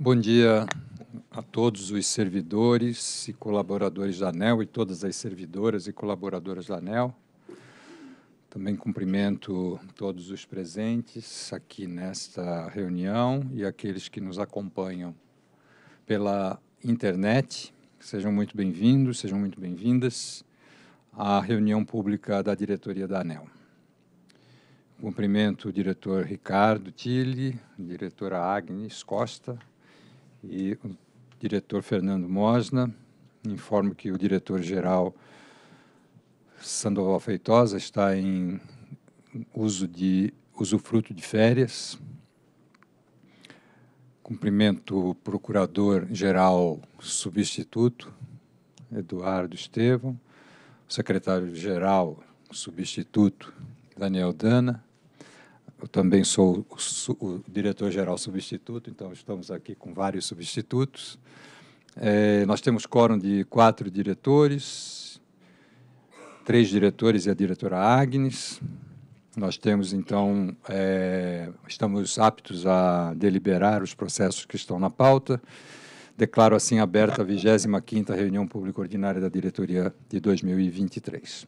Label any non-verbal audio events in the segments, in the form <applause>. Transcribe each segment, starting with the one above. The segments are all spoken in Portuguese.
Bom dia a todos os servidores e colaboradores da ANEL e todas as servidoras e colaboradoras da ANEL. Também cumprimento todos os presentes aqui nesta reunião e aqueles que nos acompanham pela internet. Sejam muito bem-vindos, sejam muito bem-vindas à reunião pública da diretoria da ANEL. Cumprimento o diretor Ricardo Tille, diretora Agnes Costa, e o diretor Fernando Mosna. Informo que o diretor-geral Sandoval Feitosa está em uso de usufruto de férias. Cumprimento o procurador-geral substituto, Eduardo Estevam, secretário-geral substituto, Daniel Dana, eu também sou o, o diretor-geral substituto, então estamos aqui com vários substitutos. É, nós temos quórum de quatro diretores, três diretores e a diretora Agnes. Nós temos, então, é, estamos aptos a deliberar os processos que estão na pauta. Declaro assim aberta a 25ª Reunião Pública Ordinária da Diretoria de 2023.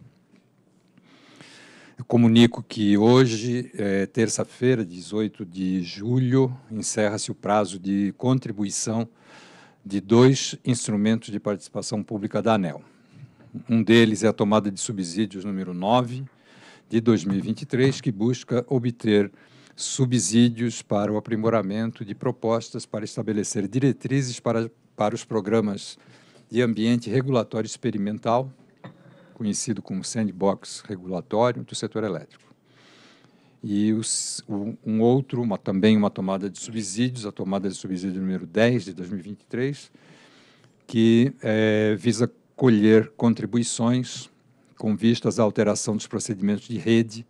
Eu comunico que hoje, é, terça-feira, 18 de julho, encerra-se o prazo de contribuição de dois instrumentos de participação pública da ANEL. Um deles é a tomada de subsídios número 9 de 2023, que busca obter subsídios para o aprimoramento de propostas para estabelecer diretrizes para, para os programas de ambiente regulatório experimental conhecido como sandbox regulatório do setor elétrico. E os, um outro, uma, também uma tomada de subsídios, a tomada de subsídio número 10 de 2023, que é, visa colher contribuições com vistas à alteração dos procedimentos de rede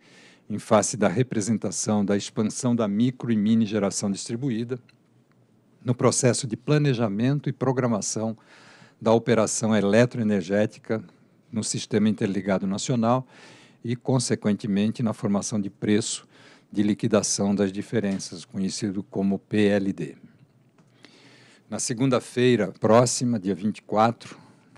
em face da representação da expansão da micro e mini geração distribuída no processo de planejamento e programação da operação eletroenergética no Sistema Interligado Nacional e, consequentemente, na formação de preço de liquidação das diferenças, conhecido como PLD. Na segunda-feira próxima, dia 24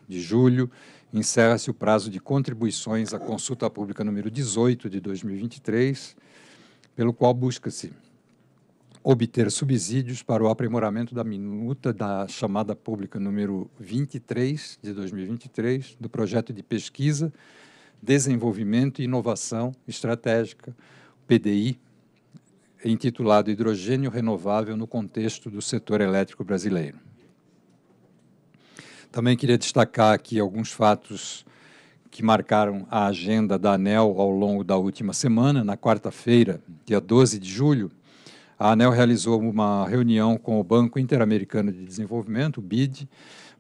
de julho, encerra-se o prazo de contribuições à consulta pública número 18 de 2023, pelo qual busca-se obter subsídios para o aprimoramento da minuta da chamada pública número 23 de 2023 do projeto de pesquisa, desenvolvimento e inovação estratégica, PDI, intitulado Hidrogênio Renovável no contexto do setor elétrico brasileiro. Também queria destacar aqui alguns fatos que marcaram a agenda da ANEL ao longo da última semana. Na quarta-feira, dia 12 de julho, a ANEL realizou uma reunião com o Banco Interamericano de Desenvolvimento, o BID,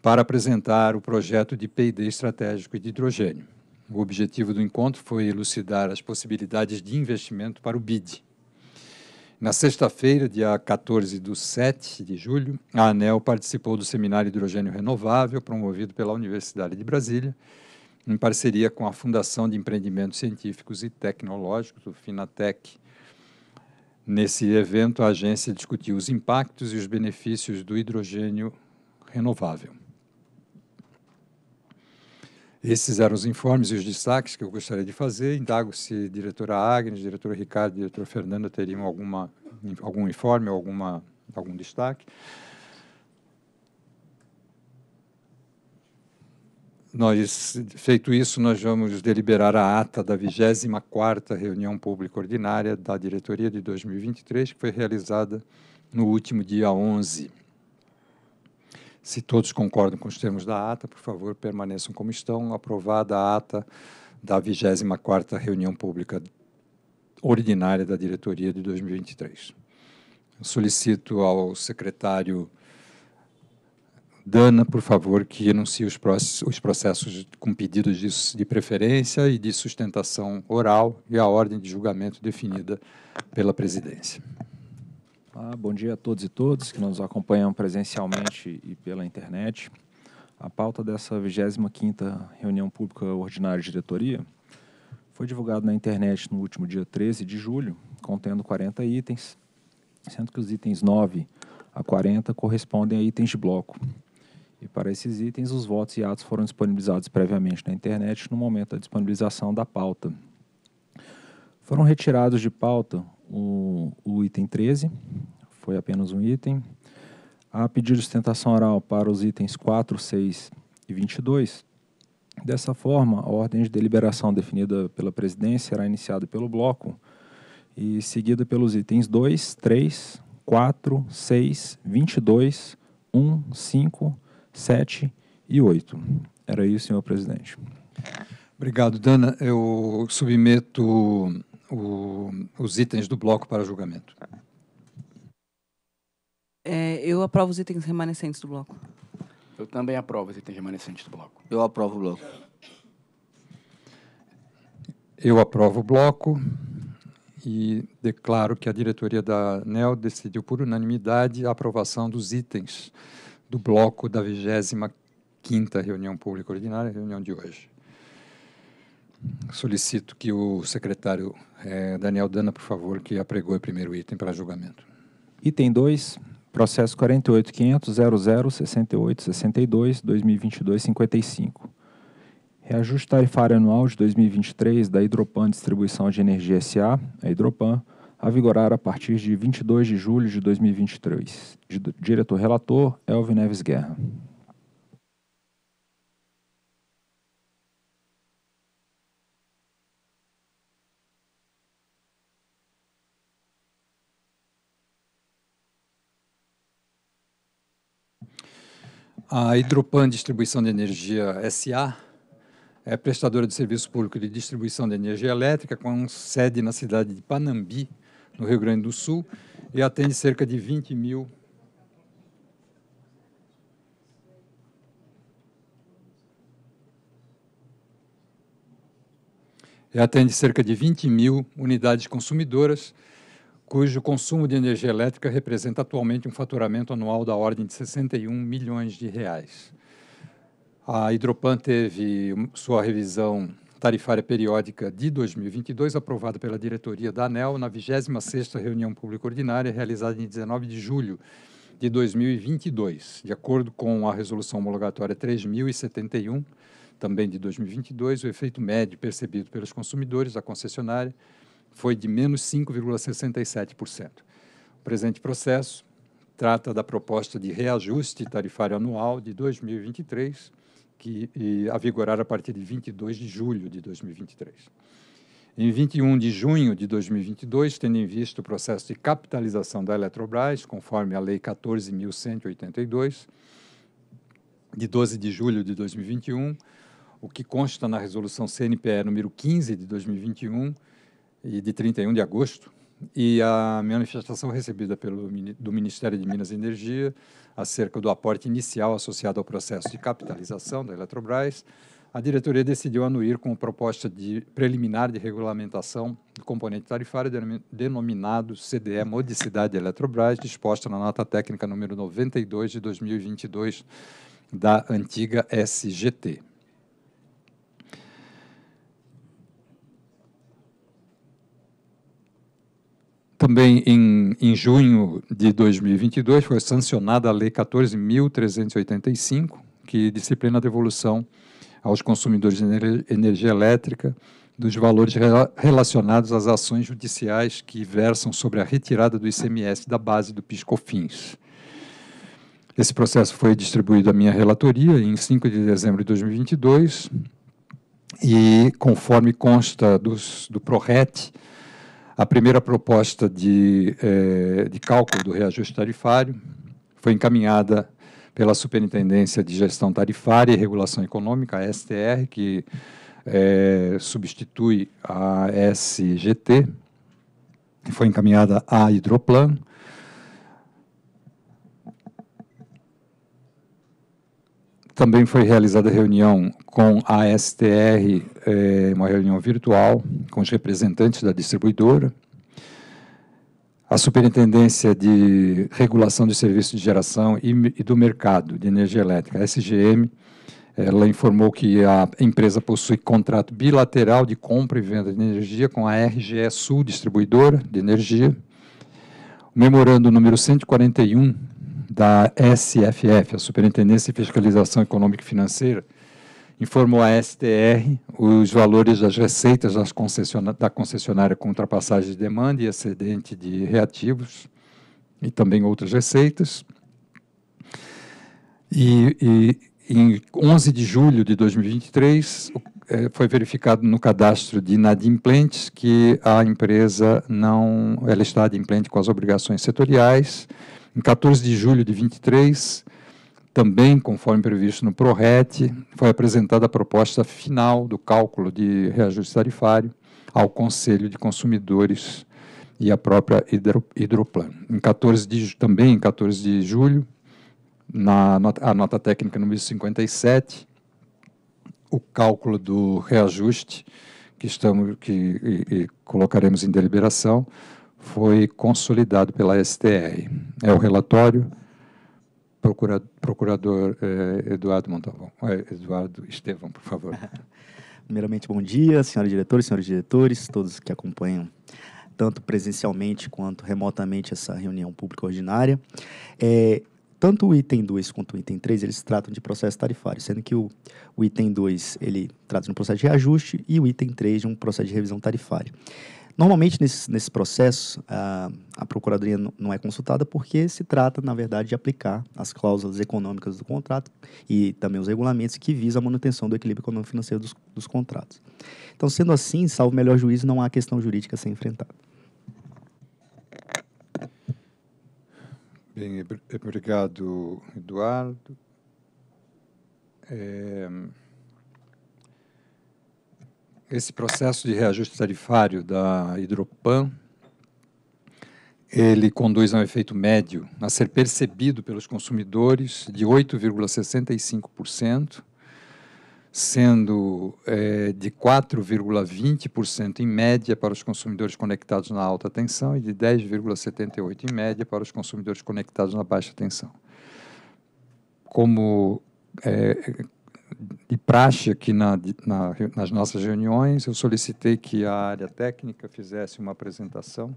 para apresentar o projeto de P&D estratégico de hidrogênio. O objetivo do encontro foi elucidar as possibilidades de investimento para o BID. Na sexta-feira, dia 14 do 7 de julho, a ANEL participou do seminário Hidrogênio Renovável, promovido pela Universidade de Brasília, em parceria com a Fundação de Empreendimentos Científicos e Tecnológicos, o FINATEC, Nesse evento, a agência discutiu os impactos e os benefícios do hidrogênio renovável. Esses eram os informes e os destaques que eu gostaria de fazer. Indago se a diretora Agnes, a diretora Ricardo e diretora Fernanda teriam alguma, algum informe ou alguma, algum destaque. Nós, feito isso, nós vamos deliberar a ata da 24ª reunião pública ordinária da diretoria de 2023, que foi realizada no último dia 11. Se todos concordam com os termos da ata, por favor, permaneçam como estão. Aprovada a ata da 24ª reunião pública ordinária da diretoria de 2023. solicito ao secretário Dana, por favor, que anuncie os, processos, os processos com pedidos de, de, preferência e de sustentação oral e a ordem de julgamento definida pela presidência. Ah, bom dia a todos e todas que nos acompanham presencialmente e pela internet. A pauta dessa 25ª reunião pública ordinária de diretoria foi divulgada na internet no último dia 13 de julho, contendo 40 itens, sendo que os itens 9 a 40 correspondem a itens de bloco. E para esses itens, os votos e atos foram disponibilizados previamente na internet no momento da disponibilização da pauta. Foram retirados de pauta o, o item 13, foi apenas um item. A pedido de sustentação oral para os itens 4, 6 e 22. Dessa forma, a ordem de deliberação definida pela presidência será iniciada pelo bloco e seguida pelos itens 2, 3, 4, 6, 22, 1, 5, 7 e 8. Era isso, senhor presidente. Obrigado, Dana. Eu submeto o, os itens do bloco para julgamento. É, eu aprovo os itens remanescentes do bloco. Eu também aprovo os itens remanescentes do bloco. Eu aprovo o bloco. Eu aprovo o bloco e declaro que a diretoria da ANEL decidiu por unanimidade a aprovação dos itens do bloco da 25ª reunião pública ordinária, reunião de hoje. Solicito que o secretário eh, Daniel Dana, por favor, que apregoe o primeiro item para julgamento. Item 2, processo 48.500.0068.62.2022.55. Reajuste tarifário anual de 2023 da Hidropan Distribuição de Energia S.A., a Hidropan, a vigorar a partir de 22 de julho de 2023. Diretor-relator Elvin Neves Guerra. A Hidropan Distribuição de Energia SA é prestadora de serviço público de distribuição de energia elétrica com sede na cidade de Panambi, no Rio Grande do Sul, e atende cerca de 20 mil e atende cerca de 20 mil unidades consumidoras, cujo consumo de energia elétrica representa atualmente um faturamento anual da ordem de 61 milhões de reais. A Hidropan teve sua revisão tarifária periódica de 2022, aprovada pela diretoria da ANEL na 26ª reunião pública ordinária, realizada em 19 de julho de 2022, de acordo com a resolução homologatória 3071, também de 2022, o efeito médio percebido pelos consumidores da concessionária foi de menos 5,67%. O presente processo trata da proposta de reajuste tarifário anual de 2023 que e, a vigorar a partir de 22 de julho de 2023. Em 21 de junho de 2022, tendo em vista o processo de capitalização da Eletrobras, conforme a Lei 14.182, de 12 de julho de 2021, o que consta na resolução CNPE número 15 de 2021 e de 31 de agosto, e a manifestação recebida pelo do Ministério de Minas e Energia acerca do aporte inicial associado ao processo de capitalização da Eletrobras, a diretoria decidiu anuir com proposta de preliminar de regulamentação do componente tarifário denominado CDE Modicidade Eletrobras, disposta na nota técnica número 92 de 2022 da antiga SGT. Também em, em junho de 2022 foi sancionada a Lei 14.385, que disciplina a devolução aos consumidores de energia elétrica dos valores relacionados às ações judiciais que versam sobre a retirada do ICMS da base do PiscoFins. Esse processo foi distribuído à minha relatoria em 5 de dezembro de 2022 e, conforme consta dos, do PRORET, a primeira proposta de, eh, de cálculo do reajuste tarifário foi encaminhada pela Superintendência de Gestão Tarifária e Regulação Econômica, a STR, que eh, substitui a SGT, foi encaminhada à Hidroplan, também foi realizada reunião com a STR, é, uma reunião virtual com os representantes da distribuidora, a Superintendência de Regulação de Serviços de Geração e, e, do Mercado de Energia Elétrica, a SGM, ela informou que a empresa possui contrato bilateral de compra e venda de energia com a RGE Sul Distribuidora de Energia. O memorando número 141 da SFF, a Superintendência de Fiscalização Econômica e Financeira, informou à STR os valores das receitas das da concessionária com ultrapassagem de demanda e excedente de reativos, e também outras receitas. E, e em 11 de julho de 2023, é, foi verificado no cadastro de inadimplentes que a empresa não, ela está adimplente com as obrigações setoriais, em 14 de julho de 23, também conforme previsto no PRORET, foi apresentada a proposta final do cálculo de reajuste tarifário ao Conselho de Consumidores e à própria hidro, Hidroplan. Em 14 de, também em 14 de julho, na nota, a nota técnica número 57, o cálculo do reajuste que estamos que e, e colocaremos em deliberação foi consolidado pela STR. É o relatório procurador, procurador eh, Eduardo Montalvão. Eh, Eduardo Estevão, por favor. <laughs> Primeiramente, bom dia, senhora diretora, senhores diretores, todos que acompanham tanto presencialmente quanto remotamente essa reunião pública ordinária. É, tanto o item 2 quanto o item 3, eles tratam de processo tarifário, sendo que o, o item 2, ele trata de um processo de reajuste e o item 3 de um processo de revisão tarifária. Normalmente, nesse, nesse processo, a, a Procuradoria não é consultada porque se trata, na verdade, de aplicar as cláusulas econômicas do contrato e também os regulamentos que visam a manutenção do equilíbrio econômico-financeiro dos, dos contratos. Então, sendo assim, salvo melhor juízo, não há questão jurídica a ser enfrentada. Bem, obrigado, Eduardo. É esse processo de reajuste tarifário da Hidropan, ele conduz a um efeito médio a ser percebido pelos consumidores de 8,65%, sendo é, de 4,20% em média para os consumidores conectados na alta tensão e de 10,78% em média para os consumidores conectados na baixa tensão. Como é, de praxe aqui na, na, nas nossas reuniões, eu solicitei que a área técnica fizesse uma apresentação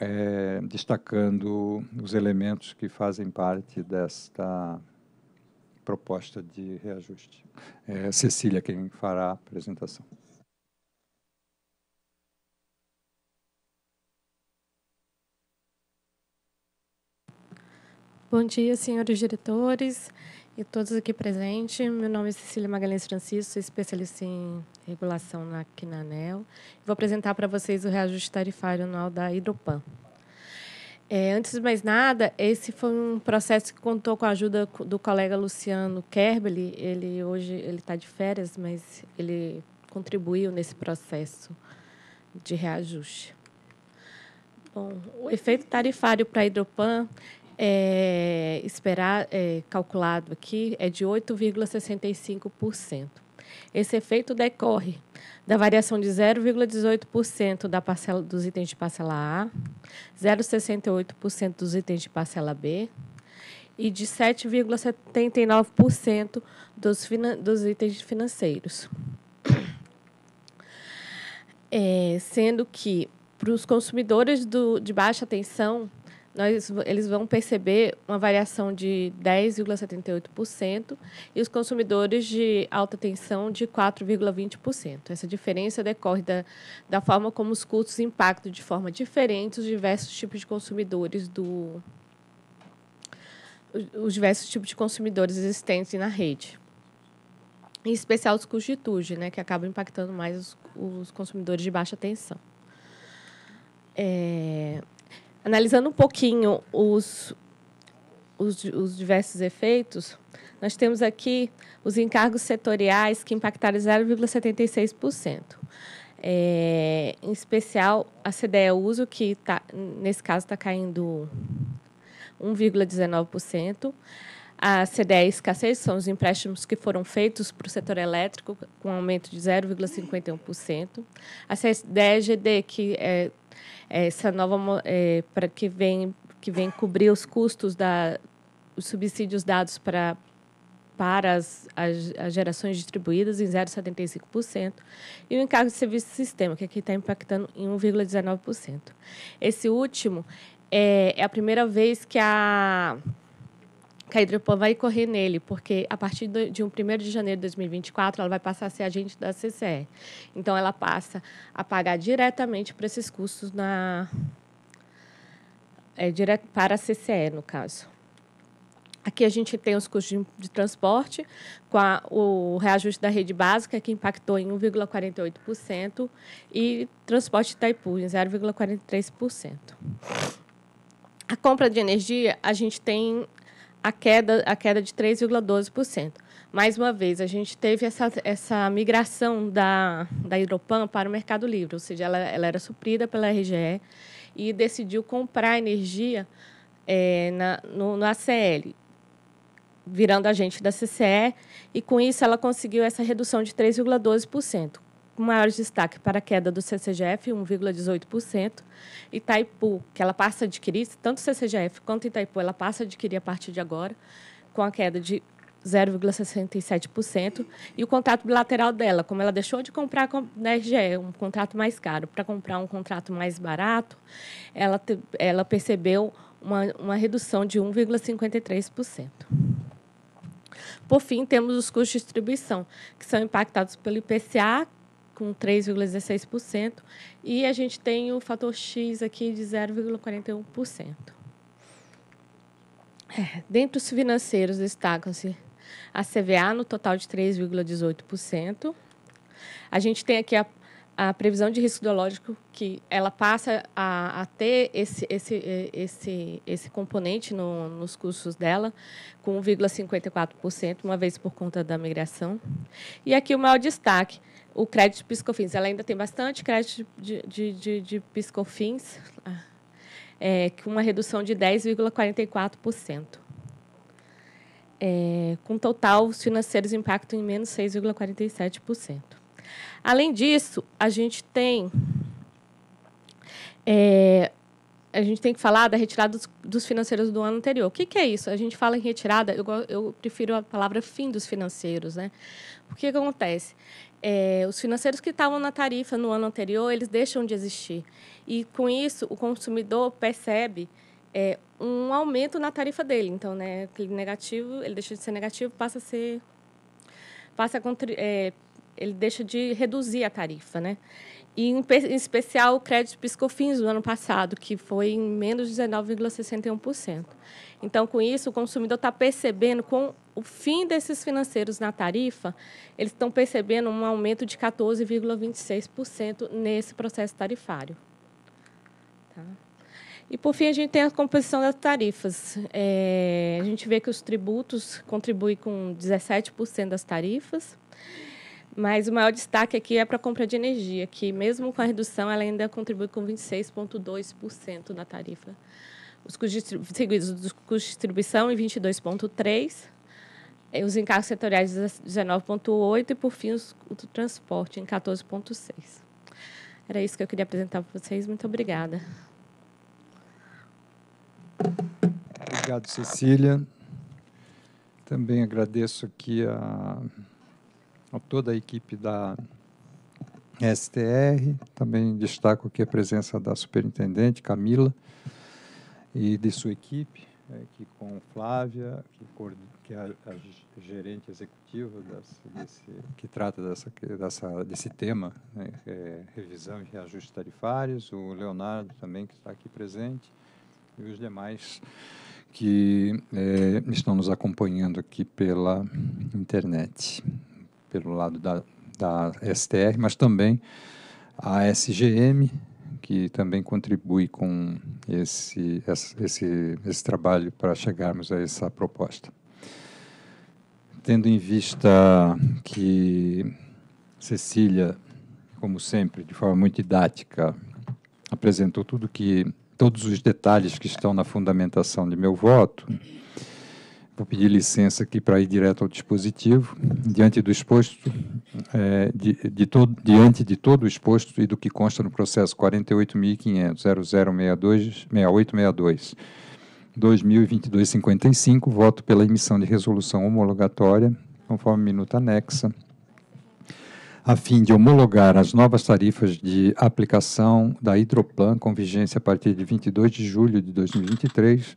é, destacando os elementos que fazem parte desta proposta de reajuste. É, Cecília, quem fará a apresentação. Bom dia, senhores diretores e todos aqui presentes. Meu nome é Cecília Magalhães Francisco, sou especialista em regulação na, aqui na ANEL. Vou apresentar para vocês o reajuste tarifário anual da Hidropan. É, antes de mais nada, esse foi um processo que contou com a ajuda do colega Luciano Kerbeli. Ele hoje ele está de férias, mas ele contribuiu nesse processo de reajuste. Bom, o efeito tarifário para a Hidropan é, esperar, é, calculado aqui é de 8,65%. Esse efeito decorre da variação de 0,18% da parcela dos itens de parcela A, 0,68% dos itens de parcela B e de 7,79% dos, dos itens financeiros. É, sendo que para os consumidores do, de baixa tensão, nós, eles vão perceber uma variação de 10,78% e os consumidores de alta tensão de 4,20%. Essa diferença decorre da, da forma como os custos impactam de forma diferente os diversos tipos de consumidores do os diversos tipos de consumidores existentes na rede. Em especial os custos de tuge né, que acabam impactando mais os, os consumidores de baixa tensão. É, Analisando um pouquinho os, os, os diversos efeitos, nós temos aqui os encargos setoriais que impactaram 0,76%. É, em especial, a CDE Uso, que tá, nesse caso está caindo 1,19%. A CDE Escassez, são os empréstimos que foram feitos para o setor elétrico, com aumento de 0,51%. A CDE GD, que é essa nova é, para que vem que vem cobrir os custos da os subsídios dados para para as, as, as gerações distribuídas em 0,75% e o encargo de serviço de sistema, que aqui está impactando em 1,19%. Esse último é, é a primeira vez que a que a Hidropan vai correr nele, porque a partir de 1 de janeiro de 2024, ela vai passar a ser agente da CCE. Então, ela passa a pagar diretamente para esses custos na, é, direto, para a CCE, no caso. Aqui a gente tem os custos de, de transporte, com a, o reajuste da rede básica, que impactou em 1,48%, e transporte Itaipu, em 0,43%. A compra de energia, a gente tem a queda, a queda de 3,12%. Mais uma vez, a gente teve essa, essa migração da, da Hidropan para o Mercado Livre, ou seja, ela, ela era suprida pela RGE e decidiu comprar energia é, na, no, no ACL, virando agente da CCE, e com isso ela conseguiu essa redução de 3,12% com maiores destaque para a queda do CCGF, 1,18%. Itaipu, que ela passa a adquirir, tanto CCGF quanto Itaipu, ela passa a adquirir a partir de agora, com a queda de 0,67%. E o contrato bilateral dela, como ela deixou de comprar na né, RGE, é um contrato mais caro, para comprar um contrato mais barato, ela, te, ela percebeu uma, uma redução de 1,53%. Por fim, temos os custos de distribuição, que são impactados pelo IPCA, com 3,16%, e a gente tem o fator X aqui de 0,41%. É, dentre financeiros destacam-se a CVA no total de 3,18%. A gente tem aqui a, a previsão de risco biológico que ela passa a, a ter esse, esse, esse, esse componente no, nos custos dela, com 1,54%, uma vez por conta da migração. E aqui o maior destaque, o crédito de piscofins. Ela ainda tem bastante crédito de, de, de, de piscofins, é, com uma redução de 10,44%. É, com total, os financeiros impactam em menos 6,47%. Além disso, a gente tem é, a gente tem que falar da retirada dos, dos financeiros do ano anterior. O que, que, é isso? A gente fala em retirada, eu, eu prefiro a palavra fim dos financeiros, né? O que acontece? É, os financeiros que estavam na tarifa no ano anterior, eles deixam de existir. E, com isso, o consumidor percebe é, um aumento na tarifa dele. Então, né, aquele negativo, ele deixa de ser negativo, passa a ser... Passa a é, ele deixa de reduzir a tarifa, né? E, em, em especial, o crédito piscofins do ano passado, que foi em menos 19,61%. Então, com isso, o consumidor está percebendo, com o fim desses financeiros na tarifa, eles estão percebendo um aumento de 14,26% nesse processo tarifário. Tá? E, por fim, a gente tem a composição das tarifas. É, a gente vê que os tributos contribuem com 17% das tarifas, mas o maior destaque aqui é para a compra de energia, que, mesmo com a redução, ela ainda contribui com 26,2% da tarifa os custos seguidos dos custos de distribuição em 22,3%, eh, os encargos setoriais em 19,8% e, por fim, os, o transporte em 14,6%. Era isso que eu queria apresentar para vocês. Muito obrigada. Obrigado, Cecília. Também agradeço aqui a, a toda a equipe da STR, também destaco aqui a presença da superintendente Camila e de sua equipe, né, que com Flávia, que, é a, gerente executiva desse, que trata dessa, dessa desse tema, né, é, revisão e reajuste tarifários, o Leonardo também, que está aqui presente, e os demais que é, estão nos acompanhando aqui pela internet, pelo lado da, da STR, mas também a SGM, que também contribui com esse, esse, esse trabalho para chegarmos a essa proposta. Tendo em vista que Cecília, como sempre, de forma muito didática, apresentou tudo que todos os detalhes que estão na fundamentação de meu voto, Vou pedir licença aqui para ir direto ao dispositivo. Diante do exposto, é, de, de todo, diante de todo o exposto e do que consta no processo 48.500.0062.6862, 2022-55, voto pela emissão de resolução homologatória, conforme minuta anexa, a fim de homologar as novas tarifas de aplicação da Hidroplan com vigência a partir de 22 de julho de 2023,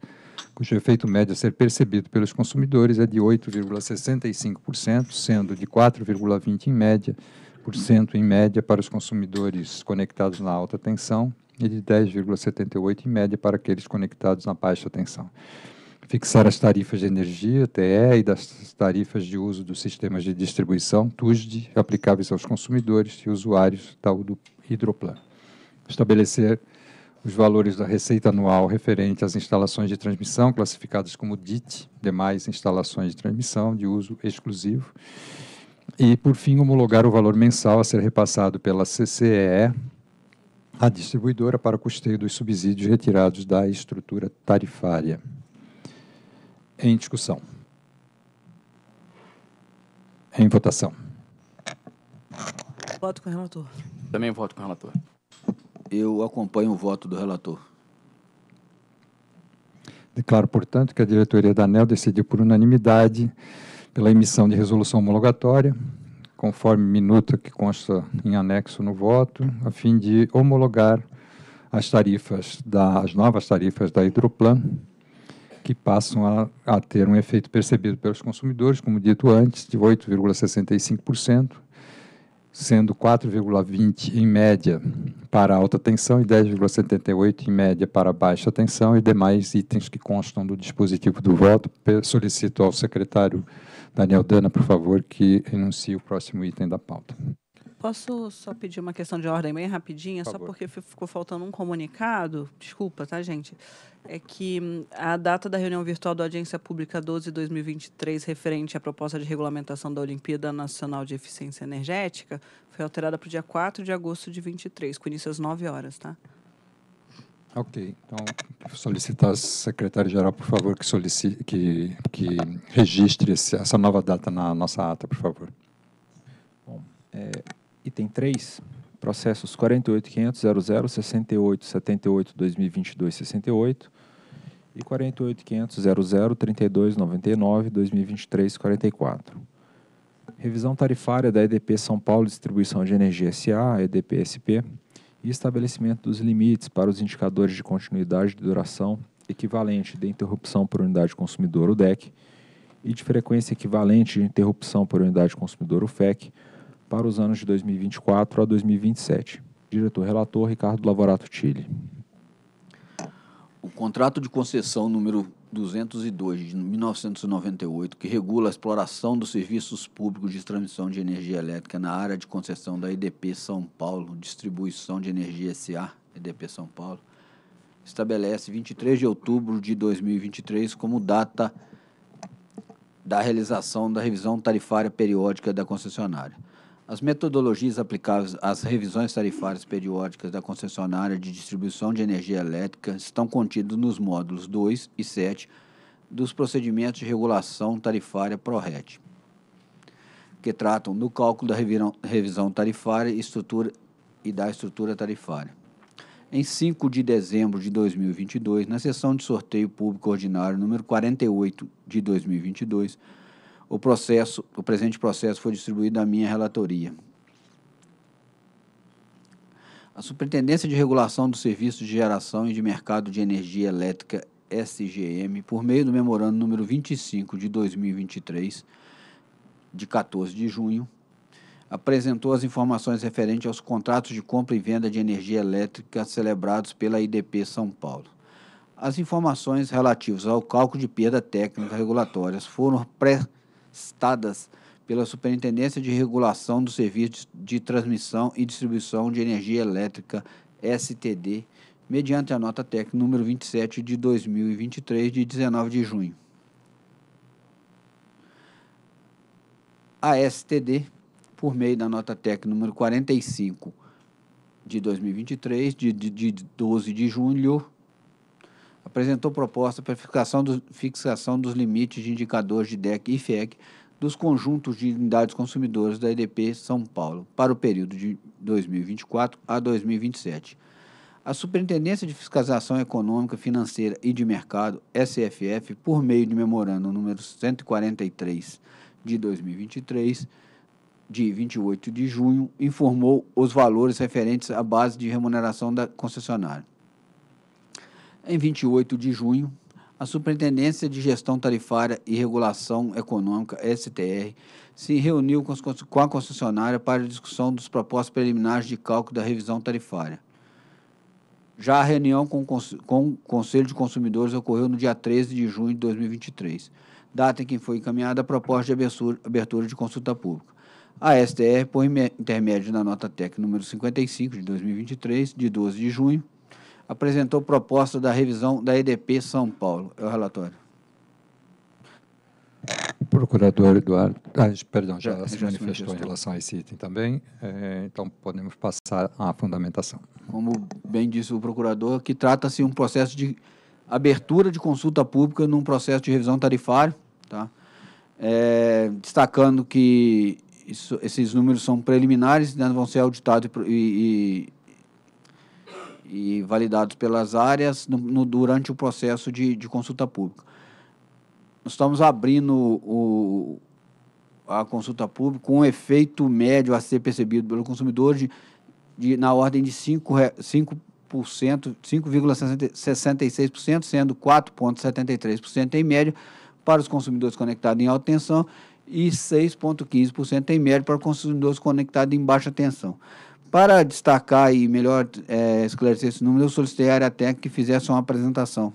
cujo efeito médio a ser percebido pelos consumidores é de 8,65%, sendo de 4,20% em média, por cento em média para os consumidores conectados na alta tensão e de 10,78% em média para aqueles conectados na baixa tensão. Fixar as tarifas de energia, TE, e das tarifas de uso dos sistemas de distribuição, TUSD, aplicáveis aos consumidores e usuários tal, do hidroplano. Estabelecer os valores da receita anual referente às instalações de transmissão, classificadas como DIT, demais instalações de transmissão de uso exclusivo. E, por fim, homologar o valor mensal a ser repassado pela CCEE à distribuidora para o custeio dos subsídios retirados da estrutura tarifária. Em discussão. Em votação. Voto com o relator. Também voto com o relator. Eu acompanho o voto do relator. Declaro, portanto, que a diretoria da ANEL decidiu por unanimidade pela emissão de resolução homologatória, conforme minuta que consta em anexo no voto, a fim de homologar as tarifas, da, as novas tarifas da Hidroplan, que passam a, a ter um efeito percebido pelos consumidores, como dito antes, de 8,65% sendo 4,20 em média para alta tensão e 10,78 em média para baixa tensão e demais itens que constam do dispositivo do voto. Solicito ao secretário Daniel Dana, por favor, que enuncie o próximo item da pauta. Posso só pedir uma questão de ordem bem rapidinha, Por só porque ficou faltando um comunicado? Desculpa, tá, gente? É que hum, a data da reunião virtual da Audiência Pública 12 2023, referente à proposta de regulamentação da Olimpíada Nacional de Eficiência Energética, foi alterada para o dia 4 de agosto de 23, com início às 9 horas, tá? Ok, então solicitar ao secretária-geral, por favor, que, solicite, que, que registre essa nova data na nossa ata, por favor. Bom, é, Item 3, processos 48.500.00.68.78.2022.68 e 48.500.00.32.99.2023.44. Revisão tarifária da EDP São Paulo Distribuição de Energia SA, EDP-SP, e estabelecimento dos limites para os indicadores de continuidade de duração equivalente de interrupção por unidade consumidora, o DEC, e de frequência equivalente de interrupção por unidade consumidora, o FEC, para os anos de 2024 a 2027. Diretor relator Ricardo Lavorato Tille. O contrato de concessão número 202 de 1998, que regula a exploração dos serviços públicos de transmissão de energia elétrica na área de concessão da EDP São Paulo, Distribuição de Energia SA, EDP São Paulo, estabelece 23 de outubro de 2023 como data da realização da revisão tarifária periódica da concessionária. As metodologias aplicáveis às revisões tarifárias periódicas da concessionária de distribuição de energia elétrica estão contidas nos módulos 2 e 7 dos procedimentos de regulação tarifária PRORET, que tratam do cálculo da revisão tarifária e, estrutura, e da estrutura tarifária. Em 5 de dezembro de 2022, na sessão de sorteio público ordinário número 48 de 2022, o processo, o presente processo foi distribuído à minha relatoria. A Superintendência de Regulação dos Serviços de Geração e de Mercado de Energia Elétrica, SGM, por meio do memorando número 25 de 2023, de 14 de junho, apresentou as informações referentes aos contratos de compra e venda de energia elétrica celebrados pela IDP São Paulo. As informações relativas ao cálculo de perda técnica regulatórias foram pré estadas pela Superintendência de Regulação do Serviço de Transmissão e Distribuição de Energia Elétrica, STD, mediante a nota técnica número 27 de 2023, de 19 de junho. A STD, por meio da nota técnica número 45 de 2023, de, de, de 12 de julho, apresentou proposta para fixação, do, fixação dos limites de indicadores de DEC e FIEC dos conjuntos de unidades consumidoras da EDP São Paulo para o período de 2024 a 2027. A Superintendência de Fiscalização Econômica, Financeira e de Mercado, SFF, por meio de memorando número 143 de 2023, de 28 de junho, informou os valores referentes à base de remuneração da concessionária. Em 28 de junho, a Superintendência de Gestão Tarifária e Regulação Econômica, STR, se reuniu com, com a concessionária para a discussão dos propósitos preliminares de cálculo da revisão tarifária. Já a reunião com, com o Conselho de Consumidores ocorreu no dia 13 de junho de 2023, data em que foi encaminhada a proposta de abertura de consulta pública. A STR, por intermédio da nota técnica número 55 de 2023, de 12 de junho, apresentou proposta da revisão da EDP São Paulo. É o relatório. Procurador Eduardo, ah, perdão, já, já se manifestou em relação a esse item também, é, então podemos passar à fundamentação. Como bem disse o procurador, que trata-se um processo de abertura de consulta pública num processo de revisão tarifário, tá? É, destacando que isso, esses números são preliminares, né, vão ser auditados e, e e validados pelas áreas no, no, durante o processo de, de consulta pública. Nós estamos abrindo o, a consulta pública com um efeito médio a ser percebido pelo consumidor de, de na ordem de 5,66%, sendo 4,73% em média para os consumidores conectados em alta tensão e 6,15% em média para os consumidores conectados em baixa tensão. Para destacar e melhor é, esclarecer esse número, eu solicitei a área técnica que fizesse uma apresentação.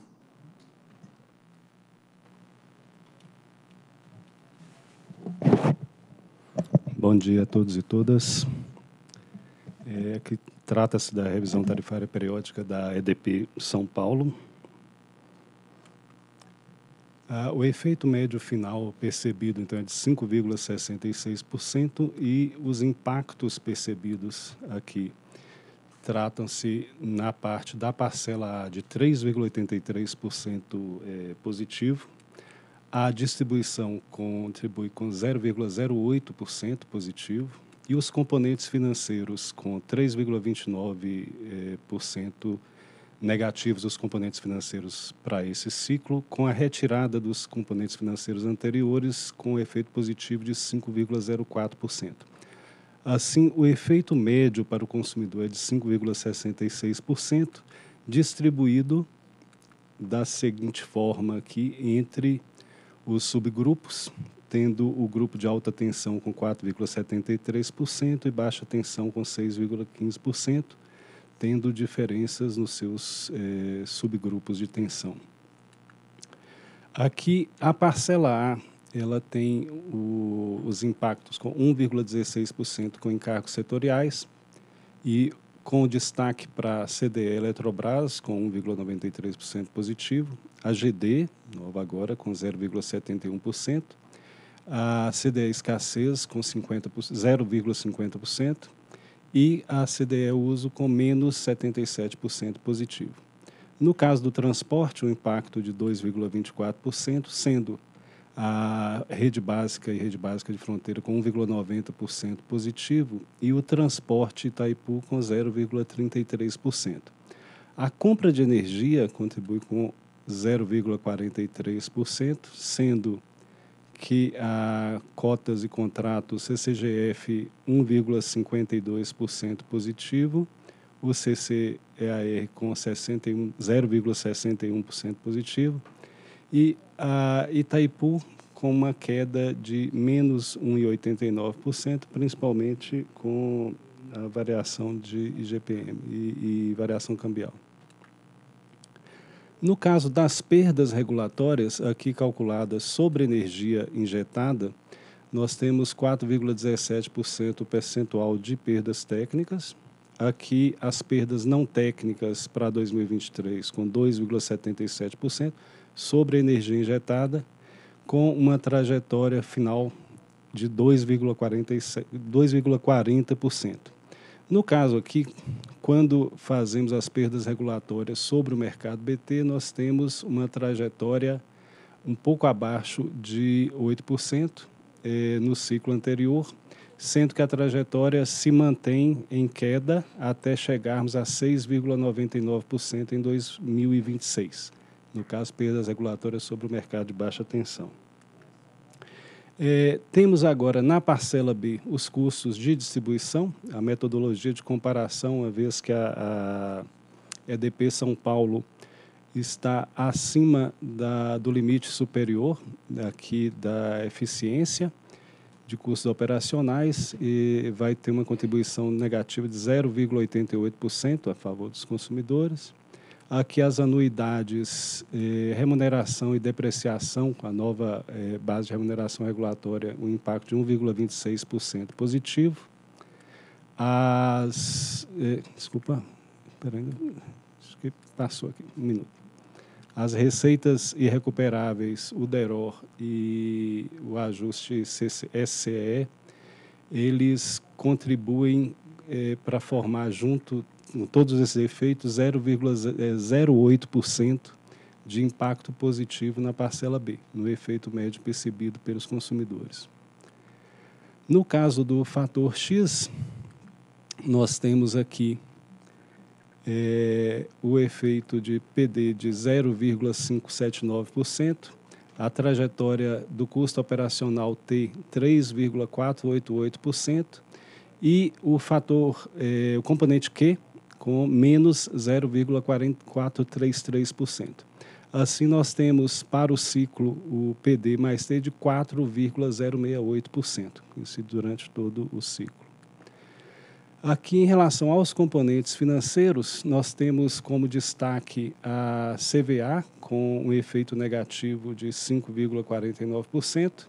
Bom dia a todos e todas. É que trata-se da revisão tarifária periódica da EDP São Paulo, ah, o efeito médio final percebido então é de 5,66% e os impactos percebidos aqui tratam-se na parte da parcela A de 3,83% é, eh, positivo, a distribuição contribui com 0,08% positivo e os componentes financeiros com 3,29% negativos os componentes financeiros para esse ciclo, com a retirada dos componentes financeiros anteriores, com um efeito positivo de 5,04%. Assim, o efeito médio para o consumidor é de 5,66%, distribuído da seguinte forma aqui entre os subgrupos, tendo o grupo de alta tensão com 4,73% e baixa tensão com 6,15%, tendo diferenças nos seus eh, subgrupos de tensão. Aqui, a parcela A ela tem o, os impactos com 1,16% com encargos setoriais e com destaque para CDE Eletrobras, com 1,93% positivo, a GD, nova agora, com 0,71%, a CDE Escassez, com 0,50%, e a CDE uso com menos 77% positivo. No caso do transporte, o um impacto de 2,24%, sendo a rede básica e rede básica de fronteira com 1,90% positivo e o transporte Itaipu com 0,33%. A compra de energia contribui com 0,43%, sendo que há cotas e contratos CCGF 1,52% positivo, o CCEAR com 0,61% positivo e a Itaipu com uma queda de menos 1,89%, principalmente com a variação de IGPM e, e variação cambial. No caso das perdas regulatórias, aqui calculadas sobre energia injetada, nós temos 4,17% percentual de perdas técnicas. Aqui as perdas não técnicas para 2023 com 2,77% sobre energia injetada, com uma trajetória final de 2,40%. No caso aqui, quando fazemos as perdas regulatórias sobre o mercado BT, nós temos uma trajetória um pouco abaixo de 8% eh, no ciclo anterior, sendo que a trajetória se mantém em queda até chegarmos a 6,99% em 2026, no caso, perdas regulatórias sobre o mercado de baixa tensão. É, temos agora na parcela B os cursos de distribuição, a metodologia de comparação, uma vez que a, a EDP São Paulo está acima da, do limite superior aqui da eficiência de custos operacionais e vai ter uma contribuição negativa de 0,88% a favor dos consumidores a que as anuidades, eh, remuneração e depreciação, com a nova eh, base de remuneração regulatória, um impacto de 1,26% positivo. As. Eh, desculpa, peraí, acho que passou aqui, um minuto. As receitas irrecuperáveis, o DEROR e o ajuste SCE, eles contribuem eh, para formar junto com todos esses efeitos, 0,08% é, de impacto positivo na parcela B, no efeito médio percebido pelos consumidores. No caso do fator X, nós temos aqui é, o efeito de PD de 0,579%, a trajetória do custo operacional T 3,488% e o fator, é, o componente Q, com menos 0,4433%. Assim, nós temos para o ciclo o PD mais T de 4,068%, isso durante todo o ciclo. Aqui, em relação aos componentes financeiros, nós temos como destaque a CVA, com um efeito negativo de 5,49%,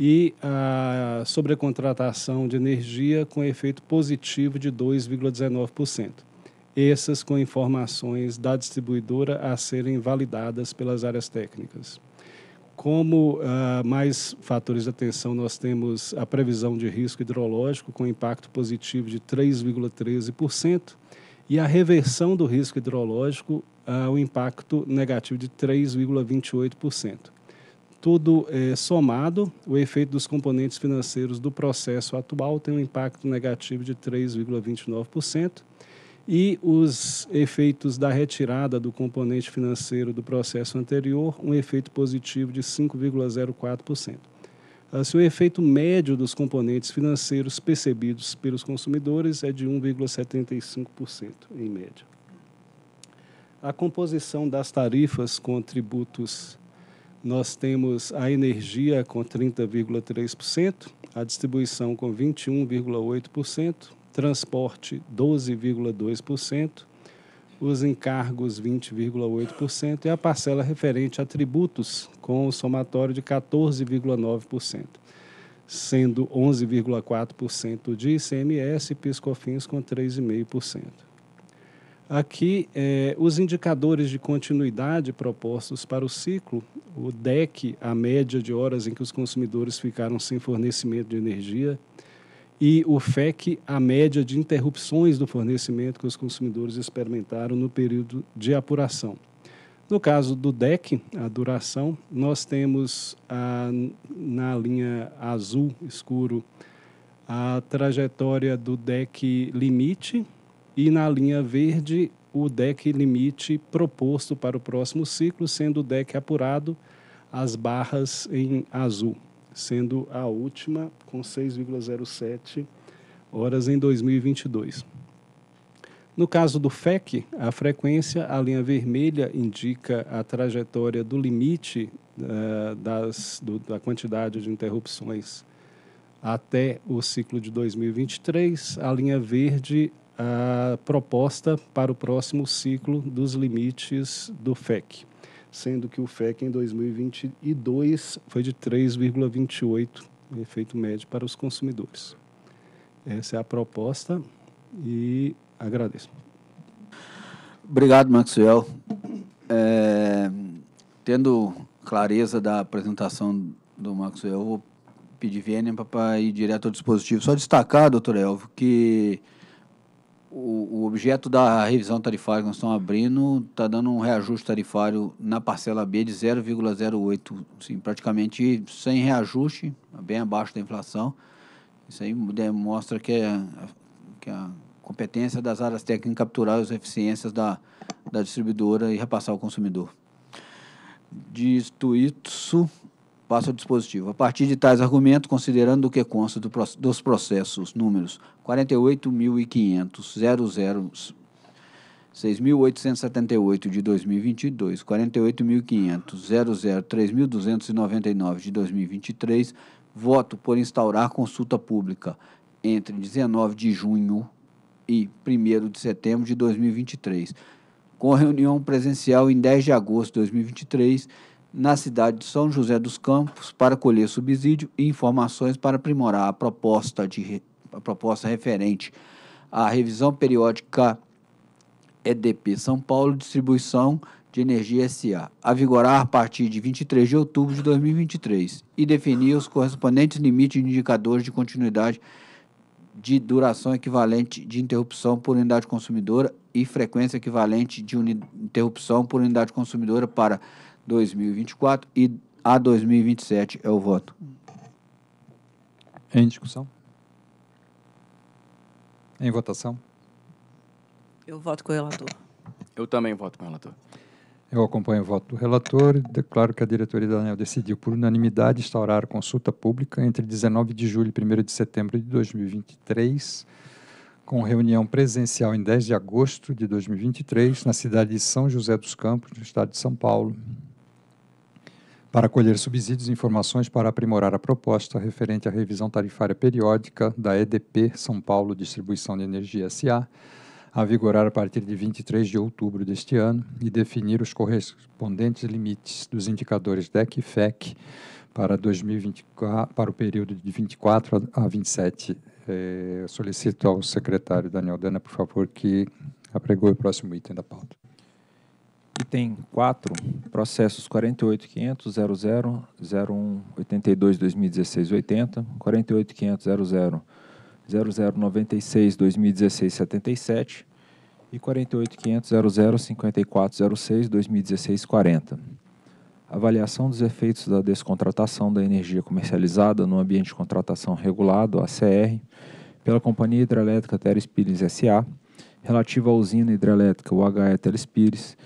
e a sobrecontratação de energia com efeito positivo de 2,19%. Essas com informações da distribuidora a serem validadas pelas áreas técnicas. Como uh, mais fatores de atenção, nós temos a previsão de risco hidrológico com impacto positivo de 3,13% e a reversão do risco hidrológico, uh, o impacto negativo de 3,28%. Tudo é, somado, o efeito dos componentes financeiros do processo atual tem um impacto negativo de 3,29%, e os efeitos da retirada do componente financeiro do processo anterior, um efeito positivo de 5,04%. Ah, se o efeito médio dos componentes financeiros percebidos pelos consumidores é de 1,75% em média. A composição das tarifas com tributos nós temos a energia com 30,3%, a distribuição com 21,8%, transporte 12,2%, os encargos 20,8% e a parcela referente a tributos com o somatório de 14,9%, sendo 11,4% de ICMS e PiscoFins com 3,5%. Aqui, é, os indicadores de continuidade propostos para o ciclo, o DEC, a média de horas em que os consumidores ficaram sem fornecimento de energia, e o FEC, a média de interrupções do fornecimento que os consumidores experimentaram no período de apuração. No caso do DEC, a duração, nós temos a, na linha azul escuro a trajetória do DEC limite, e na linha verde o deck limite proposto para o próximo ciclo, sendo o deck apurado as barras em azul, sendo a última com 6,07 horas em 2022. No caso do FEC, a frequência, a linha vermelha indica a trajetória do limite uh, das, do, da quantidade de interrupções até o ciclo de 2023, a linha verde a proposta para o próximo ciclo dos limites do FEC, sendo que o FEC em 2022 foi de 3,28 efeito médio para os consumidores. Essa é a proposta e agradeço. Obrigado, Maxwell. É, tendo clareza da apresentação do Maxwell, eu vou pedir Vênia para ir direto ao dispositivo. Só destacar, doutor Elvio, que o, o objeto da revisão tarifária que nós estamos abrindo está dando um reajuste tarifário na parcela B de 0,08, assim, praticamente sem reajuste, bem abaixo da inflação. Isso aí demonstra que, é, que é a competência das áreas técnicas capturar as eficiências da, da distribuidora e repassar ao consumidor. Dito isso, Passo ao dispositivo. A partir de tais argumentos, considerando o que consta do, dos processos números 48.500, 6.878 de 2022, 48.500, 3.299 de 2023, voto por instaurar consulta pública entre 19 de junho e 1 de setembro de 2023, com reunião presencial em 10 de agosto de 2023 na cidade de São José dos Campos para colher subsídio e informações para aprimorar a proposta, de, a proposta referente à revisão periódica EDP São Paulo Distribuição de Energia SA, a vigorar a partir de 23 de outubro de 2023 e definir os correspondentes limites de indicadores de continuidade de duração equivalente de interrupção por unidade consumidora e frequência equivalente de interrupção por unidade consumidora para 2024 e a 2027 é o voto. Em discussão? Em votação? Eu voto com o relator. Eu também voto com o relator. Eu acompanho o voto do relator e declaro que a diretoria da ANEL decidiu, por unanimidade, instaurar consulta pública entre 19 de julho e 1 de setembro de 2023, com reunião presencial em 10 de agosto de 2023, na cidade de São José dos Campos, no estado de São Paulo, para colher subsídios e informações para aprimorar a proposta referente à revisão tarifária periódica da EDP São Paulo Distribuição de Energia SA, a vigorar a partir de 23 de outubro deste ano, e definir os correspondentes limites dos indicadores DEC e FEC para, 2024, para o período de 24 a 27. É, solicito ao secretário Daniel Dana, por favor, que apregoe o próximo item da pauta. Item 4, processos 48.500.00.01.82.2016.80, 48.500.00.00.96.2016.77 e 48.500.00.54.06.2016.40. Avaliação dos efeitos da descontratação da energia comercializada no ambiente de contratação regulado, ACR, pela Companhia Hidrelétrica Telespires S.A., relativa à usina hidrelétrica UHE Telespires,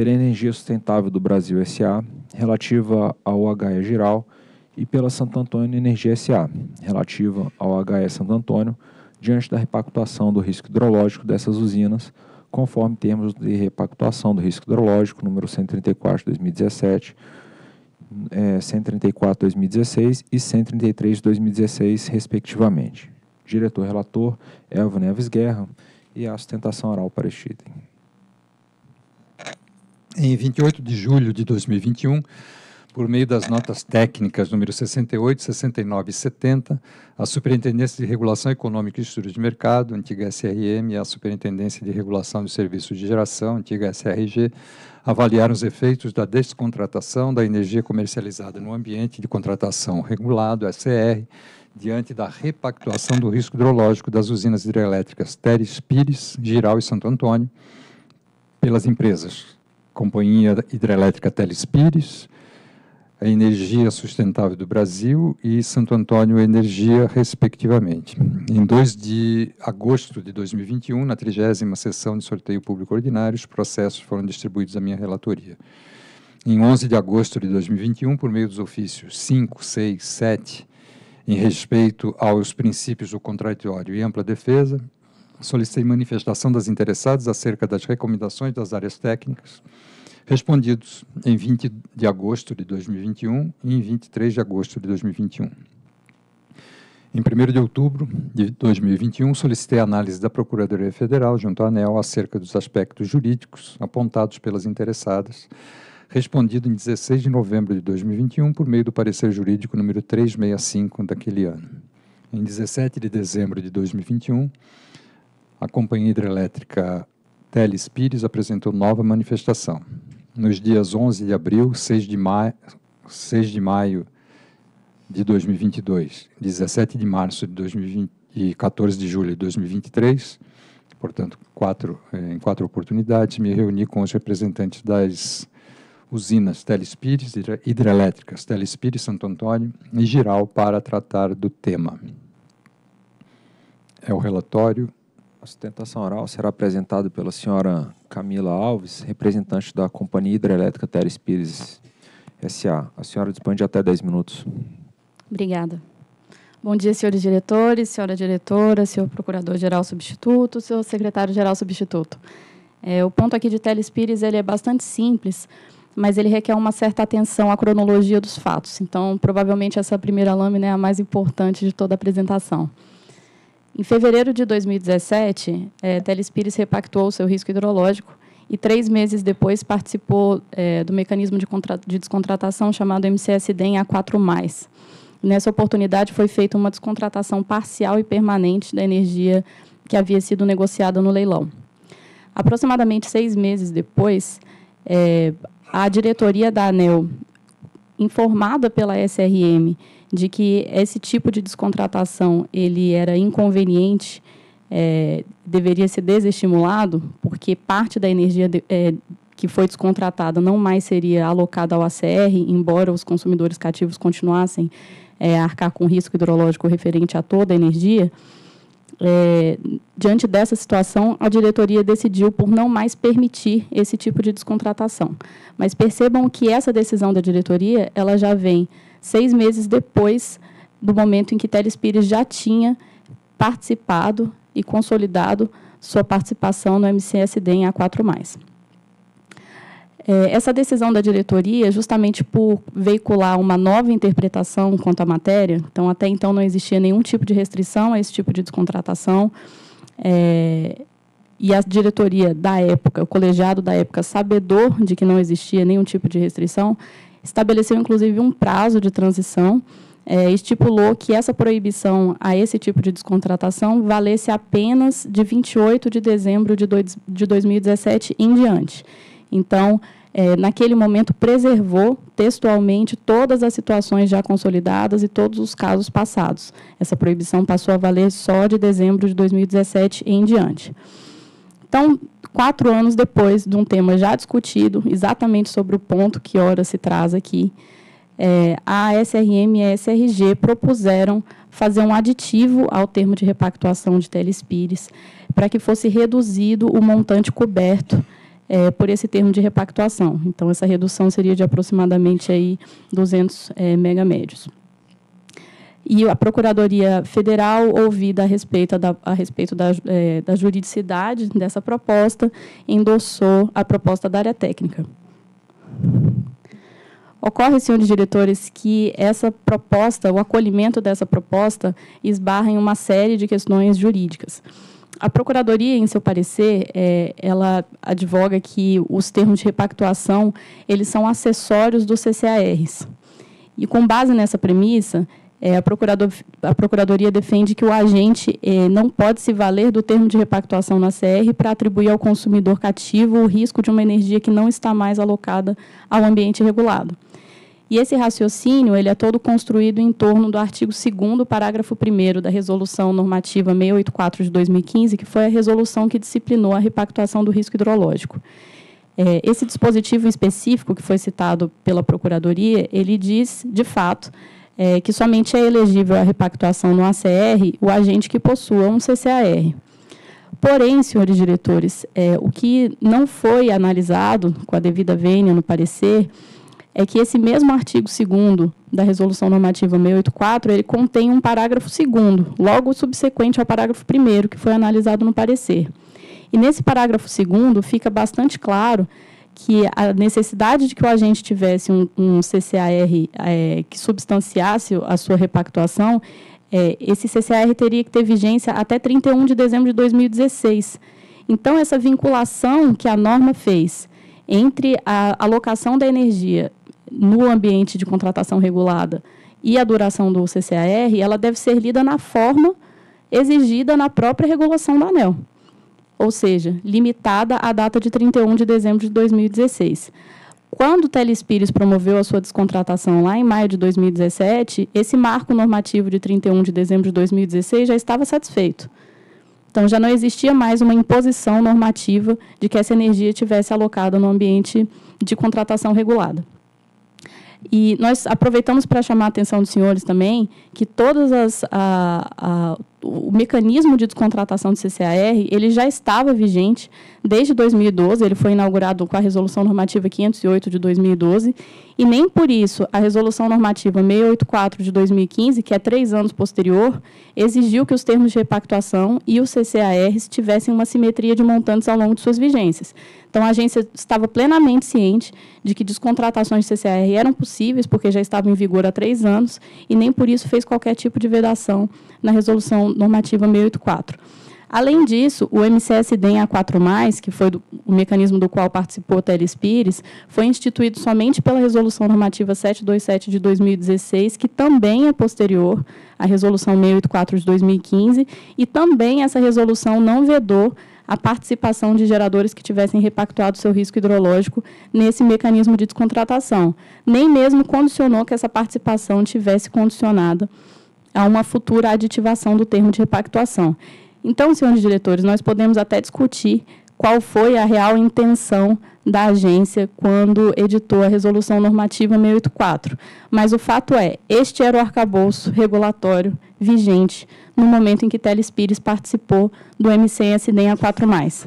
pela Energia Sustentável do Brasil SA, relativa ao HE Giral, e pela Santo Antônio Energia SA, relativa ao HE Santo Antônio, diante da repactuação do risco hidrológico dessas usinas, conforme termos de repactuação do risco hidrológico número 134 de 2017, é, 134 de 2016 e 133 de 2016, respectivamente. Diretor relator Elvio Neves Guerra e a sustentação oral para este item. Em 28 de julho de 2021, por meio das notas técnicas número 68, 69 e 70, a Superintendência de Regulação Econômica e Estudos de Mercado, antiga SRM, e a Superintendência de Regulação de Serviços de Geração, antiga SRG, avaliaram os efeitos da descontratação da energia comercializada no ambiente de contratação regulado, SCR, diante da repactuação do risco hidrológico das usinas hidrelétricas Teres Pires, Giral e Santo Antônio, pelas empresas Companhia Hidrelétrica Telespires, a Energia Sustentável do Brasil e Santo Antônio Energia, respectivamente. Em 2 de agosto de 2021, na 30 sessão de sorteio público ordinário, os processos foram distribuídos à minha relatoria. Em 11 de agosto de 2021, por meio dos ofícios 5, 6, 7, em respeito aos princípios do contraditório e ampla defesa, Solicitei manifestação das interessadas acerca das recomendações das áreas técnicas, respondidos em 20 de agosto de 2021 e em 23 de agosto de 2021. Em 1 de outubro de 2021, solicitei análise da Procuradoria Federal junto à ANEL acerca dos aspectos jurídicos apontados pelas interessadas, respondido em 16 de novembro de 2021 por meio do parecer jurídico número 365 daquele ano. Em 17 de dezembro de 2021, a Companhia Hidrelétrica Teles Pires apresentou nova manifestação. Nos dias 11 de abril, 6 de, maio, 6 de maio de 2022, 17 de março de 2020 e 14 de julho de 2023, portanto, quatro, eh, em quatro oportunidades, me reuni com os representantes das usinas Telespires, hidrelétricas Telespires, Santo Antônio e Giral para tratar do tema. É o relatório a sustentação oral será apresentada pela senhora Camila Alves, representante da Companhia Hidrelétrica Teres Pires SA. A senhora dispõe de até 10 minutos. Obrigada. Bom dia, senhores diretores, senhora diretora, senhor procurador-geral substituto, senhor secretário-geral substituto. É, o ponto aqui de Teles Pires ele é bastante simples, mas ele requer uma certa atenção à cronologia dos fatos. Então, provavelmente, essa primeira lâmina é a mais importante de toda a apresentação. Em fevereiro de 2017, é, eh, Telespires repactuou seu risco hidrológico e, três meses depois, participou é, do mecanismo de, de, descontratação chamado MCSD em A4+. Nessa oportunidade, foi feita uma descontratação parcial e permanente da energia que havia sido negociada no leilão. Aproximadamente seis meses depois, é, a diretoria da ANEL, informada pela SRM de que esse tipo de descontratação ele era inconveniente, é, deveria ser desestimulado, porque parte da energia de, é, que foi descontratada não mais seria alocada ao ACR, embora os consumidores cativos continuassem é, a arcar com risco hidrológico referente a toda a energia. É, diante dessa situação, a diretoria decidiu por não mais permitir esse tipo de descontratação. Mas percebam que essa decisão da diretoria, ela já vem seis meses depois do momento em que Teles Pires já tinha participado e consolidado sua participação no MCSD em A4+. É, essa decisão da diretoria, justamente por veicular uma nova interpretação quanto à matéria, então até então não existia nenhum tipo de restrição a esse tipo de descontratação, é, e a diretoria da época, o colegiado da época, sabedor de que não existia nenhum tipo de restrição, estabeleceu inclusive um prazo de transição, é, estipulou que essa proibição a esse tipo de descontratação valesse apenas de 28 de dezembro de, dois, de 2017 em diante. Então, é, naquele momento, preservou textualmente todas as situações já consolidadas e todos os casos passados. Essa proibição passou a valer só de dezembro de 2017 em diante. Então, quatro anos depois de um tema já discutido, exatamente sobre o ponto que ora se traz aqui, é, a SRM e a SRG propuseram fazer um aditivo ao termo de repactuação de telespires para que fosse reduzido o montante coberto é, por esse termo de repactuação. Então, essa redução seria de aproximadamente aí 200 é, megamédios. E a Procuradoria Federal, ouvida a respeito da, a respeito da, é, da juridicidade dessa proposta, endossou a proposta da área técnica. Ocorre, senhores diretores, que essa proposta, o acolhimento dessa proposta, esbarra em uma série de questões jurídicas. A Procuradoria, em seu parecer, é, ela advoga que os termos de repactuação eles são acessórios dos CCARs. E com base nessa premissa, é, a, procurador, a, Procuradoria defende que o agente é, não pode se valer do termo de repactuação na CR para atribuir ao consumidor cativo o risco de uma energia que não está mais alocada ao ambiente regulado. E esse raciocínio ele é todo construído em torno do artigo 2 parágrafo 1 da Resolução Normativa 684 de 2015, que foi a resolução que disciplinou a repactuação do risco hidrológico é, esse dispositivo específico que foi citado pela Procuradoria, ele diz, de fato, é, que somente é elegível à repactuação no ACR o agente que possua um CCAR. Porém, senhores diretores, é, o que não foi analisado com a devida vênia no parecer é que esse mesmo artigo 2 da Resolução Normativa 684, ele contém um parágrafo 2 logo subsequente ao parágrafo 1 que foi analisado no parecer. E nesse parágrafo 2 fica bastante claro que a necessidade de que o agente tivesse um, um CCAR é, que substanciasse a sua repactuação, é, esse CCAR teria que ter vigência até 31 de dezembro de 2016. Então, essa vinculação que a norma fez entre a alocação da energia no ambiente de contratação regulada e a duração do CCAR, ela deve ser lida na forma exigida na própria regulação da ANEL ou seja, limitada à data de 31 de dezembro de 2016. Quando o Telespires promoveu a sua descontratação lá em maio de 2017, esse marco normativo de 31 de dezembro de 2016 já estava satisfeito. Então, já não existia mais uma imposição normativa de que essa energia tivesse alocada no ambiente de contratação regulada. E nós aproveitamos para chamar a atenção dos senhores também que todas as, a, a, o mecanismo de descontratação do CCAR ele já estava vigente desde 2012, ele foi inaugurado com a Resolução Normativa 508 de 2012, e nem por isso a Resolução Normativa 684 de 2015, que é três anos posterior, exigiu que os termos de repactuação e o CCAR tivessem uma simetria de montantes ao longo de suas vigências. Então, a agência estava plenamente ciente de que descontratações de CCAR eram possíveis, porque já estavam em vigor há três anos, e nem por isso fez qualquer tipo de vedação na Resolução Normativa 684. Além disso, o MCSDEM A4+, que foi do, o mecanismo do qual participou Teles Pires, foi instituído somente pela Resolução Normativa 727 de 2016, que também é posterior à Resolução 684 de 2015, e também essa resolução não vedou a participação de geradores que tivessem repactuado seu risco hidrológico nesse mecanismo de descontratação, nem mesmo condicionou que essa participação tivesse condicionada a uma futura aditivação do termo de repactuação. Então, senhores diretores, nós podemos até discutir qual foi a real intenção da agência quando editou a Resolução Normativa 684. Mas o fato é, este era o arcabouço regulatório vigente no momento em que Teles Pires participou do MCSDEM A4+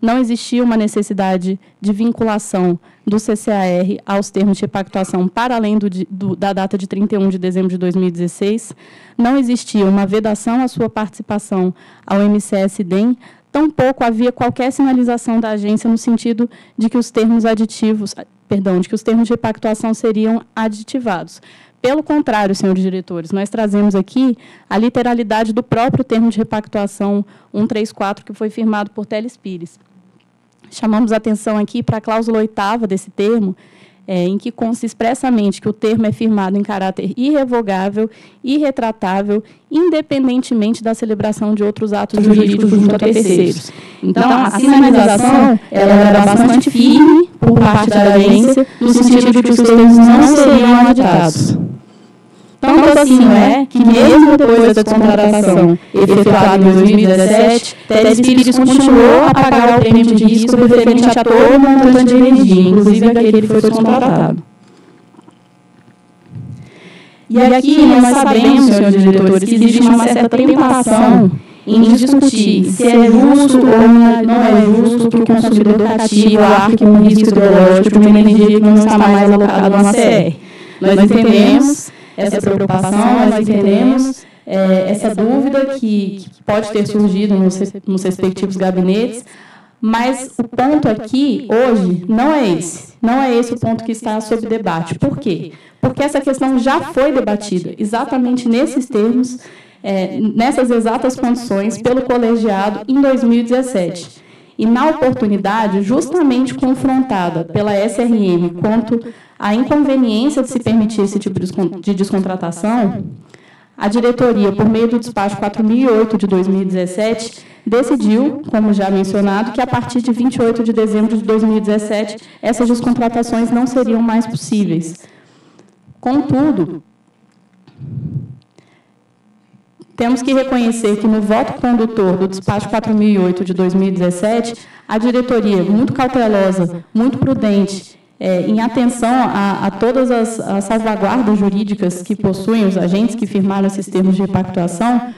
não existia uma necessidade de vinculação do CCAR aos termos de repactuação para além do, do, da data de 31 de dezembro de 2016, não existia uma vedação à sua participação ao MCS-DEM, tampouco havia qualquer sinalização da agência no sentido de que os termos aditivos, perdão, de que os termos de pactuação seriam aditivados. Pelo contrário, senhores diretores, nós trazemos aqui a literalidade do próprio termo de repactuação 134 que foi firmado por Teles Pires chamamos atenção aqui para a cláusula oitava desse termo, é, em que consta expressamente que o termo é firmado em caráter irrevogável, irretratável, independentemente da celebração de outros atos jurídicos junto a terceiros. Então, então, a sinalização ela era bastante firme por parte da agência, no sentido de que os termos não seriam aditados. Tanto assim é que, mesmo depois da descontratação efetuada em 2017, Pires continuou a pagar o prêmio de risco referente a todo o montante de energia, inclusive aquele que foi descontratado. E aqui nós sabemos, senhores diretores, que existe uma certa tentação em discutir se é justo ou não é, é justo que o consumidor cativo arque um o risco hidrológico de uma energia que não está mais alocada a uma CR. Nós entendemos essa preocupação, nós entendemos é, é, essa dúvida que, que, pode ter surgido nos, nos respectivos gabinetes, mas o ponto aqui, hoje, não é, é esse. É não é esse o ponto que está sob debate. Por quê? Porque essa questão já foi debatida, exatamente nesses termos, é, nessas exatas condições, pelo colegiado em 2017. E na oportunidade, justamente confrontada pela SRM quanto à inconveniência de se permitir esse tipo de descontratação, a diretoria, por meio do despacho 4008 de 2017, decidiu, como já mencionado, que a partir de 28 de dezembro de 2017, essas descontratações não seriam mais possíveis. Contudo, temos que reconhecer que no voto condutor do despacho 4008 de 2017, a diretoria, muito cautelosa, muito prudente, é, em atenção a, a todas as, as salvaguardas jurídicas que possuem os agentes que firmaram esses termos de repactuação,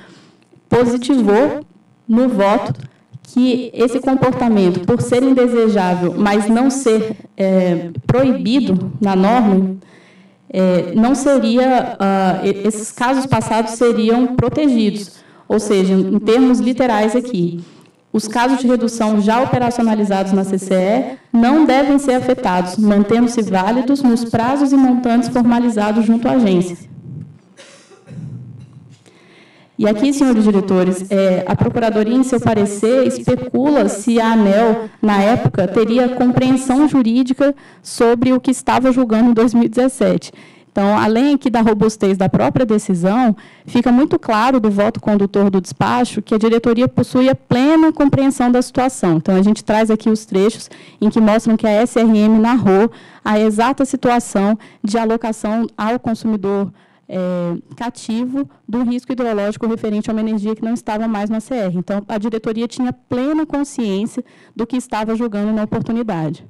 positivou no voto que esse comportamento, por ser indesejável, mas não ser é, proibido na norma, é, não seria, uh, esses casos passados seriam protegidos, ou seja, em termos literais aqui, os casos de redução já operacionalizados na CCE não devem ser afetados, mantendo-se válidos nos prazos e montantes formalizados junto à agência. E aqui, senhores diretores, é, a Procuradoria, em seu parecer, especula se a ANEL, na época, teria compreensão jurídica sobre o que estava julgando em 2017. Então, além aqui da robustez da própria decisão, fica muito claro do voto condutor do despacho que a diretoria possui a plena compreensão da situação. Então, a gente traz aqui os trechos em que mostram que a SRM narrou a exata situação de alocação ao consumidor é, cativo do risco hidrológico referente a uma energia que não estava mais na CR. Então, a diretoria tinha plena consciência do que estava julgando na oportunidade.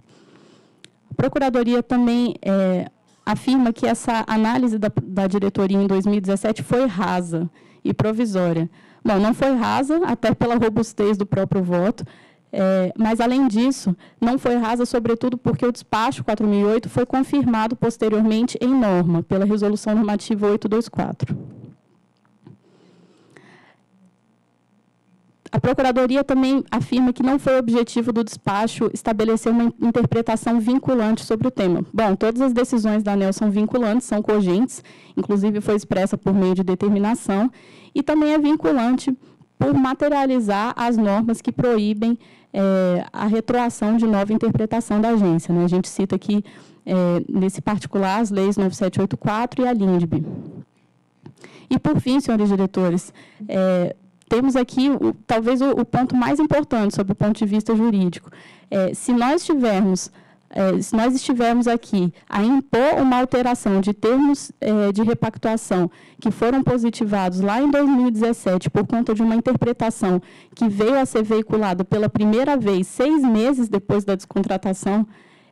A Procuradoria também é, afirma que essa análise da, da diretoria em 2017 foi rasa e provisória. Bom, não foi rasa, até pela robustez do próprio voto, é, mas, além disso, não foi rasa, sobretudo porque o despacho 4008 foi confirmado posteriormente em norma, pela Resolução Normativa 824. A Procuradoria também afirma que não foi objetivo do despacho estabelecer uma interpretação vinculante sobre o tema. Bom, todas as decisões da ANEL são vinculantes, são cogentes, inclusive foi expressa por meio de determinação, e também é vinculante por materializar as normas que proíbem é, a retroação de nova interpretação da agência. Né? A gente cita aqui, é, nesse particular, as leis 9784 e a LINDB. E, por fim, senhores diretores, é, temos aqui o, talvez o, o, ponto mais importante sob o ponto de vista jurídico. É, se nós tivermos é, se nós estivermos aqui a impor uma alteração de termos é, de repactuação que foram positivados lá em 2017 por conta de uma interpretação que veio a ser veiculada pela primeira vez seis meses depois da descontratação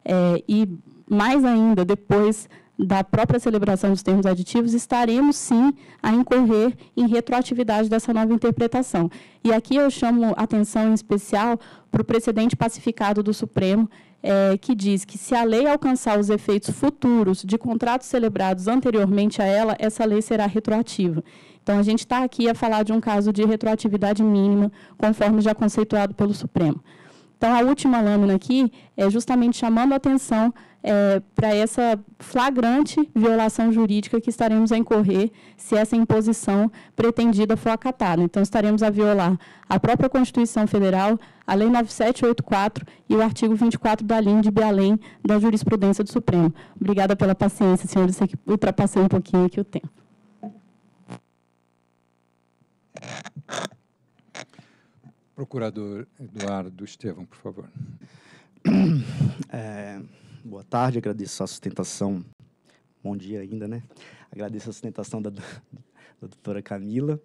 é, e mais ainda depois da própria celebração dos termos aditivos, estaremos sim a incorrer em retroatividade dessa nova interpretação. E aqui eu chamo atenção em especial para o precedente pacificado do Supremo, é, que diz que se a lei alcançar os efeitos futuros de contratos celebrados anteriormente a ela, essa lei será retroativa. Então, a gente está aqui a falar de um caso de retroatividade mínima, conforme já conceituado pelo Supremo. Então, a última lâmina aqui é justamente chamando a atenção é, para essa flagrante violação jurídica que estaremos a incorrer se essa imposição pretendida for acatada. Então, estaremos a violar a própria Constituição Federal, a Lei 9784 e o artigo 24 da linha de Belém da jurisprudência do Supremo. Obrigada pela paciência, senhores, ultrapassei um pouquinho aqui o tempo. Procurador Eduardo Estevam, por favor. <clears throat> É, boa tarde, agradeço a sustentação. Bom dia ainda, né? Agradeço a sustentação da, da doutora Camila.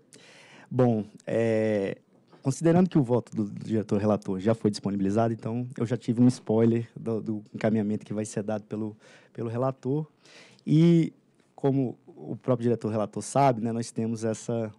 Bom, é, considerando que o voto do, do, diretor relator já foi disponibilizado, então eu já tive um spoiler do, do encaminhamento que vai ser dado pelo, pelo relator. E, como o próprio diretor relator sabe, né, nós temos essa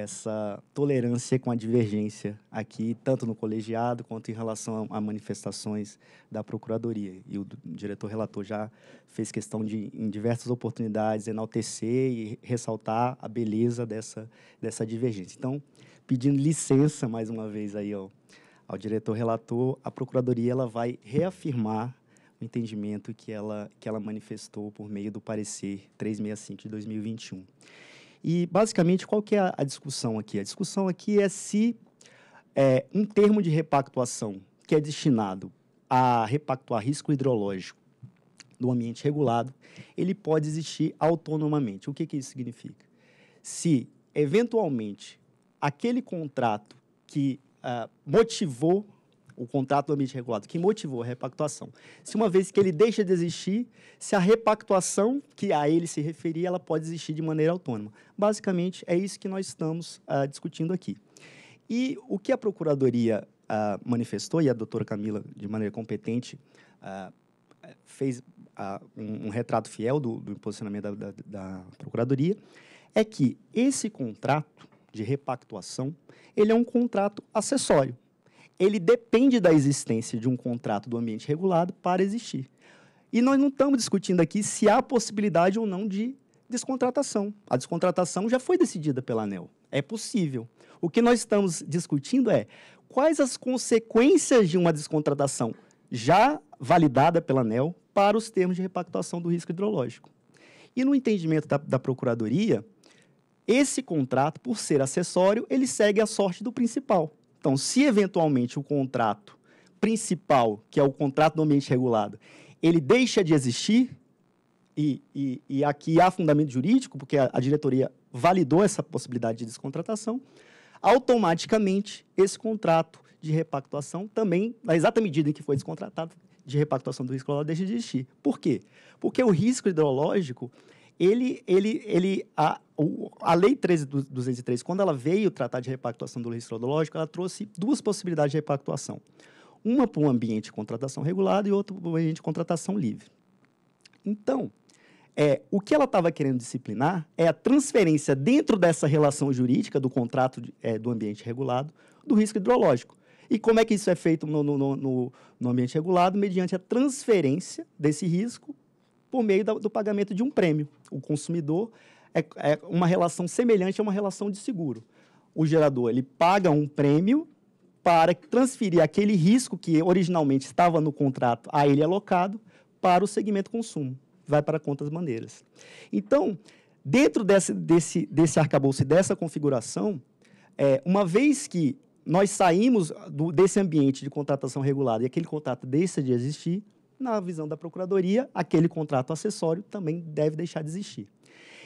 essa tolerância com a divergência aqui, tanto no colegiado quanto em relação a, manifestações da Procuradoria. E o diretor relator já fez questão de, em diversas oportunidades, enaltecer e ressaltar a beleza dessa, dessa divergência. Então, pedindo licença mais uma vez aí ao, ao diretor relator, a Procuradoria ela vai reafirmar o entendimento que ela, que ela manifestou por meio do parecer 365 de 2021. E, basicamente, qual que é a, a discussão aqui? A discussão aqui é se é, um termo de repactuação que é destinado a repactuar risco hidrológico do ambiente regulado, ele pode existir autonomamente. O que, que isso significa? Se, eventualmente, aquele contrato que uh, motivou o contrato do ambiente regulado, que motivou a repactuação. Se uma vez que ele deixa de existir, se a repactuação que a ele se referia, ela pode existir de maneira autônoma. Basicamente, é isso que nós estamos ah, discutindo aqui. E o que a Procuradoria ah, manifestou, e a doutora Camila, de maneira competente, ah, fez ah, um, um, retrato fiel do, do posicionamento da, da, da Procuradoria, é que esse contrato de repactuação, ele é um contrato acessório ele depende da existência de um contrato do ambiente regulado para existir. E nós não estamos discutindo aqui se há possibilidade ou não de descontratação. A descontratação já foi decidida pela ANEL. É possível. O que nós estamos discutindo é quais as consequências de uma descontratação já validada pela ANEL para os termos de repactuação do risco hidrológico. E no entendimento da, da Procuradoria, esse contrato, por ser acessório, ele segue a sorte do principal. Então, se eventualmente o contrato principal, que é o contrato do ambiente regulado, ele deixa de existir, e, e, e aqui há fundamento jurídico, porque a, a diretoria validou essa possibilidade de descontratação, automaticamente esse contrato de repactuação também, na exata medida em que foi descontratado, de repactuação do risco hidrológico deixa de existir. Por quê? Porque o risco hidrológico ele, ele, ele a, a Lei 13.203, quando ela veio tratar de repactuação do registro hidrológico, ela trouxe duas possibilidades de repactuação. Uma para o ambiente de contratação regulado e outra para o ambiente de contratação livre. Então, é, o que ela estava querendo disciplinar é a transferência dentro dessa relação jurídica do contrato de, é, do ambiente regulado do risco hidrológico. E como é que isso é feito no, no, no, no ambiente regulado? Mediante a transferência desse risco por meio do, do pagamento de um prêmio. O consumidor é, é uma relação semelhante a uma relação de seguro. O gerador ele paga um prêmio para transferir aquele risco que originalmente estava no contrato a ele alocado para o segmento consumo, vai para contas bandeiras. Então, dentro desse, desse, desse arcabouço e dessa configuração, é, uma vez que nós saímos do, desse ambiente de contratação regulada e aquele contrato deixa de existir, na visão da Procuradoria, aquele contrato acessório também deve deixar de existir.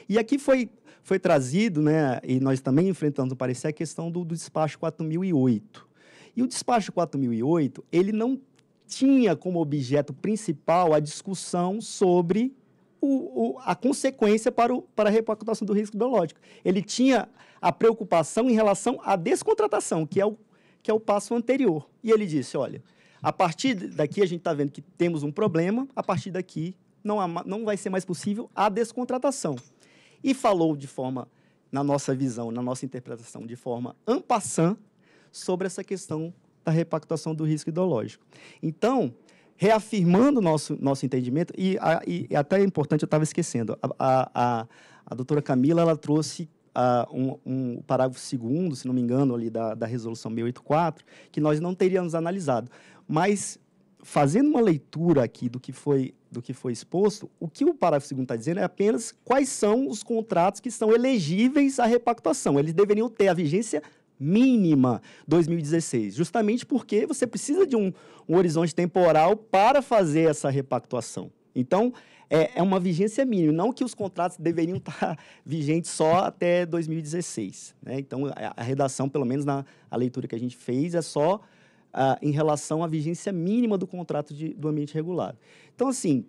E aqui foi, foi trazido, né, e nós também enfrentamos o parecer, a questão do, do despacho 4008. E o despacho 4008, ele não tinha como objeto principal a discussão sobre o, o, a consequência para, o, para a repactuação do risco biológico. Ele tinha a preocupação em relação à descontratação, que é o, que é o passo anterior. E ele disse, olha, a partir daqui, a gente está vendo que temos um problema, a partir daqui, não, há, não vai ser mais possível a descontratação. E falou de forma, na nossa visão, na nossa interpretação, de forma ampassã sobre essa questão da repactuação do risco ideológico. Então, reafirmando nosso nosso entendimento e, a, e até é importante eu estava esquecendo a, a, a, a doutora Camila ela trouxe a um, um parágrafo segundo se não me engano ali da, da resolução 684 que nós não teríamos analisado mas fazendo uma leitura aqui do que foi do que foi exposto, o que o parágrafo segundo está dizendo é apenas quais são os contratos que são elegíveis à repactuação. Eles deveriam ter a vigência mínima 2016, justamente porque você precisa de um, um horizonte temporal para fazer essa repactuação. Então, é, é, uma vigência mínima, não que os contratos deveriam estar <laughs> tá vigentes só até 2016. Né? Então, a, a, redação, pelo menos na a leitura que a gente fez, é só ah, em relação à vigência mínima do contrato de, do ambiente regulado. Então, assim,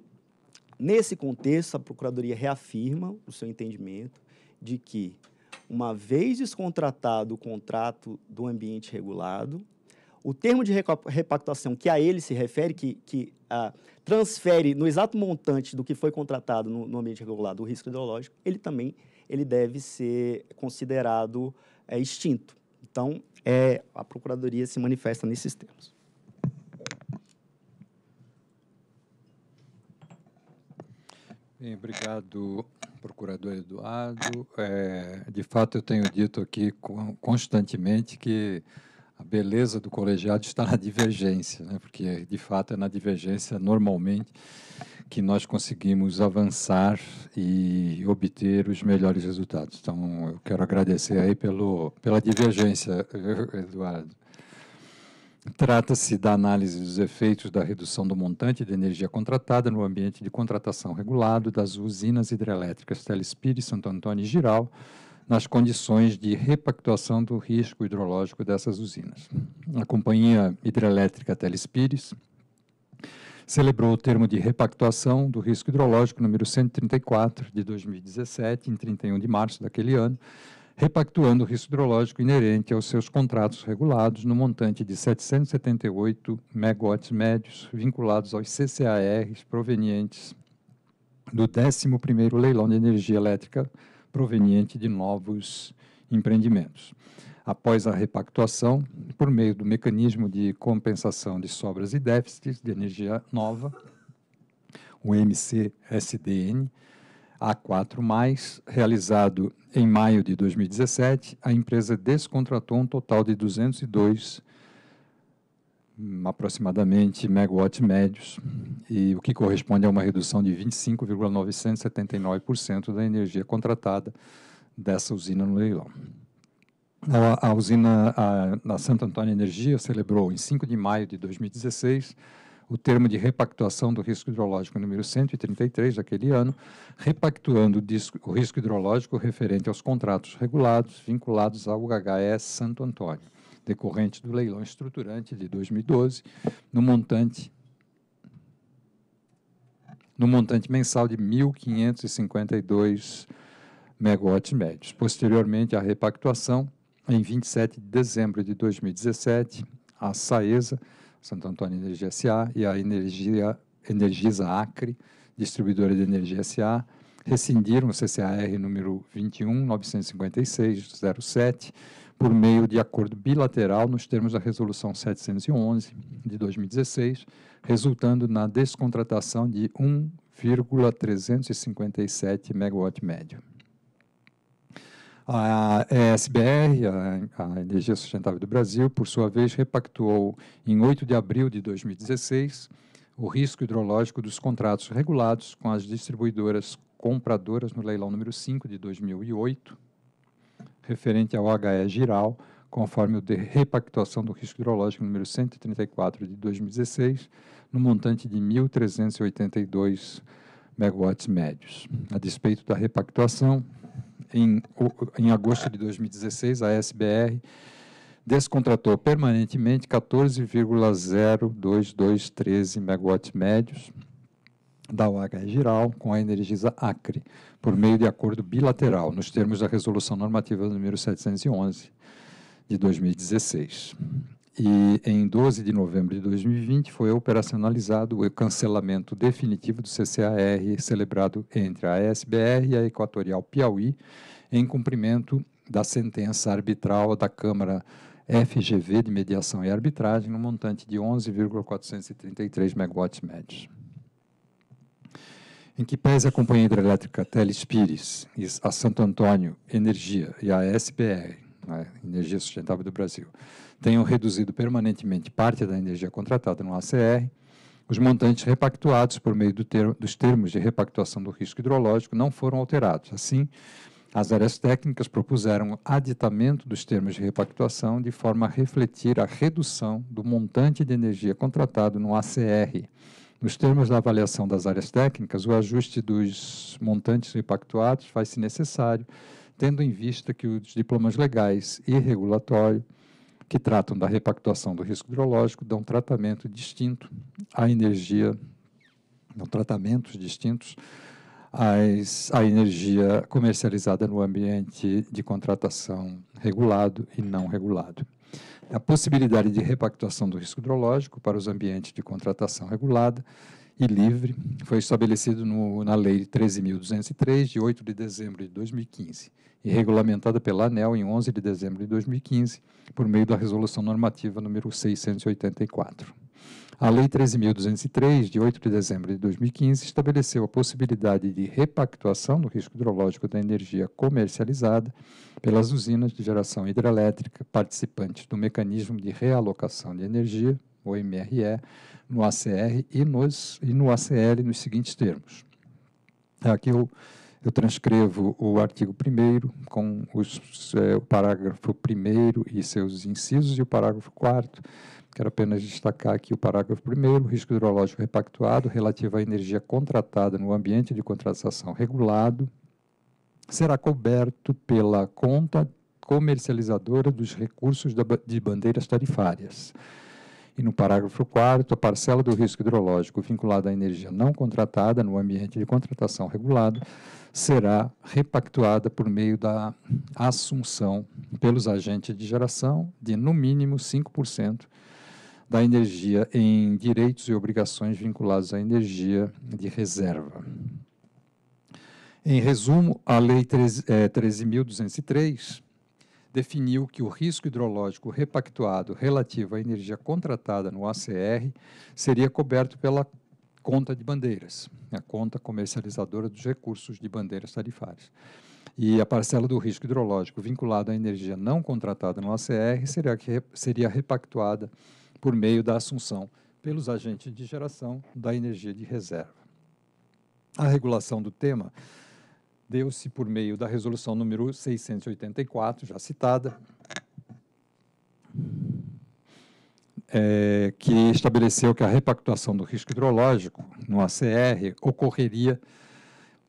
nesse contexto, a Procuradoria reafirma o seu entendimento de que, uma vez descontratado o contrato do ambiente regulado, o termo de repactuação que a ele se refere, que, que ah, transfere no exato montante do que foi contratado no, no ambiente regulado o risco hidrológico, ele também ele deve ser considerado é, extinto. Então, é, a Procuradoria se manifesta nesses termos. Bem, obrigado, procurador Eduardo. É, de fato, eu tenho dito aqui constantemente que a beleza do colegiado está na divergência, né? porque, de fato, é na divergência normalmente que nós conseguimos avançar e obter os melhores resultados. Então, eu quero agradecer aí pelo, pela divergência, <laughs> Eduardo. Trata-se da análise dos efeitos da redução do montante de energia contratada no ambiente de contratação regulado das usinas hidrelétricas Telespire, Santo Antônio e Giral, nas condições de repactuação do risco hidrológico dessas usinas. A companhia hidrelétrica Telespires celebrou o termo de repactuação do risco hidrológico número 134 de 2017, em 31 de março daquele ano, repactuando o risco hidrológico inerente aos seus contratos regulados no montante de 778 megawatts médios vinculados aos CCARs provenientes do 11º leilão de energia elétrica proveniente de novos empreendimentos após a repactuação, por meio do mecanismo de compensação de sobras e déficits de energia nova, o MCSDN A4+, realizado em maio de 2017, a empresa descontratou um total de 202 aproximadamente megawatts médios, e o que corresponde a uma redução de 25,979% da energia contratada dessa usina no leilão. A, a usina na da Santo Antônio Energia celebrou, em 5 de maio de 2016, o termo de repactuação do risco hidrológico número 133 daquele ano, repactuando o, disco, o risco hidrológico referente aos contratos regulados vinculados ao HHS Santo Antônio, decorrente do leilão estruturante de 2012, no montante no montante mensal de 1.552 megawatts médios. Posteriormente à repactuação, em 27 de dezembro de 2017, a SAESA, Santo Antônio Energia SA, e a Energia, Energisa Acre, distribuidora de energia SA, rescindiram o CCAR número 21.956-07 por meio de acordo bilateral nos termos da Resolução 711 de 2016, resultando na descontratação de 1,357 megawatt médio. A ESBR, a Energia Sustentável do Brasil, por sua vez, repactuou em 8 de abril de 2016 o risco hidrológico dos contratos regulados com as distribuidoras compradoras no leilão número 5 de 2008, referente ao HE Giral, conforme o de repactuação do risco hidrológico número 134 de 2016, no montante de 1.382 megawatts médios. A despeito da repactuação, em, em agosto de 2016, a SBR descontratou permanentemente 14,02213 megawatts médios da UHE Giral com a Energisa Acre, por meio de acordo bilateral, nos termos da Resolução Normativa número 711 de 2016. E em 12 de novembro de 2020 foi operacionalizado o cancelamento definitivo do CCAR celebrado entre a SBR e a Equatorial Piauí, em cumprimento da sentença arbitral da Câmara FGV de mediação e arbitragem no montante de 11,433 megawatts médios. Em que pese a Companhia Hidrelétrica Telespires, a Santo Antônio Energia e a SBR, a né, Energia Sustentável do Brasil, tenham reduzido permanentemente parte da energia contratada no ACR, os montantes repactuados por meio do dos termos de repactuação do risco hidrológico não foram alterados. Assim, as áreas técnicas propuseram aditamento dos termos de repactuação de forma a refletir a redução do montante de energia contratado no ACR. Nos termos da avaliação das áreas técnicas, o ajuste dos montantes repactuados faz-se necessário, tendo em vista que os diplomas legais e regulatório que tratam da repactuação do risco hidrológico dão tratamento distinto à energia, dão tratamentos distintos às, à energia comercializada no ambiente de contratação regulado e não regulado. A possibilidade de repactuação do risco hidrológico para os ambientes de contratação regulada e livre foi estabelecido no, na Lei 13.203, de 8 de dezembro de 2015, e regulamentada pela ANEL em 11 de dezembro de 2015, por meio da Resolução Normativa número 684. A Lei 13.203, de 8 de dezembro de 2015, estabeleceu a possibilidade de repactuação do risco hidrológico da energia comercializada pelas usinas de geração hidrelétrica participantes do Mecanismo de Realocação de Energia, o MRE, no ACR e, nos, e no ACL nos seguintes termos. Aqui eu, eu transcrevo o artigo 1 com os, é, o parágrafo 1 e seus incisos e o parágrafo 4 Quero apenas destacar aqui o parágrafo 1 risco hidrológico repactuado relativo à energia contratada no ambiente de contratação regulado será coberto pela conta comercializadora dos recursos de bandeiras tarifárias. E no parágrafo 4, a parcela do risco hidrológico vinculada à energia não contratada no ambiente de contratação regulado será repactuada por meio da assunção pelos agentes de geração de, no mínimo, 5% da energia em direitos e obrigações vinculados à energia de reserva. Em resumo, a Lei 13.203 definiu que o risco hidrológico repactuado relativo à energia contratada no ACR seria coberto pela conta de bandeiras, a conta comercializadora dos recursos de bandeiras tarifárias. E a parcela do risco hidrológico vinculada à energia não contratada no ACR seria, seria repactuada por meio da assunção pelos agentes de geração da energia de reserva. A regulação do tema deu-se por meio da resolução número 684, já citada, é, que estabeleceu que a repactuação do risco hidrológico no ACR ocorreria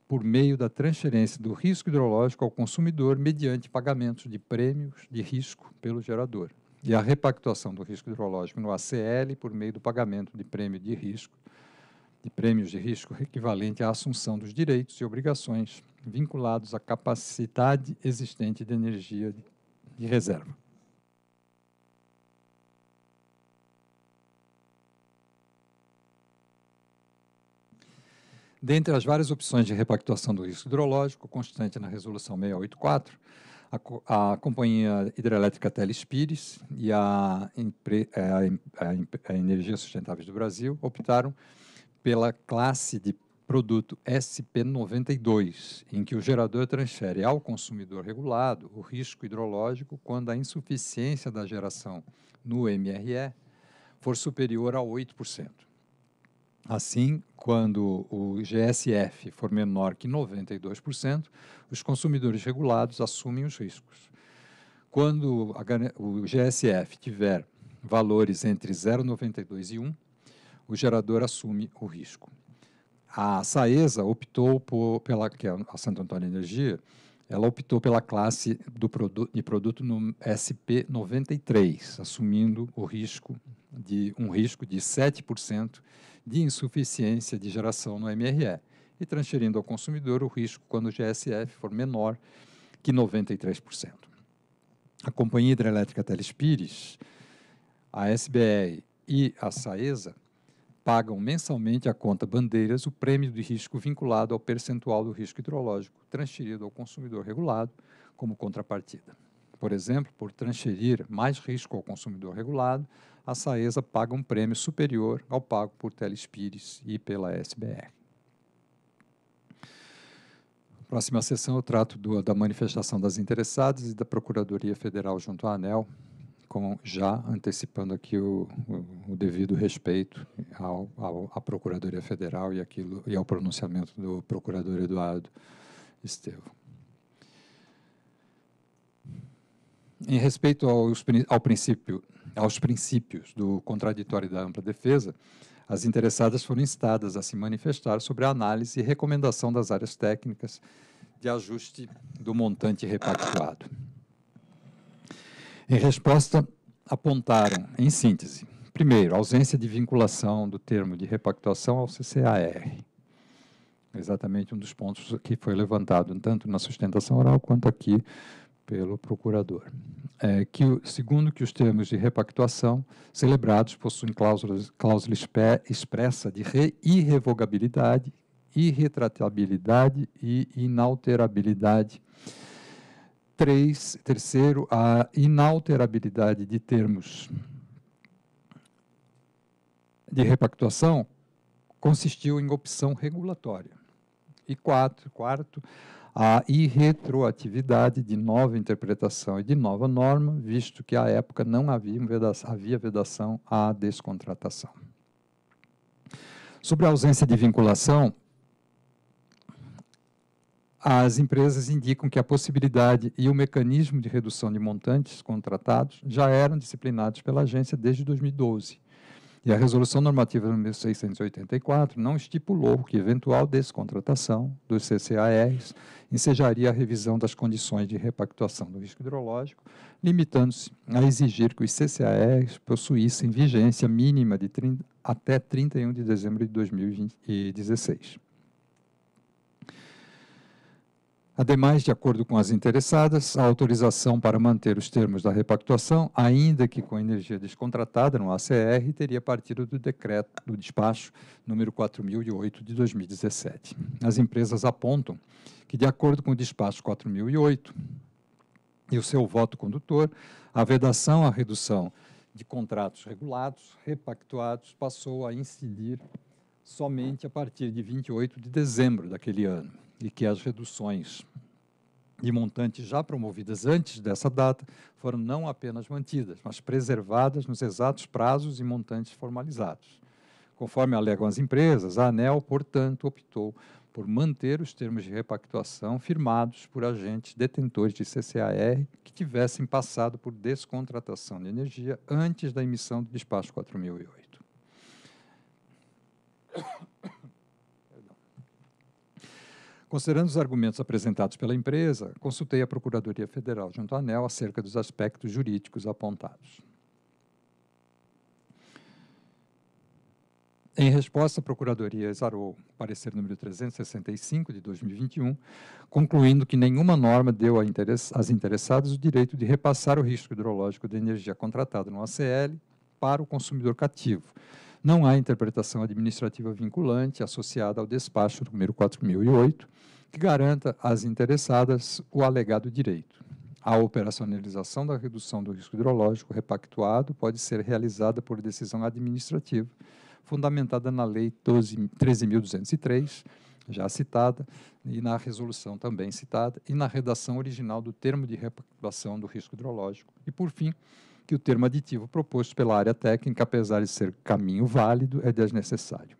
por meio da transferência do risco hidrológico ao consumidor mediante pagamento de prêmios de risco pelo gerador. E a repactuação do risco hidrológico no ACL por meio do pagamento de prêmio de risco, de prêmios de risco equivalente à assunção dos direitos e obrigações vinculados à capacidade existente de energia de reserva. Dentre as várias opções de repactuação do risco hidrológico, constante na resolução 684, a, a Companhia Hidrelétrica Telespires e a, é, a, a, a Energia sustentável do Brasil optaram pela classe de produto SP92, em que o gerador transfere ao consumidor regulado o risco hidrológico quando a insuficiência da geração no MRE for superior a 8%. Assim, quando o GSF for menor que 92%, os consumidores regulados assumem os riscos. Quando o GSF tiver valores entre 0,92 e 1, o gerador assume o risco a Saesa optou por, pela que é a Santo Antônio Energia, ela optou pela classe do produto, de produto no SP93, assumindo o risco de um risco de 7% de insuficiência de geração no MRE e transferindo ao consumidor o risco quando o GSF for menor que 93%. A Companhia Hidrelétrica Telespires, a SBR e a Saesa pagam mensalmente à conta Bandeiras o prêmio de risco vinculado ao percentual do risco hidrológico transferido ao consumidor regulado como contrapartida. Por exemplo, por transferir mais risco ao consumidor regulado, a Saesa paga um prêmio superior ao pago por Telespires e pela SBR. Próxima sessão eu trato do, da manifestação das interessadas e da Procuradoria Federal junto à ANEL com, já antecipando aqui o, o, o devido respeito ao, ao, à Procuradoria Federal e, aquilo, e ao pronunciamento do procurador Eduardo Estevam. Em respeito aos, ao princípio, aos princípios do contraditório da ampla defesa, as interessadas foram instadas a se manifestar sobre a análise e recomendação das áreas técnicas de ajuste do montante repactuado. Em resposta, apontaram, em síntese, primeiro, ausência de vinculação do termo de repactuação ao CCAR. Exatamente um dos pontos que foi levantado, tanto na sustentação oral quanto aqui pelo procurador. É, que, segundo que os termos de repactuação celebrados possuem cláusulas, cláusula expressa de re, irrevogabilidade, irretratabilidade e inalterabilidade Três, terceiro, a inalterabilidade de termos de repactuação consistiu em opção regulatória. E quatro, quarto, a irretroatividade de nova interpretação e de nova norma, visto que à época não havia vedação, havia vedação à descontratação. Sobre a ausência de vinculação, as empresas indicam que a possibilidade e o mecanismo de redução de montantes contratados já eram disciplinados pela agência desde 2012. E a Resolução Normativa nº 684 não estipulou que eventual descontratação dos CCARs ensejaria a revisão das condições de repactuação do risco hidrológico, limitando-se a exigir que os CCARs possuíssem vigência mínima de 30, até 31 de dezembro de 2016. Ademais, de acordo com as interessadas, a autorização para manter os termos da repactuação, ainda que com energia descontratada no ACR, teria partido do decreto do despacho número 4008 de 2017. As empresas apontam que, de acordo com o despacho 4008 e o seu voto condutor, a vedação à redução de contratos regulados, repactuados, passou a incidir somente a partir de 28 de dezembro daquele ano, e que as reduções de montantes já promovidas antes dessa data foram não apenas mantidas, mas preservadas nos exatos prazos e montantes formalizados. Conforme alegam as empresas, a ANEL, portanto, optou por manter os termos de repactuação firmados por agentes detentores de CCAR que tivessem passado por descontratação de energia antes da emissão do despacho 4008. Considerando os argumentos apresentados pela empresa, consultei a Procuradoria Federal junto à ANEL acerca dos aspectos jurídicos apontados. Em resposta, a Procuradoria exarou parecer número 365 de 2021, concluindo que nenhuma norma deu às interessadas o direito de repassar o risco hidrológico da energia contratada no ACL para o consumidor cativo, não há interpretação administrativa vinculante associada ao despacho número 4008, que garanta às interessadas o alegado direito. A operacionalização da redução do risco hidrológico repactuado pode ser realizada por decisão administrativa, fundamentada na Lei 13.203, já citada, e na resolução também citada, e na redação original do termo de repactuação do risco hidrológico. E, por fim, que o termo aditivo proposto pela área técnica, apesar de ser caminho válido, é desnecessário.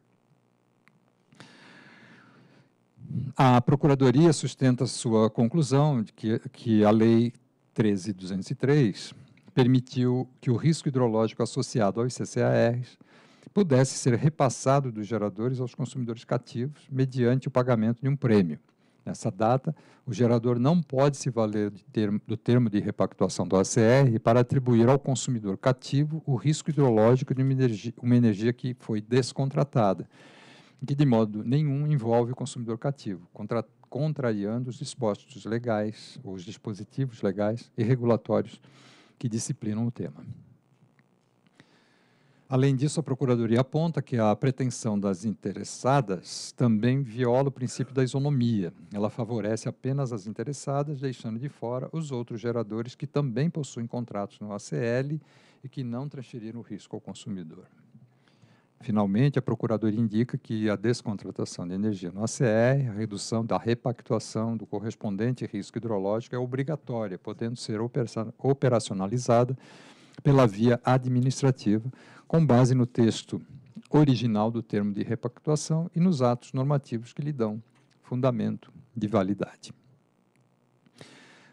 A Procuradoria sustenta sua conclusão de que, que a Lei 13.203 permitiu que o risco hidrológico associado aos CCARs pudesse ser repassado dos geradores aos consumidores cativos mediante o pagamento de um prêmio. Nessa data, o gerador não pode se valer termo, do termo de repactuação do ACR para atribuir ao consumidor cativo o risco hidrológico de uma energia, uma energia que foi descontratada, que de modo nenhum envolve o consumidor cativo, contra, contrariando os dispostos legais, os dispositivos legais e regulatórios que disciplinam o tema. Além disso, a Procuradoria aponta que a pretensão das interessadas também viola o princípio da isonomia. Ela favorece apenas as interessadas, deixando de fora os outros geradores que também possuem contratos no ACL e que não transferiram o risco ao consumidor. Finalmente, a Procuradoria indica que a descontratação de energia no ACR, a redução da repactuação do correspondente risco hidrológico é obrigatória, podendo ser operacionalizada pela via administrativa com base no texto original do termo de repactuação e nos atos normativos que lhe dão fundamento de validade.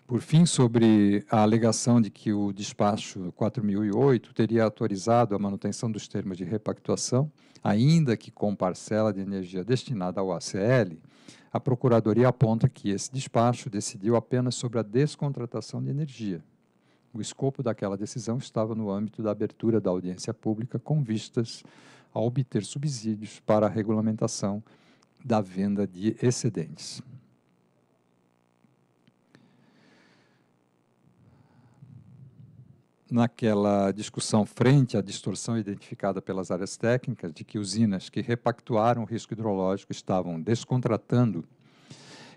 Por fim, sobre a alegação de que o despacho 4008 teria autorizado a manutenção dos termos de repactuação, ainda que com parcela de energia destinada ao ACL, a Procuradoria aponta que esse despacho decidiu apenas sobre a descontratação de energia, o escopo daquela decisão estava no âmbito da abertura da audiência pública com vistas a obter subsídios para a regulamentação da venda de excedentes. naquela discussão frente à distorção identificada pelas áreas técnicas de que usinas que repactuaram o risco hidrológico estavam descontratando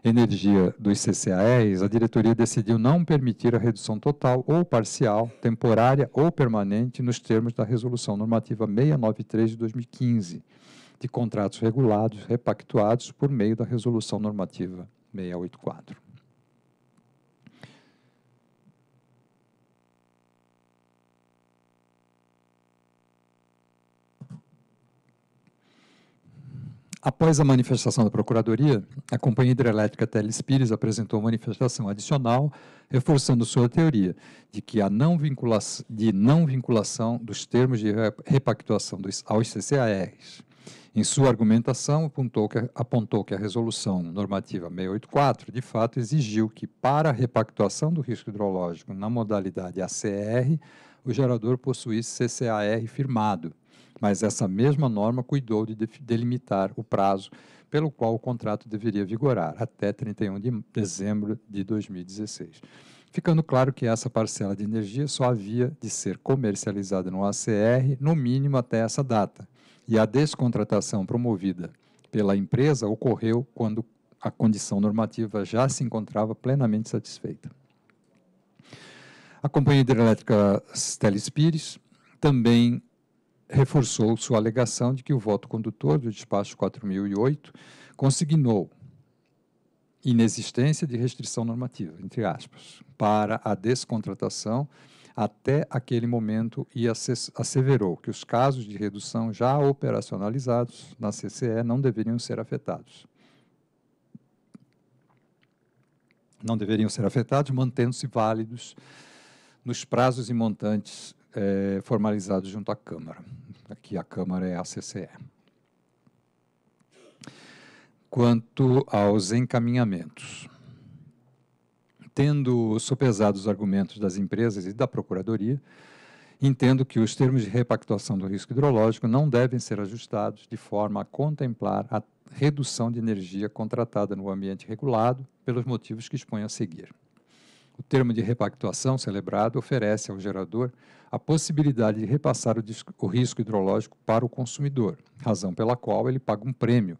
Energia dos CCAEs, a diretoria decidiu não permitir a redução total ou parcial, temporária ou permanente, nos termos da Resolução Normativa 693 de 2015, de contratos regulados, repactuados por meio da Resolução Normativa 684. Após a manifestação da Procuradoria, a Companhia Hidrelétrica Telespires Pires apresentou manifestação adicional, reforçando sua teoria de que a não vinculação, de não vinculação dos termos de repactuação dos, aos CCARs. Em sua argumentação, apontou que, apontou que a resolução normativa 684, de fato, exigiu que, para a repactuação do risco hidrológico na modalidade ACR, o gerador possuísse CCAR firmado mas essa mesma norma cuidou de delimitar o prazo pelo qual o contrato deveria vigorar, até 31 de dezembro de 2016. Ficando claro que essa parcela de energia só havia de ser comercializada no ACR, no mínimo até essa data. E a descontratação promovida pela empresa ocorreu quando a condição normativa já se encontrava plenamente satisfeita. A Companhia Hidrelétrica Teles Pires também reforçou sua alegação de que o voto condutor do despacho 4008 consignou inexistência de restrição normativa, entre aspas, para a descontratação até aquele momento e asseverou que os casos de redução já operacionalizados na CCE não deveriam ser afetados. Não deveriam ser afetados, mantendo-se válidos nos prazos e montantes é, formalizado junto à Câmara. Aqui a Câmara é a CCE. Quanto aos encaminhamentos. Tendo sopesado os argumentos das empresas e da Procuradoria, entendo que os termos de repactuação do risco hidrológico não devem ser ajustados de forma a contemplar a redução de energia contratada no ambiente regulado pelos motivos que expõe a seguir. O termo de repactuação celebrado oferece ao gerador a possibilidade de repassar o, o risco hidrológico para o consumidor, razão pela qual ele paga um prêmio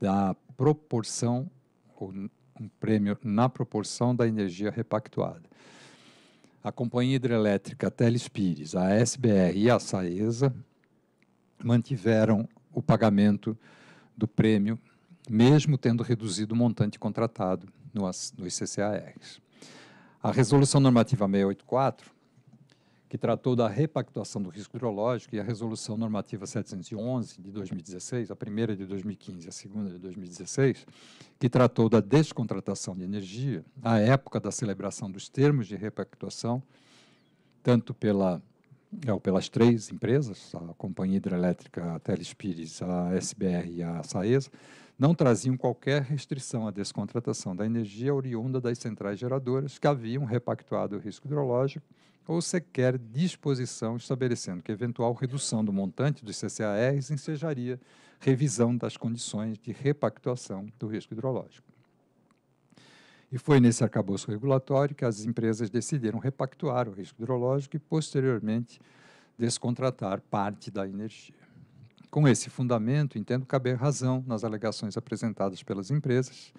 da proporção, ou um prêmio na proporção da energia repactuada. A Companhia Hidrelétrica Telespires, a SBR e a Saesa mantiveram o pagamento do prêmio, mesmo tendo reduzido o montante contratado no, nos CCARs. A Resolução Normativa 684, que tratou da repactuação do risco hidrológico, e a Resolução Normativa 711 de 2016, a primeira de 2015 a segunda de 2016, que tratou da descontratação de energia, à época da celebração dos termos de repactuação, tanto pela, é, pelas três empresas, a Companhia Hidrelétrica Telespires, a SBR e a Saesa, não traziam qualquer restrição à descontratação da energia oriunda das centrais geradoras que haviam repactuado o risco hidrológico ou sequer disposição estabelecendo que eventual redução do montante dos CCARs ensejaria revisão das condições de repactuação do risco hidrológico. E foi nesse arcabouço regulatório que as empresas decidiram repactuar o risco hidrológico e, posteriormente, descontratar parte da energia. Com esse fundamento, entendo caber razão nas alegações apresentadas pelas empresas.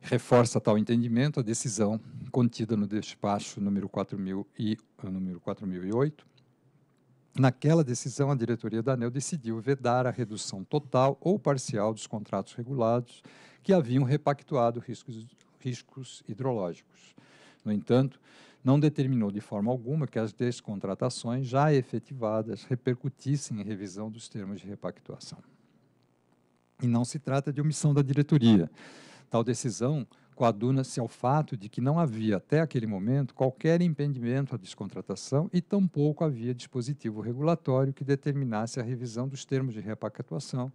Reforça tal entendimento a decisão contida no despacho número, 4000 e, ah, número 4008. Naquela decisão, a diretoria da ANEL decidiu vedar a redução total ou parcial dos contratos regulados que haviam repactuado riscos, riscos hidrológicos. No entanto, não determinou de forma alguma que as descontratações já efetivadas repercutissem em revisão dos termos de repactuação. E não se trata de omissão da diretoria. Tal decisão coaduna-se ao fato de que não havia, até aquele momento, qualquer impedimento à descontratação e tampouco havia dispositivo regulatório que determinasse a revisão dos termos de repactuação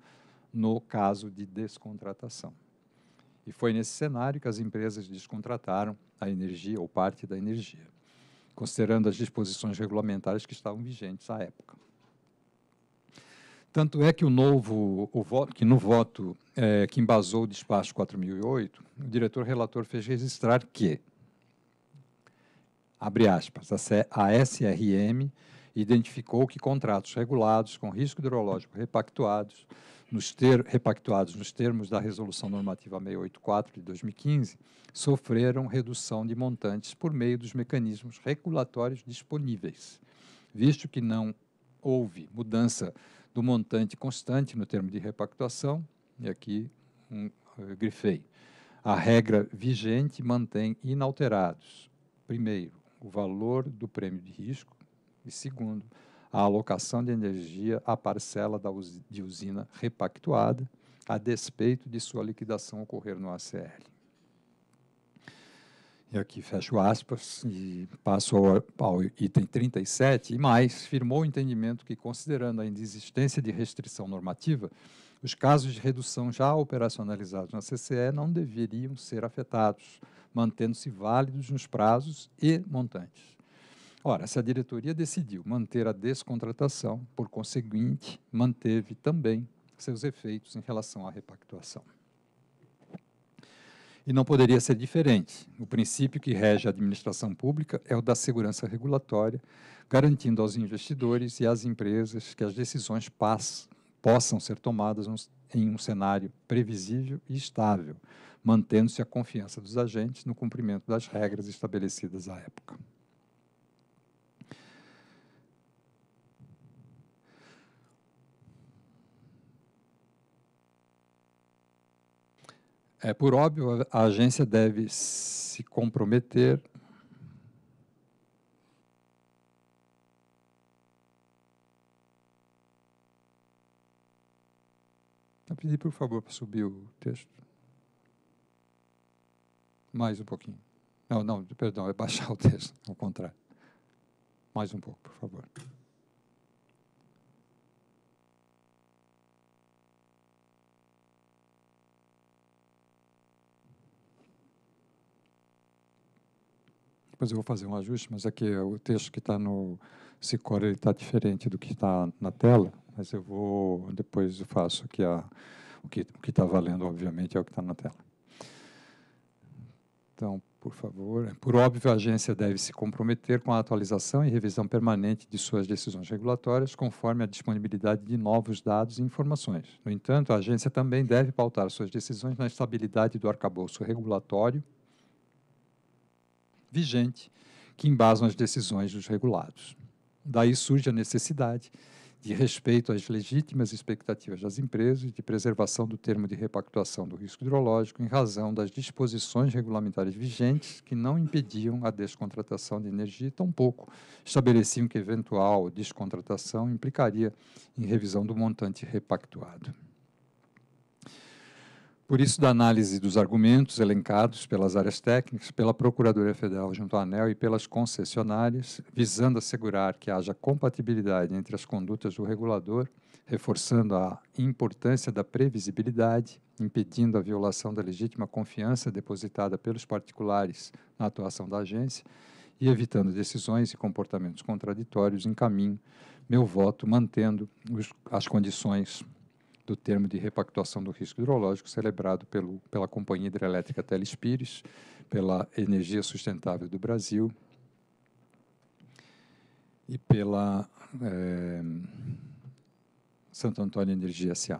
no caso de descontratação. E foi nesse cenário que as empresas descontrataram a energia ou parte da energia, considerando as disposições regulamentares que estavam vigentes à época. Tanto é que o novo, o voto, que no voto é, que embasou o despacho 4008, o diretor relator fez registrar que, abre aspas, a SRM identificou que contratos regulados com risco hidrológico repactuados nos ter, repactuados nos termos da Resolução Normativa 684 de 2015, sofreram redução de montantes por meio dos mecanismos regulatórios disponíveis, visto que não houve mudança do montante constante no termo de repactuação, e aqui um, eh, grifei. A regra vigente mantém inalterados, primeiro, o valor do prêmio de risco, e segundo, a alocação de energia à parcela da us de usina repactuada, a despeito de sua liquidação ocorrer no ACL. E aqui fecho aspas e passo ao, ao item 37. E mais, firmou o entendimento que, considerando a inexistência de restrição normativa, os casos de redução já operacionalizados na CCE não deveriam ser afetados, mantendo-se válidos nos prazos e montantes. Ora, se a diretoria decidiu manter a descontratação, por conseguinte, manteve também seus efeitos em relação à repactuação. E não poderia ser diferente. O princípio que rege a administração pública é o da segurança regulatória, garantindo aos investidores e às empresas que as decisões possam ser tomadas em um cenário previsível e estável, mantendo-se a confiança dos agentes no cumprimento das regras estabelecidas à época. É, por óbvio, a agência deve se comprometer pedi, por favor, para subir o texto. Mais um pouquinho. Não, não, perdão, é baixar o texto, ao contrário. Mais um pouco, por favor. depois eu vou fazer um ajuste, mas aqui é o texto que está no Cicore está diferente do que está na tela, mas eu vou, depois eu faço aqui a, o que o está valendo, obviamente, é o que está na tela. Então, por favor, por óbvio, a agência deve se comprometer com a atualização e revisão permanente de suas decisões regulatórias, conforme a disponibilidade de novos dados e informações. No entanto, a agência também deve pautar suas decisões na estabilidade do arcabouço regulatório vigente que embasam as decisões dos regulados. Daí surge a necessidade de respeito às legítimas expectativas das empresas e de preservação do termo de repactuação do risco hidrológico em razão das disposições regulamentares vigentes que não impediam a descontratação de energia e tampouco estabeleciam que eventual descontratação implicaria em revisão do montante repactuado. Por isso, da análise dos argumentos elencados pelas áreas técnicas, pela Procuradoria Federal junto à ANEL e pelas concessionárias, visando assegurar que haja compatibilidade entre as condutas do regulador, reforçando a importância da previsibilidade, impedindo a violação da legítima confiança depositada pelos particulares na atuação da agência e evitando decisões e comportamentos contraditórios, encaminho meu voto mantendo os, as condições do termo de repactuação do risco hidrológico celebrado pelo, pela Companhia Hidrelétrica Telespires, pela Energia Sustentável do Brasil e pela é, Santo Antônio Energia S.A.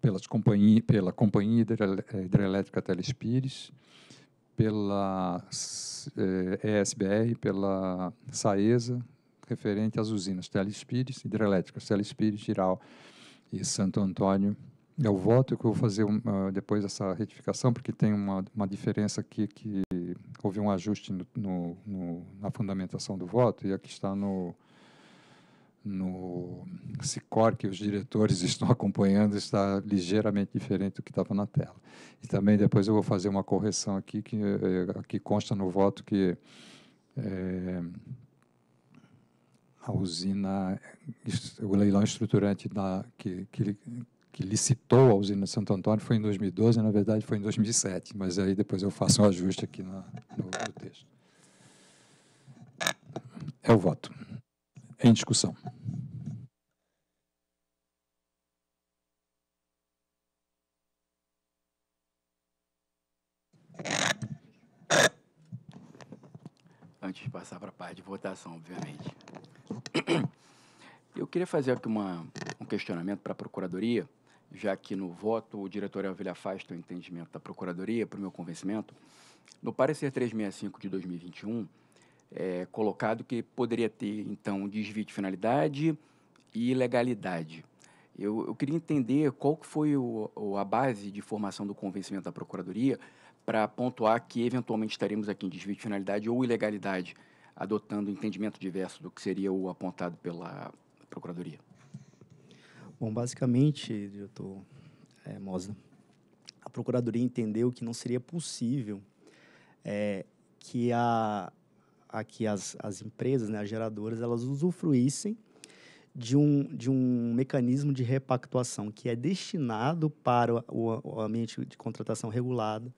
pelas companhia, pela Companhia eh, Hidrelétrica Telespires, pela ESBR, eh, pela SAESA, referente às usinas Telespires, hidrelétricas Telespires, Giral e Santo Antônio. É o voto que eu vou fazer uma, ah, depois dessa retificação, porque tem uma, uma diferença aqui que houve um ajuste no, no, no, na fundamentação do voto e aqui está no, no SICOR, que os diretores <laughs> estão acompanhando, está ligeiramente diferente do que estava na tela. E também depois eu vou fazer uma correção aqui, que, eh, que consta no voto que é, a usina, o leilão estruturante da, que, que, que licitou a usina de Santo Antônio foi em 2012, na verdade foi em 2007, mas aí depois eu faço um ajuste aqui na, no, no texto. É o voto em discussão. Antes de passar para a parte de votação, obviamente. Eu queria fazer aqui uma, um questionamento para a Procuradoria, já que no voto o diretor Elvilha afasta o entendimento da Procuradoria, para o meu convencimento. No parecer 365 de 2021, é, colocado que poderia ter, então, desvio de finalidade e ilegalidade. Eu, eu queria entender qual que foi o, o, a base de formação do convencimento da Procuradoria para pontuar que, eventualmente, estaremos aqui em desvio de finalidade ou ilegalidade, adotando um entendimento diverso do que seria o apontado pela Procuradoria. Bom, basicamente, diretor é, Mosa, a Procuradoria entendeu que não seria possível é, que a a que as, as empresas, né, as geradoras, elas usufruíssem de um, de um mecanismo de repactuação que é destinado para o, o ambiente de contratação regulado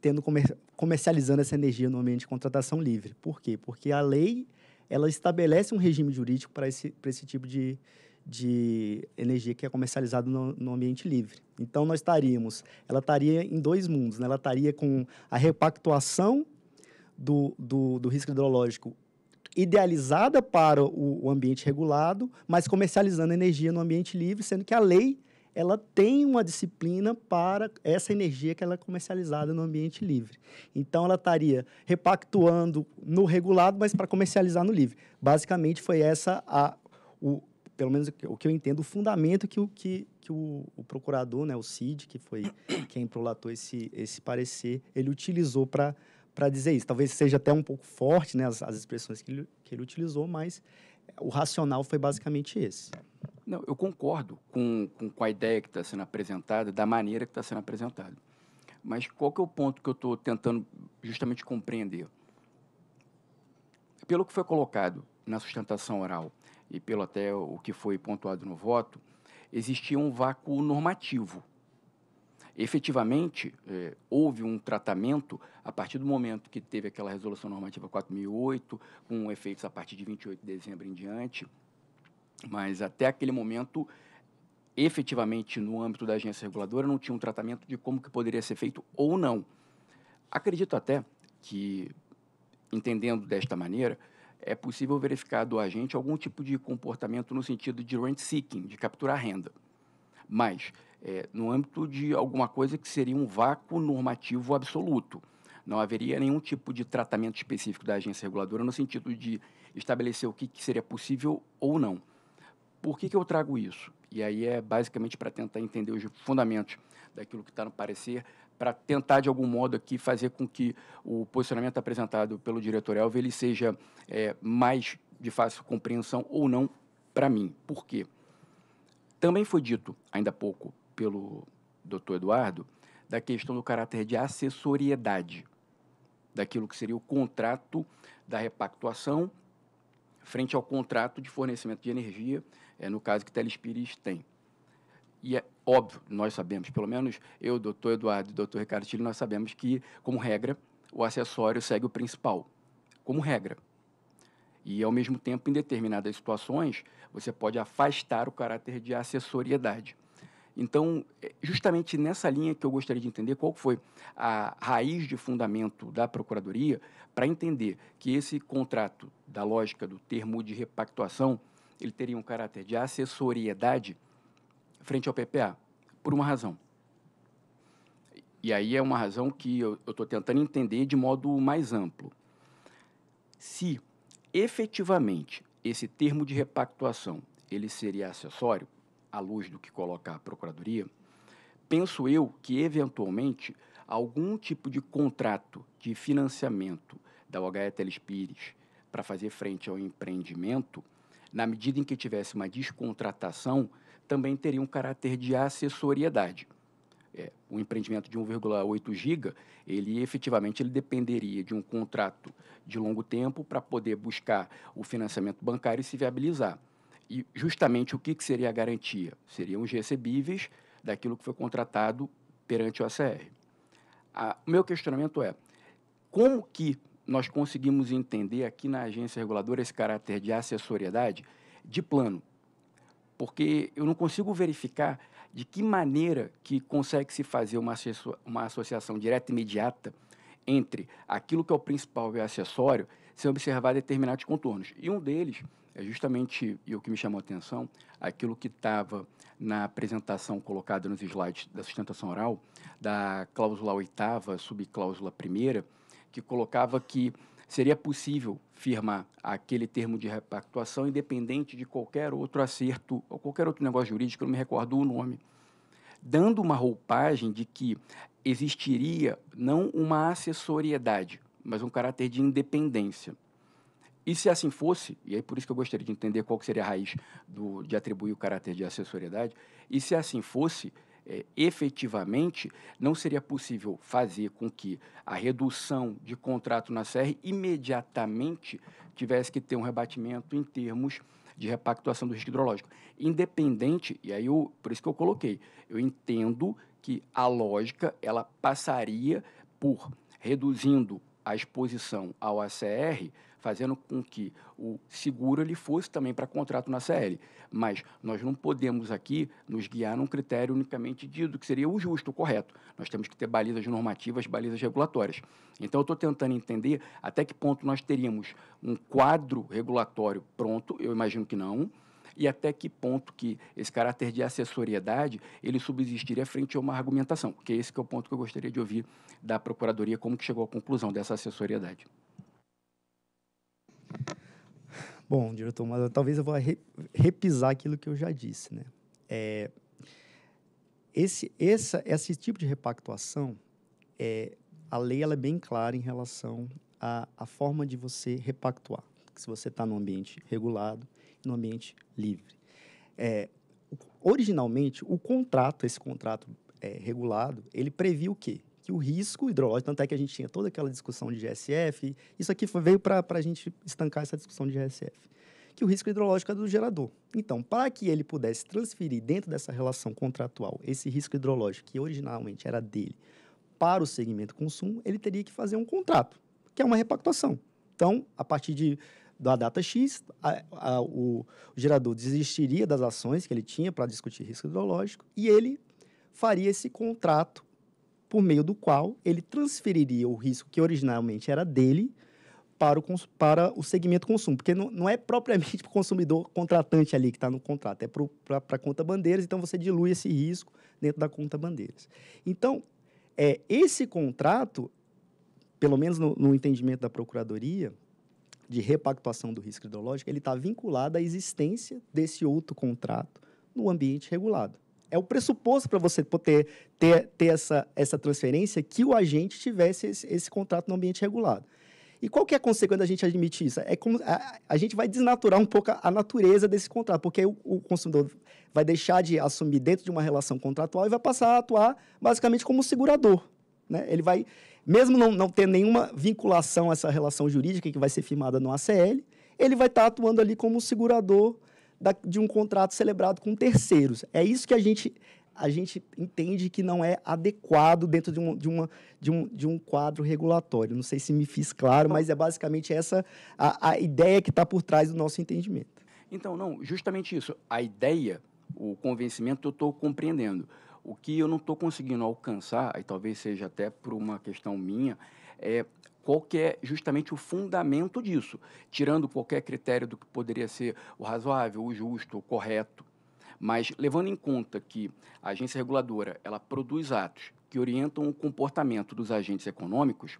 tendo comer, comercializando essa energia no ambiente de contratação livre. Por quê? Porque a lei ela estabelece um regime jurídico para esse, para esse tipo de, de energia que é comercializado no, no, ambiente livre. Então, nós estaríamos, ela estaria em dois mundos, né? ela estaria com a repactuação do, do, do risco hidrológico idealizada para o, o, ambiente regulado, mas comercializando energia no ambiente livre, sendo que a lei ela tem uma disciplina para essa energia que ela é comercializada no ambiente livre. Então, ela estaria repactuando no regulado, mas para comercializar no livre. Basicamente, foi essa a, o, pelo menos o que eu entendo, o fundamento que o, que, que o, o procurador, né, o CID, que foi quem prolatou esse, esse parecer, ele utilizou para para dizer isso. Talvez seja até um pouco forte né, as, as expressões que ele, que ele utilizou, mas o racional foi basicamente esse. Não, eu concordo com, com, a ideia que está sendo apresentada, da maneira que está sendo apresentada. Mas qual que é o ponto que eu estou tentando justamente compreender? Pelo que foi colocado na sustentação oral e pelo até o que foi pontuado no voto, existia um vácuo normativo efetivamente é, houve um tratamento a partir do momento que teve aquela resolução normativa 4008, com efeitos a partir de 28 de dezembro em diante, mas até aquele momento, efetivamente no âmbito da agência reguladora, não tinha um tratamento de como que poderia ser feito ou não. Acredito até que, entendendo desta maneira, é possível verificar do agente algum tipo de comportamento no sentido de rent seeking, de capturar renda. Mas é, no âmbito de alguma coisa que seria um vácuo normativo absoluto. Não haveria nenhum tipo de tratamento específico da agência reguladora no sentido de estabelecer o que, que seria possível ou não. Por que, que eu trago isso? E aí é basicamente para tentar entender os fundamentos daquilo que está no parecer, para tentar, de algum modo, aqui fazer com que o posicionamento apresentado pelo diretor ele seja é, mais de fácil compreensão ou não para mim. Por quê? Também foi dito, ainda há pouco, pelo doutor Eduardo, da questão do caráter de assessoriedade, daquilo que seria o contrato da repactuação frente ao contrato de fornecimento de energia, é, no caso que Telespires tem. E é óbvio, nós sabemos, pelo menos eu, doutor Eduardo e doutor Ricardo Tilly, nós sabemos que, como regra, o acessório segue o principal, como regra. E, ao mesmo tempo, em determinadas situações, você pode afastar o caráter de assessoriedade. Então, é, justamente nessa linha que eu gostaria de entender qual foi a raiz de fundamento da Procuradoria para entender que esse contrato, da lógica do termo de repactuação, ele teria um caráter de assessoriedade frente ao PPA, por uma razão. E aí é uma razão que eu estou tentando entender de modo mais amplo. Se efetivamente esse termo de repactuação ele seria acessório, à luz do que coloca a Procuradoria, penso eu que, eventualmente, algum tipo de contrato de financiamento da HETL Pires para fazer frente ao empreendimento, na medida em que tivesse uma descontratação, também teria um caráter de assessoriedade. É, o empreendimento de 1,8 giga, ele efetivamente ele dependeria de um contrato de longo tempo para poder buscar o financiamento bancário e se viabilizar. E justamente o que, que seria a garantia? Seriam os recebíveis daquilo que foi contratado perante o ACR. o meu questionamento é, como que nós conseguimos entender aqui na agência reguladora esse caráter de assessoriedade de plano? Porque eu não consigo verificar de que maneira que consegue se fazer uma, uma associação direta e imediata entre aquilo que é o principal e o acessório, sem observar determinados contornos. E um deles é justamente, e o que me chamou a atenção, aquilo que estava na apresentação colocada nos slides da sustentação oral, da cláusula oitava, subcláusula primeira, que colocava que seria possível firmar aquele termo de repactuação independente de qualquer outro acerto ou qualquer outro negócio jurídico, eu não me recordo o nome, dando uma roupagem de que existiria não uma assessoriedade, mas um caráter de independência. E se assim fosse, e aí é por isso que eu gostaria de entender qual seria a raiz do, de atribuir o caráter de assessoriedade, e se assim fosse, é, efetivamente, não seria possível fazer com que a redução de contrato na CR imediatamente tivesse que ter um rebatimento em termos de repactuação do risco hidrológico. Independente, e aí eu, por isso que eu coloquei, eu entendo que a lógica ela passaria por reduzindo a exposição ao ACR fazendo com que o seguro ele fosse também para contrato na CL. Mas nós não podemos aqui nos guiar num critério unicamente de, do que seria o justo, o correto. Nós temos que ter balizas normativas, balizas regulatórias. Então, eu estou tentando entender até que ponto nós teríamos um quadro regulatório pronto, eu imagino que não, e até que ponto que esse caráter de assessoriedade ele subsistiria frente a uma argumentação, que é esse que é o ponto que eu gostaria de ouvir da Procuradoria, como que chegou à conclusão dessa assessoriedade. Bom, diretor, mas talvez eu vou repisar aquilo que eu já disse, né? É, esse, essa, esse tipo de repactuação, é, a lei ela é bem clara em relação à, à forma de você repactuar, se você está no ambiente regulado no ambiente livre. É, originalmente, o contrato, esse contrato é, regulado, ele previa o quê? que o risco hidrológico, tanto é que a gente tinha toda aquela discussão de GSF, isso aqui foi, veio para a gente estancar essa discussão de GSF, que o risco hidrológico é do gerador. Então, para que ele pudesse transferir dentro dessa relação contratual esse risco hidrológico, que originalmente era dele, para o segmento consumo, ele teria que fazer um contrato, que é uma repactuação. Então, a partir de, da data X, a, a, o, o gerador desistiria das ações que ele tinha para discutir risco hidrológico e ele faria esse contrato por meio do qual ele transferiria o risco que originalmente era dele para o, para o segmento consumo, porque não, não é propriamente <laughs> para o consumidor contratante ali que está no contrato, é para a conta bandeiras, então você dilui esse risco dentro da conta bandeiras. Então, é, esse contrato, pelo menos no, no entendimento da Procuradoria, de repactuação do risco hidrológico, ele está vinculado à existência desse outro contrato no ambiente regulado é o pressuposto para você poder ter, ter essa, essa transferência que o agente tivesse esse, esse contrato no ambiente regulado. E qual que é a consequência da gente admitir isso? É como a, a gente vai desnaturar um pouco a, a natureza desse contrato, porque o, o, consumidor vai deixar de assumir dentro de uma relação contratual e vai passar a atuar basicamente como segurador. Né? Ele vai, mesmo não, não ter nenhuma vinculação a essa relação jurídica que vai ser firmada no ACL, ele vai estar tá atuando ali como segurador da, de um contrato celebrado com terceiros. É isso que a gente a gente entende que não é adequado dentro de um, de uma, de um, de um quadro regulatório. Não sei se me fiz claro, mas é basicamente essa a, a ideia que está por trás do nosso entendimento. Então, não, justamente isso. A ideia, o convencimento, eu estou compreendendo. O que eu não estou conseguindo alcançar, e talvez seja até por uma questão minha, é qual que é justamente o fundamento disso, tirando qualquer critério do que poderia ser o razoável, o justo, o correto. Mas levando em conta que a agência reguladora ela produz atos que orientam o comportamento dos agentes econômicos,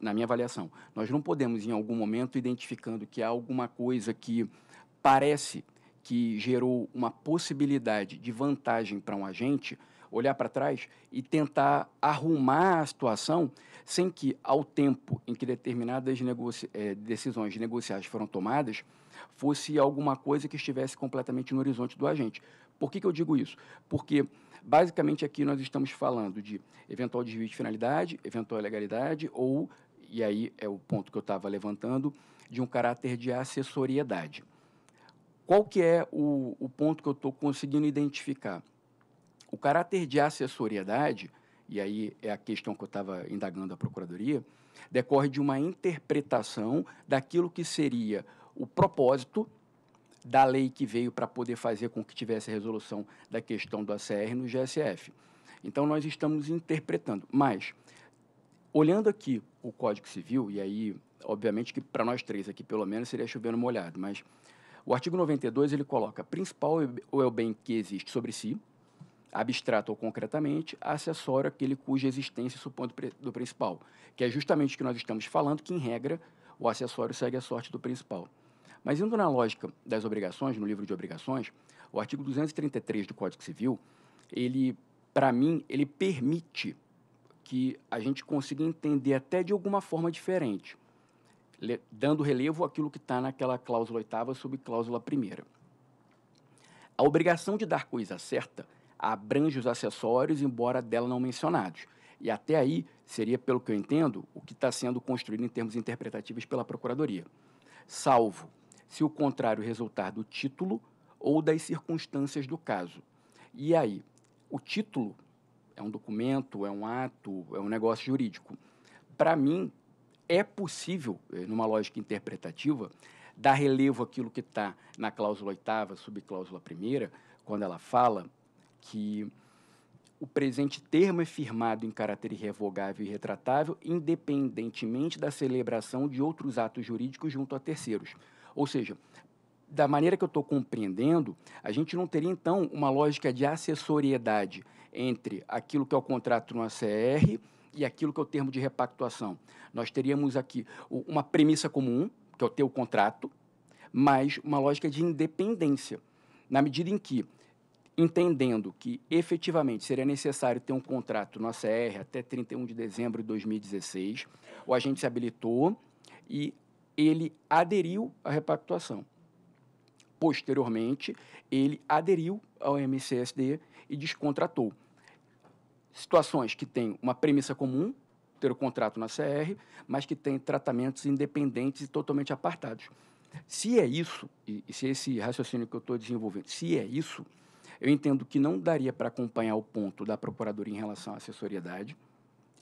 na minha avaliação, nós não podemos em algum momento identificando que há alguma coisa que parece que gerou uma possibilidade de vantagem para um agente, olhar para trás e tentar arrumar a situação sem que, ao tempo em que determinadas é, decisões negociais foram tomadas, fosse alguma coisa que estivesse completamente no horizonte do agente. Por que, que eu digo isso? Porque, basicamente, aqui nós estamos falando de eventual desvio de finalidade, eventual ilegalidade ou, e aí é o ponto que eu estava levantando, de um caráter de assessoriedade. Qual que é o, o ponto que eu estou conseguindo identificar? O caráter de assessoriedade e aí é a questão que eu estava indagando à Procuradoria, decorre de uma interpretação daquilo que seria o propósito da lei que veio para poder fazer com que tivesse a resolução da questão do ACR no GSF. Então, nós estamos interpretando. Mas, olhando aqui o Código Civil, e aí, obviamente, que para nós três aqui, pelo menos, seria chovendo molhado, mas o artigo 92 ele coloca: principal é o bem que existe sobre si, abstrato ou concretamente, acessório aquele cuja existência supõe do principal, que é justamente o que nós estamos falando, que, em regra, o acessório segue a sorte do principal. Mas indo na lógica das obrigações, no livro de obrigações, o artigo 233 do Código Civil, ele, para mim, ele permite que a gente consiga entender até de alguma forma diferente, dando relevo àquilo que está naquela cláusula oitava sob cláusula primeira. A obrigação de dar coisa certa abrange os acessórios, embora dela não mencionados. E até aí seria, pelo que eu entendo, o que está sendo construído em termos interpretativos pela Procuradoria. Salvo se o contrário resultar do título ou das circunstâncias do caso. E aí, o título é um documento, é um ato, é um negócio jurídico. Para mim, é possível, eh, numa lógica interpretativa, dar relevo àquilo que está na cláusula oitava, subcláusula primeira, quando ela fala que o presente termo é firmado em caráter irrevogável e retratável, independentemente da celebração de outros atos jurídicos junto a terceiros. Ou seja, da maneira que eu estou compreendendo, a gente não teria, então, uma lógica de assessoriedade entre aquilo que é o contrato no ACR e aquilo que é o termo de repactuação. Nós teríamos aqui uma premissa comum, que é o teu contrato, mas uma lógica de independência, na medida em que entendendo que efetivamente seria necessário ter um contrato no ACR até 31 de dezembro de 2016, o agente se habilitou e ele aderiu à repactuação. Posteriormente, ele aderiu ao MCSD e descontratou. Situações que têm uma premissa comum, ter o contrato na CR, mas que têm tratamentos independentes e totalmente apartados. Se é isso, e se é esse raciocínio que eu estou desenvolvendo, se é isso, eu entendo que não daria para acompanhar o ponto da procuradoria em relação à assessoriedade,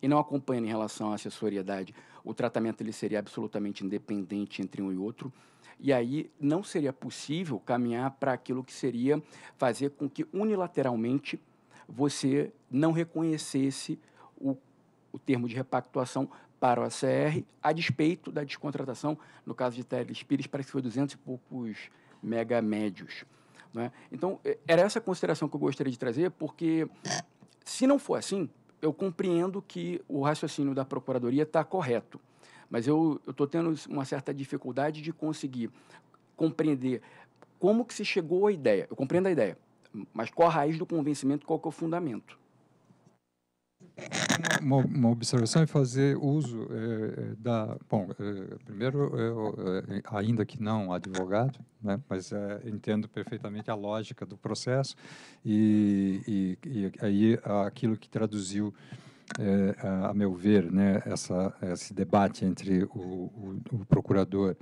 e não acompanhando em relação à assessoriedade, o tratamento ele seria absolutamente independente entre um e outro. E aí não seria possível caminhar para aquilo que seria fazer com que unilateralmente você não reconhecesse o, o termo de repactuação para o ACR, a despeito da descontratação, no caso de Teles Pires, parece que foi 200 e poucos mega médios. Né? Então, é, era essa consideração que eu gostaria de trazer, porque se não for assim, eu compreendo que o raciocínio da Procuradoria está correto, mas eu estou tendo uma certa dificuldade de conseguir compreender como que se chegou à ideia. Eu compreendo a ideia, mas qual a raiz do convencimento, qual que é o fundamento uma, uma, observação e é fazer uso é, é, da. Bom, é, primeiro, eu, é, ainda que não advogado, né, mas entendo perfeitamente a lógica do processo e, e, e aí aquilo que traduziu. a, meu ver, né, essa, esse debate entre o, o, o procurador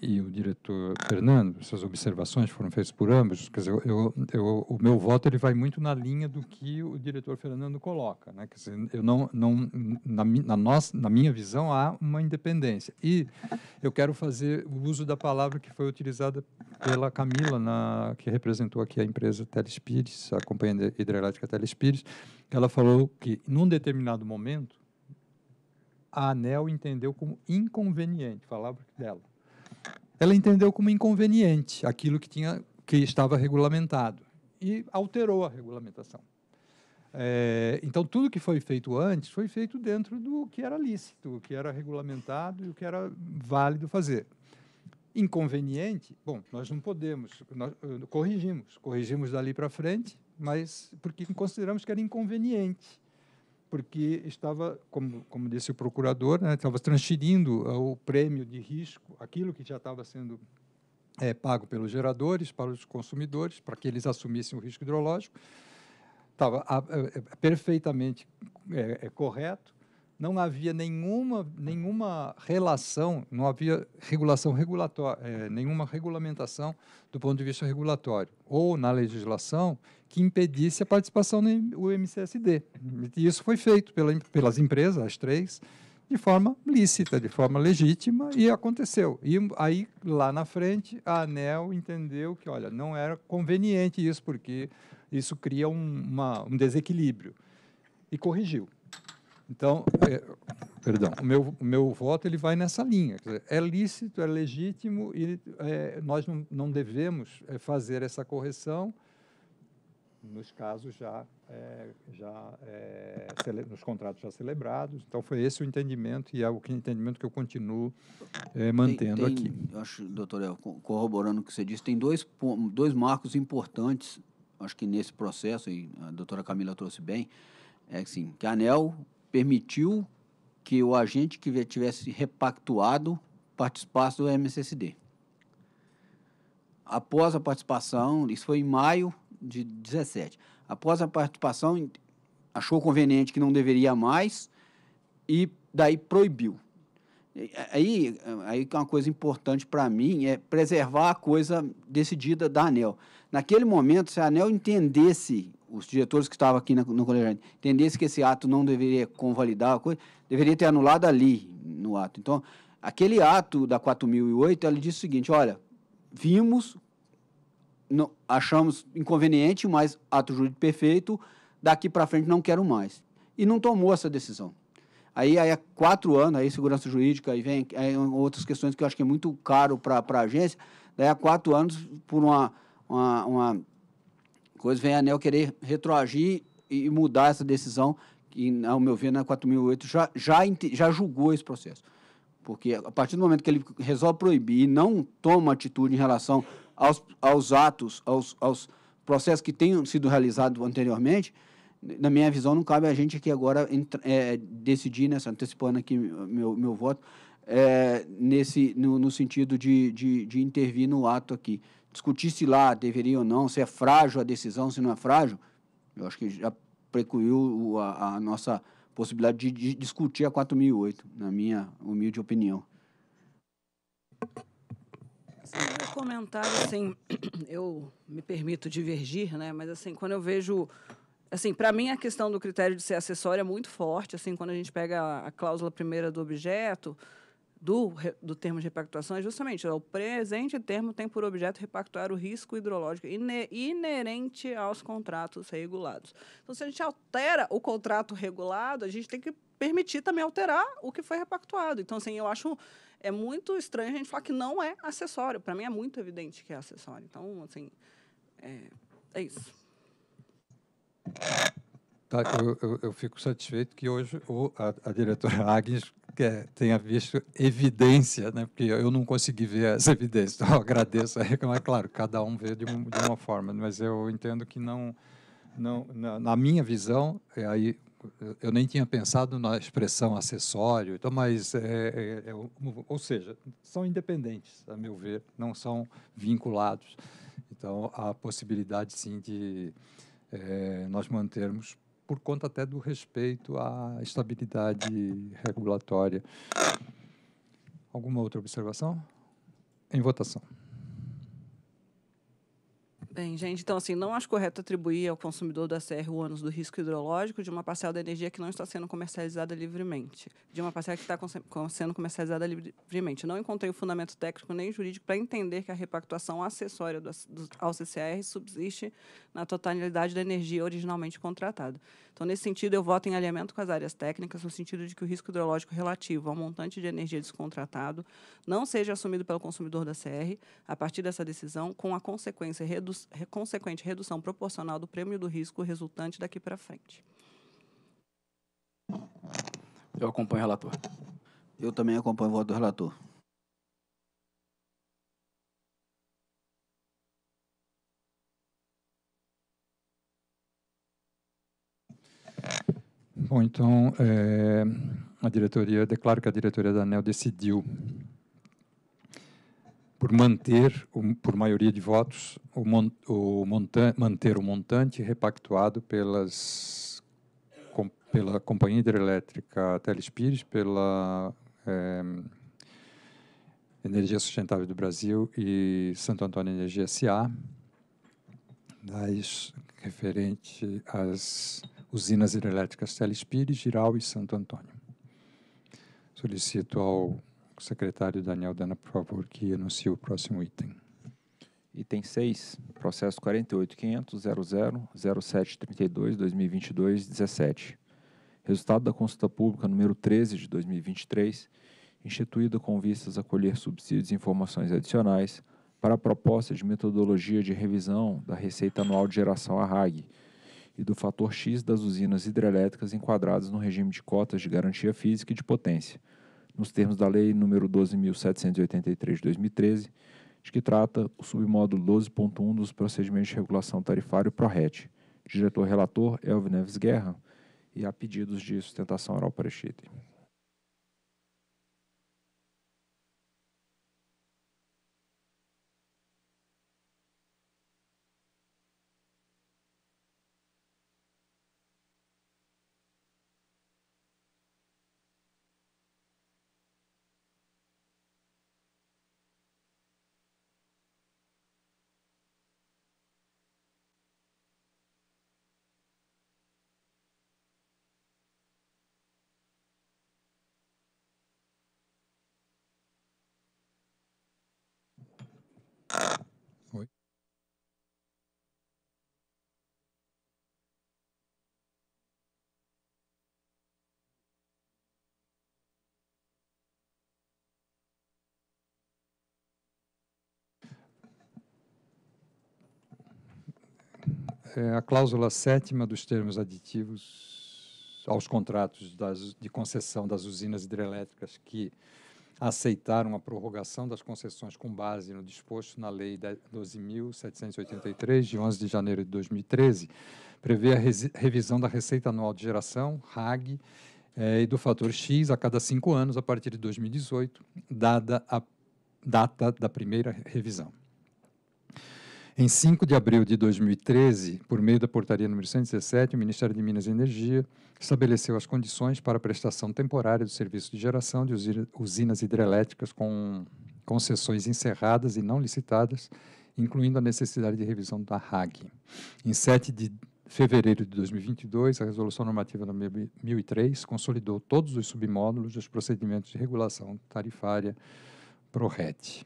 e o diretor Fernando, essas observações foram feitas por ambos, quer dizer, eu, eu, o meu voto ele vai muito na linha do que o diretor Fernando coloca, né? Quer dizer, eu não, não na, na, nossa, na minha visão há uma independência e eu quero fazer o uso da palavra que foi utilizada pela Camila, na, que representou aqui a empresa Telespires, a companhia hidrelétrica Telespires, ela falou que num determinado momento a ANEL entendeu como inconveniente, palavra dela ela entendeu como inconveniente aquilo que, tinha, que estava regulamentado e alterou a regulamentação. É, então, tudo que foi feito antes foi feito dentro do que era lícito, o que era regulamentado e o que era válido fazer. Inconveniente, bom, nós não podemos, nós eh, corrigimos, corrigimos dali para frente, mas porque consideramos que era inconveniente porque estava, como, como disse o procurador, né, estava transferindo eh, o prêmio de risco, aquilo que já estava sendo é, pago pelos geradores para os consumidores, para que eles assumissem o risco hidrológico, estava a, a, a, perfeitamente é, é, correto. Não havia nenhuma, nenhuma relação, não havia regulação regulatória, nenhuma regulamentação do ponto de vista regulatório, ou na legislação que impedisse a participação no MCSD. E isso foi feito pela, pelas empresas, as três, de forma lícita, de forma legítima, e aconteceu. E aí, lá na frente, a ANEL entendeu que, olha, não era conveniente isso, porque isso cria um, uma, um desequilíbrio. E corrigiu. Então, é, perdão, o meu, o meu voto ele vai nessa linha. Dizer, é lícito, é legítimo e é, nós não, não devemos é, fazer essa correção nos casos já, é, já é, nos contratos já celebrados. Então foi esse o entendimento e é o entendimento que eu continuo é, mantendo tem, tem, aqui. Eu acho, doutor corroborando o que você disse, tem dois, dois marcos importantes, acho que nesse processo, e a doutora Camila trouxe bem, é assim, que a ANEL permitiu que o agente que tivesse repactuado participasse do MCSD após a participação, isso foi em maio de 17. Após a participação, achou conveniente que não deveria mais e daí proibiu. É, aí, aí é uma coisa importante para mim é preservar a coisa decidida da ANEL. Naquele momento, se a ANEL entendesse, os diretores que estavam aqui na, no colegiado, entendesse que esse ato não deveria convalidar a coisa, deveria ter anulado ali, no ato. Então, aquele ato da 4008, ela disse o seguinte, olha, vimos, não, achamos inconveniente, mas ato jurídico perfeito, daqui para frente não quero mais. E não tomou essa decisão. Aí, aí há quatro anos, aí segurança jurídica, aí vem aí, outras questões que eu acho que é muito caro para a agência, daí há quatro anos, por uma, uma, uma coisa, vem a ANEL querer retroagir e mudar essa decisão, que, ao meu ver, na né, 4008 já, já, já julgou esse processo. Porque a partir do momento que ele resolve proibir e não toma atitude em relação aos, aos atos, aos, aos processos que tenham sido realizados anteriormente, na minha visão, não cabe a gente aqui agora é, decidir, nessa antecipando aqui meu, meu voto, é, nesse, no, no sentido de, de, de, intervir no ato aqui. Discutir se lá deveria ou não, se é frágil a decisão, se não é frágil, eu acho que já precluiu a, a nossa possibilidade de, de discutir a 4008, na minha humilde opinião. Assim, é meu comentário, assim, <clears throat> eu me permito divergir, né? Mas assim, quando eu vejo assim, para mim a questão do critério de ser acessório é muito forte, assim, quando a gente pega a, a cláusula primeira do objeto, do, do termo de repactuação é justamente é o presente termo tem por objeto repactuar o risco hidrológico inerente aos contratos regulados. Então, se a gente altera o contrato regulado, a gente tem que permitir também alterar o que foi repactuado. Então, assim, eu acho é muito estranho a gente falar que não é acessório. Para mim é muito evidente que é acessório. Então, assim, é, é isso. Tá, eu, eu, eu, fico satisfeito que hoje o, a, a diretora Agnes que é, tenha visto evidência, né? porque eu não consegui ver as <laughs> evidências, então eu agradeço. É claro, cada um vê de, um, de uma forma, né? mas eu entendo que não. não na, na minha visão, é aí eu nem tinha pensado na expressão acessório, então, mas, é, é, é ou seja, são independentes, a meu ver, não são vinculados. Então, há possibilidade, sim, de é, nós mantermos por conta até do respeito à estabilidade regulatória. Alguma outra observação? Em votação. Bem, gente, então assim, não acho correto atribuir ao consumidor da CR o ônus do risco hidrológico de uma parcela da energia que não está sendo comercializada livremente, de uma parcela que está sendo comercializada livremente. Não encontrei o fundamento técnico nem jurídico para entender que a repactuação acessória do, do, ao CCR subsiste na totalidade da energia originalmente contratada. Então, nesse sentido, eu voto em alinhamento com as áreas técnicas, no sentido de que o risco hidrológico relativo ao montante de energia descontratado não seja assumido pelo consumidor da CR a partir dessa decisão, com a consequência redu consequente redução proporcional do prêmio do risco resultante daqui para frente. Eu acompanho o relator. Eu também acompanho o voto do relator. Bom, então é, a diretoria, declaro que a diretoria da ANEL decidiu por manter, por maioria de votos, o, mon, o monta, manter o montante repactuado pelas, com, pela Companhia Hidrelétrica Telespires, pela é, Energia Sustentável do Brasil e Santo Antônio Energia S.A., das, referente às usinas hidrelétricas Telespires, Giral e Santo Antônio. Solicito ao secretário Daniel Dana, por favor, que anuncie o próximo item. Item 6, processo 48.500.00.0732.2022.17. Resultado da consulta pública número 13 de 2023, instituída com vistas a colher subsídios e informações adicionais para a proposta de metodologia de revisão da Receita Anual de Geração ARRAG, e do fator X das usinas hidrelétricas enquadradas no regime de cotas de garantia física e de potência, nos termos da Lei nº 12.783 de 2013, de que trata o submódulo 12.1 dos procedimentos de regulação tarifário PRORET. Diretor-relator Elvin Neves Guerra e a pedidos de sustentação oral para este item. é a cláusula sétima dos termos aditivos aos contratos das, de concessão das usinas hidrelétricas que aceitaram a prorrogação das concessões com base no disposto na Lei 12.783, de 11 de janeiro de 2013, prevê a revisão da Receita Anual de Geração, RAG, é, e do fator X a cada cinco anos, a partir de 2018, dada a data da primeira revisão. Em 5 de abril de 2013, por meio da portaria número 117, o Ministério de Minas e Energia estabeleceu as condições para a prestação temporária do serviço de geração de usinas hidrelétricas com concessões encerradas e não licitadas, incluindo a necessidade de revisão da RAG. Em 7 de fevereiro de 2022, a Resolução Normativa nº 1003 consolidou todos os submódulos dos procedimentos de regulação tarifária PRORET.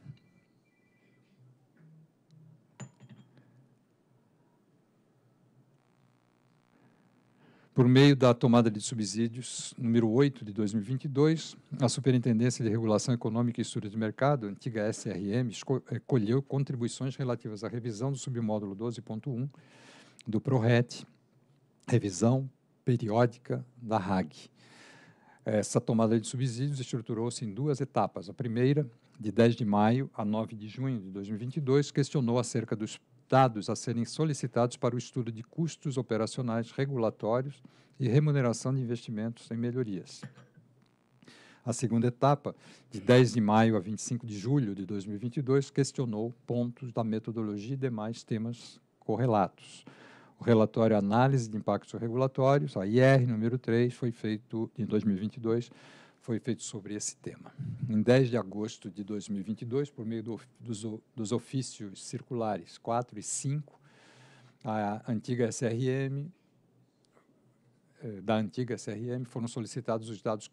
Por meio da tomada de subsídios número 8 de 2022, a Superintendência de Regulação Econômica e Estudo de Mercado, antiga SRM, eh, colheu contribuições relativas à revisão do submódulo 12.1 do PRORET, revisão periódica da RAG. Essa tomada de subsídios estruturou-se em duas etapas. A primeira, de 10 de maio a 9 de junho de 2022, questionou acerca dos dados a serem solicitados para o estudo de custos operacionais regulatórios e remuneração de investimentos em melhorias. A segunda etapa, de 10 de maio a 25 de julho de 2022, questionou pontos da metodologia e demais temas correlatos. O relatório Análise de Impactos Regulatórios, a IR número 3, foi feito em 2022 foi feito sobre esse tema. Em 10 de agosto de 2022, por meio do, dos, dos ofícios circulares 4 e 5, a antiga SRM eh, da antiga SRM foram solicitados os dados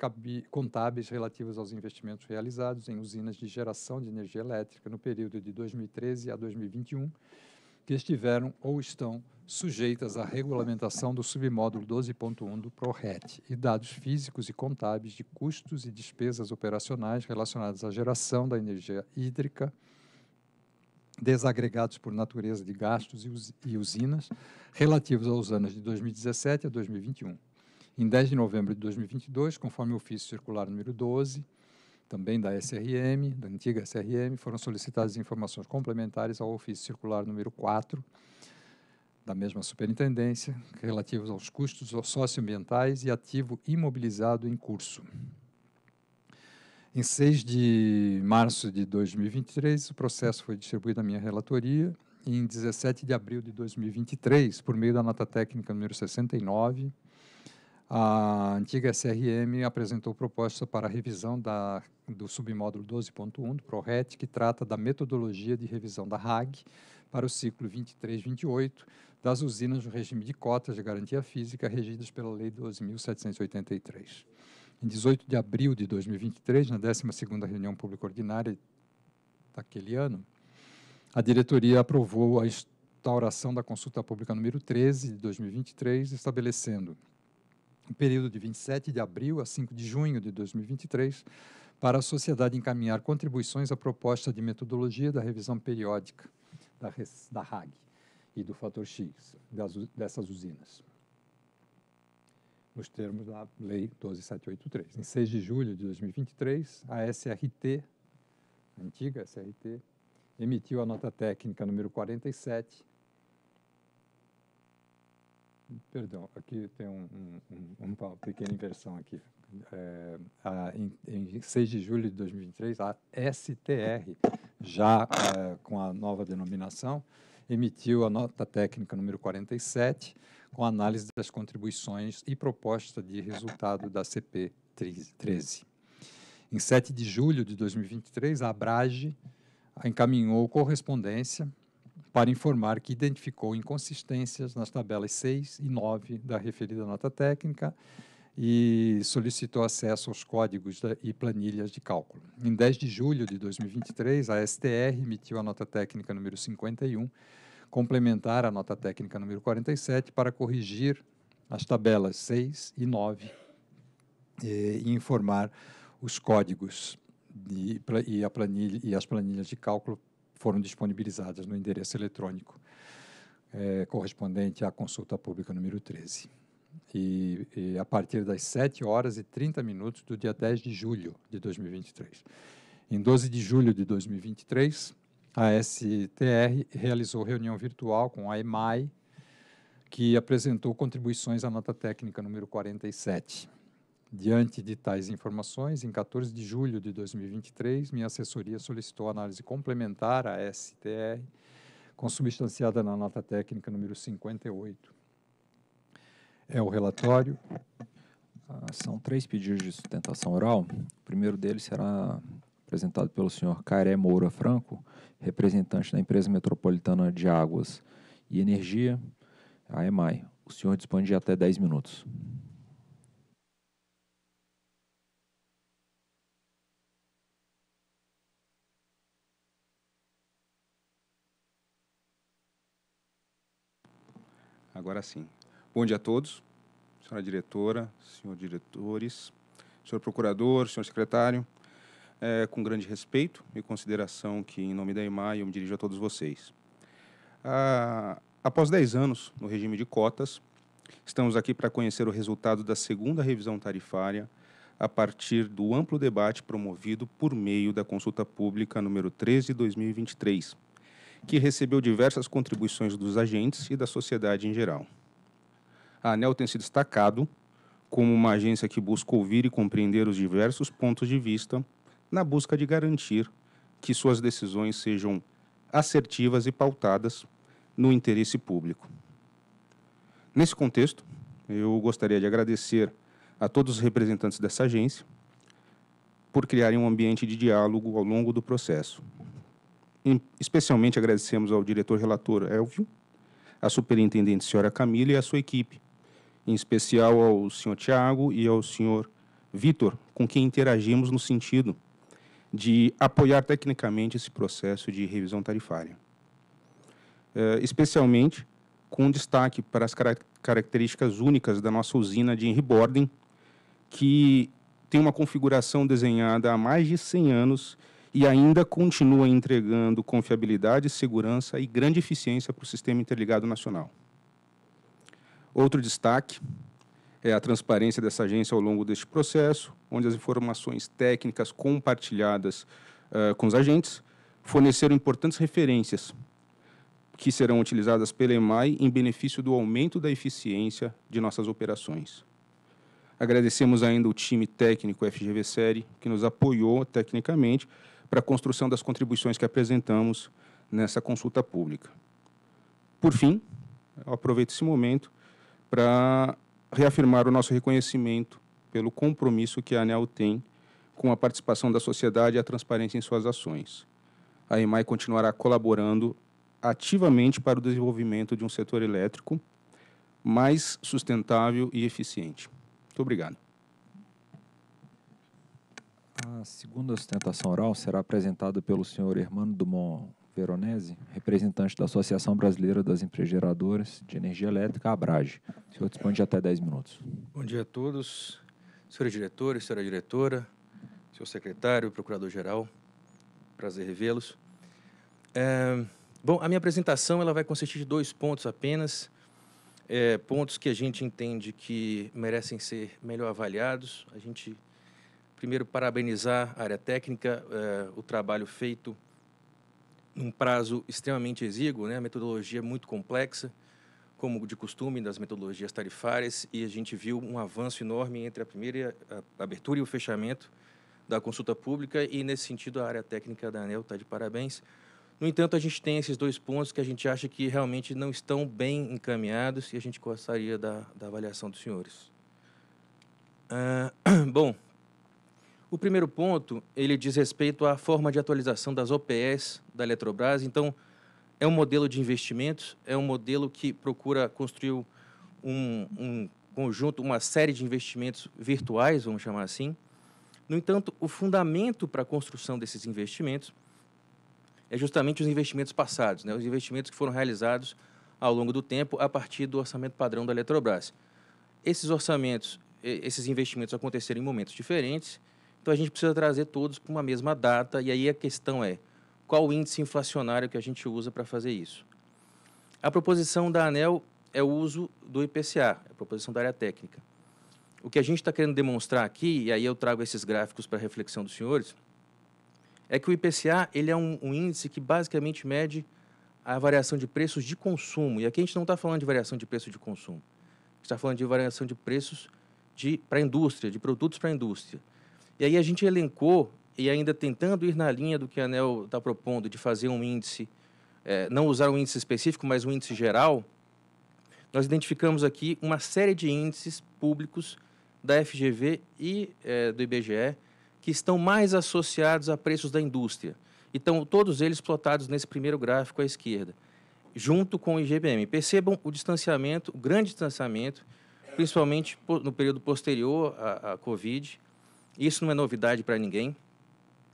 contábeis relativos aos investimentos realizados em usinas de geração de energia elétrica no período de 2013 a 2021 que estiveram ou estão sujeitas à regulamentação do submódulo 12.1 do PRORET e dados físicos e contábeis de custos e despesas operacionais relacionados à geração da energia hídrica, desagregados por natureza de gastos e usinas, relativos aos anos de 2017 a 2021. Em 10 de novembro de 2022, conforme o ofício circular número 12, também da SRM, da antiga SRM, foram solicitadas informações complementares ao ofício circular número 4 da mesma superintendência, relativos aos custos socioambientais e ativo imobilizado em curso. Em 6 de março de 2023, o processo foi distribuído à minha relatoria e em 17 de abril de 2023, por meio da nota técnica número 69, a antiga SRM apresentou proposta para a revisão da, do submódulo 12.1 do ProRet, que trata da metodologia de revisão da RAG para o ciclo 23-28 das usinas no regime de cotas de garantia física regidas pela Lei 12.783. Em 18 de abril de 2023, na 12ª reunião pública ordinária daquele ano, a diretoria aprovou a instauração da consulta pública número 13 de 2023, estabelecendo o período de 27 de abril a 5 de junho de 2023, para a sociedade encaminhar contribuições à proposta de metodologia da revisão periódica da, da RAG e do fator X das, dessas usinas, nos termos da Lei 12783. Em 6 de julho de 2023, a SRT, a antiga SRT, emitiu a nota técnica número 47, Perdão, aqui tem um, um, um, uma pequena inversão aqui. É, a, em, em 6 de julho de 2023, a STR, já é, com a nova denominação, emitiu a nota técnica número 47, com análise das contribuições e proposta de resultado da CP 13. Em 7 de julho de 2023, a Abrage encaminhou correspondência para informar que identificou inconsistências nas tabelas 6 e 9 da referida nota técnica e solicitou acesso aos códigos e planilhas de cálculo. Em 10 de julho de 2023, a STR emitiu a nota técnica número 51, complementar à nota técnica número 47, para corrigir as tabelas 6 e 9 e, eh, e informar os códigos de, e, a planilha, e as planilhas de cálculo foram disponibilizadas no endereço eletrônico é, correspondente à consulta pública número 13. E, e, a partir das 7 horas e 30 minutos do dia 10 de julho de 2023. Em 12 de julho de 2023, a STR realizou reunião virtual com a EMAI, que apresentou contribuições à nota técnica número 47. Diante de tais informações, em 14 de julho de 2023, minha assessoria solicitou análise complementar à STR, consubstanciada na nota técnica número 58. É o relatório. Ah, são três pedidos de sustentação oral. O primeiro deles será apresentado pelo senhor Caré Moura Franco, representante da empresa metropolitana de águas e energia, a EMAI. O senhor dispõe de até 10 minutos. Agora sim. Bom dia a todos, senhora diretora, senhor diretores, senhor procurador, senhor secretário. É, com grande respeito e consideração que, em nome da EMAI, eu me dirijo a todos vocês. Ah, após 10 anos no regime de cotas, estamos aqui para conhecer o resultado da segunda revisão tarifária a partir do amplo debate promovido por meio da consulta pública número 13 de 2023, que recebeu diversas contribuições dos agentes e da sociedade em geral. A ANEL tem se destacado como uma agência que busca ouvir e compreender os diversos pontos de vista na busca de garantir que suas decisões sejam assertivas e pautadas no interesse público. Nesse contexto, eu gostaria de agradecer a todos os representantes dessa agência por criarem um ambiente de diálogo ao longo do processo, especialmente agradecemos ao diretor relator Elvio, à superintendente senhora Camila e à sua equipe, em especial ao senhor Tiago e ao senhor Vitor, com quem interagimos no sentido de apoiar tecnicamente esse processo de revisão tarifária. É, especialmente com destaque para as características únicas da nossa usina de Borden, que tem uma configuração desenhada há mais de 100 anos e ainda continua entregando confiabilidade, segurança e grande eficiência para o sistema interligado nacional. Outro destaque é a transparência dessa agência ao longo deste processo, onde as informações técnicas compartilhadas uh, com os agentes forneceram importantes referências que serão utilizadas pela EMAI em benefício do aumento da eficiência de nossas operações. Agradecemos ainda o time técnico FGV Série, que nos apoiou tecnicamente para a construção das contribuições que apresentamos nessa consulta pública. Por fim, aproveito esse momento para reafirmar o nosso reconhecimento pelo compromisso que a ANEL tem com a participação da sociedade e a transparência em suas ações. A EMAI continuará colaborando ativamente para o desenvolvimento de um setor elétrico mais sustentável e eficiente. Muito obrigado. A segunda sustentação oral será apresentada pelo senhor Hermano Dumont Veronese, representante da Associação Brasileira das Empresas Geradoras de Energia Elétrica, ABRAGE. O senhor dispõe de até 10 minutos. Bom dia a todos, senhor diretor, senhora diretora, senhor secretário, procurador-geral. Prazer revê-los. É, bom, a minha apresentação ela vai consistir de dois pontos apenas. É, pontos que a gente entende que merecem ser melhor avaliados. A gente primeiro parabenizar a área técnica, eh, o trabalho feito num prazo extremamente exíguo, né? A metodologia é muito complexa, como de costume das metodologias tarifárias, e a gente viu um avanço enorme entre a primeira a abertura e o fechamento da consulta pública e nesse sentido a área técnica da ANEL está de parabéns. No entanto, a gente tem esses dois pontos que a gente acha que realmente não estão bem encaminhados e a gente gostaria da, da avaliação dos senhores. Ah, <clears throat> bom, o primeiro ponto, ele diz respeito à forma de atualização das OPS da Eletrobras. Então, é um modelo de investimentos, é um modelo que procura construir um, um conjunto, uma série de investimentos virtuais, vamos chamar assim. No entanto, o fundamento para a construção desses investimentos é justamente os investimentos passados, né? os investimentos que foram realizados ao longo do tempo a partir do orçamento padrão da Eletrobras. Esses orçamentos, esses investimentos aconteceram em momentos diferentes então a gente precisa trazer todos para uma mesma data e aí a questão é qual o índice inflacionário que a gente usa para fazer isso. A proposição da ANEL é o uso do IPCA, é a proposição da área técnica. O que a gente está querendo demonstrar aqui, e aí eu trago esses gráficos para reflexão dos senhores, é que o IPCA ele é um, um índice que basicamente mede a variação de preços de consumo. E aqui a gente não está falando de variação de preço de consumo. A gente está falando de variação de preços para a indústria, de produtos para a indústria. E aí a gente elencou, e ainda tentando ir na linha do que a ANEL está propondo, de fazer um índice, é, não usar um índice específico, mas um índice geral, nós identificamos aqui uma série de índices públicos da FGV e é, do IBGE que estão mais associados a preços da indústria. Então, todos eles plotados nesse primeiro gráfico à esquerda, junto com o IGBM. Percebam o distanciamento, o grande distanciamento, principalmente no período posterior à, à Covid, isso não é novidade para ninguém.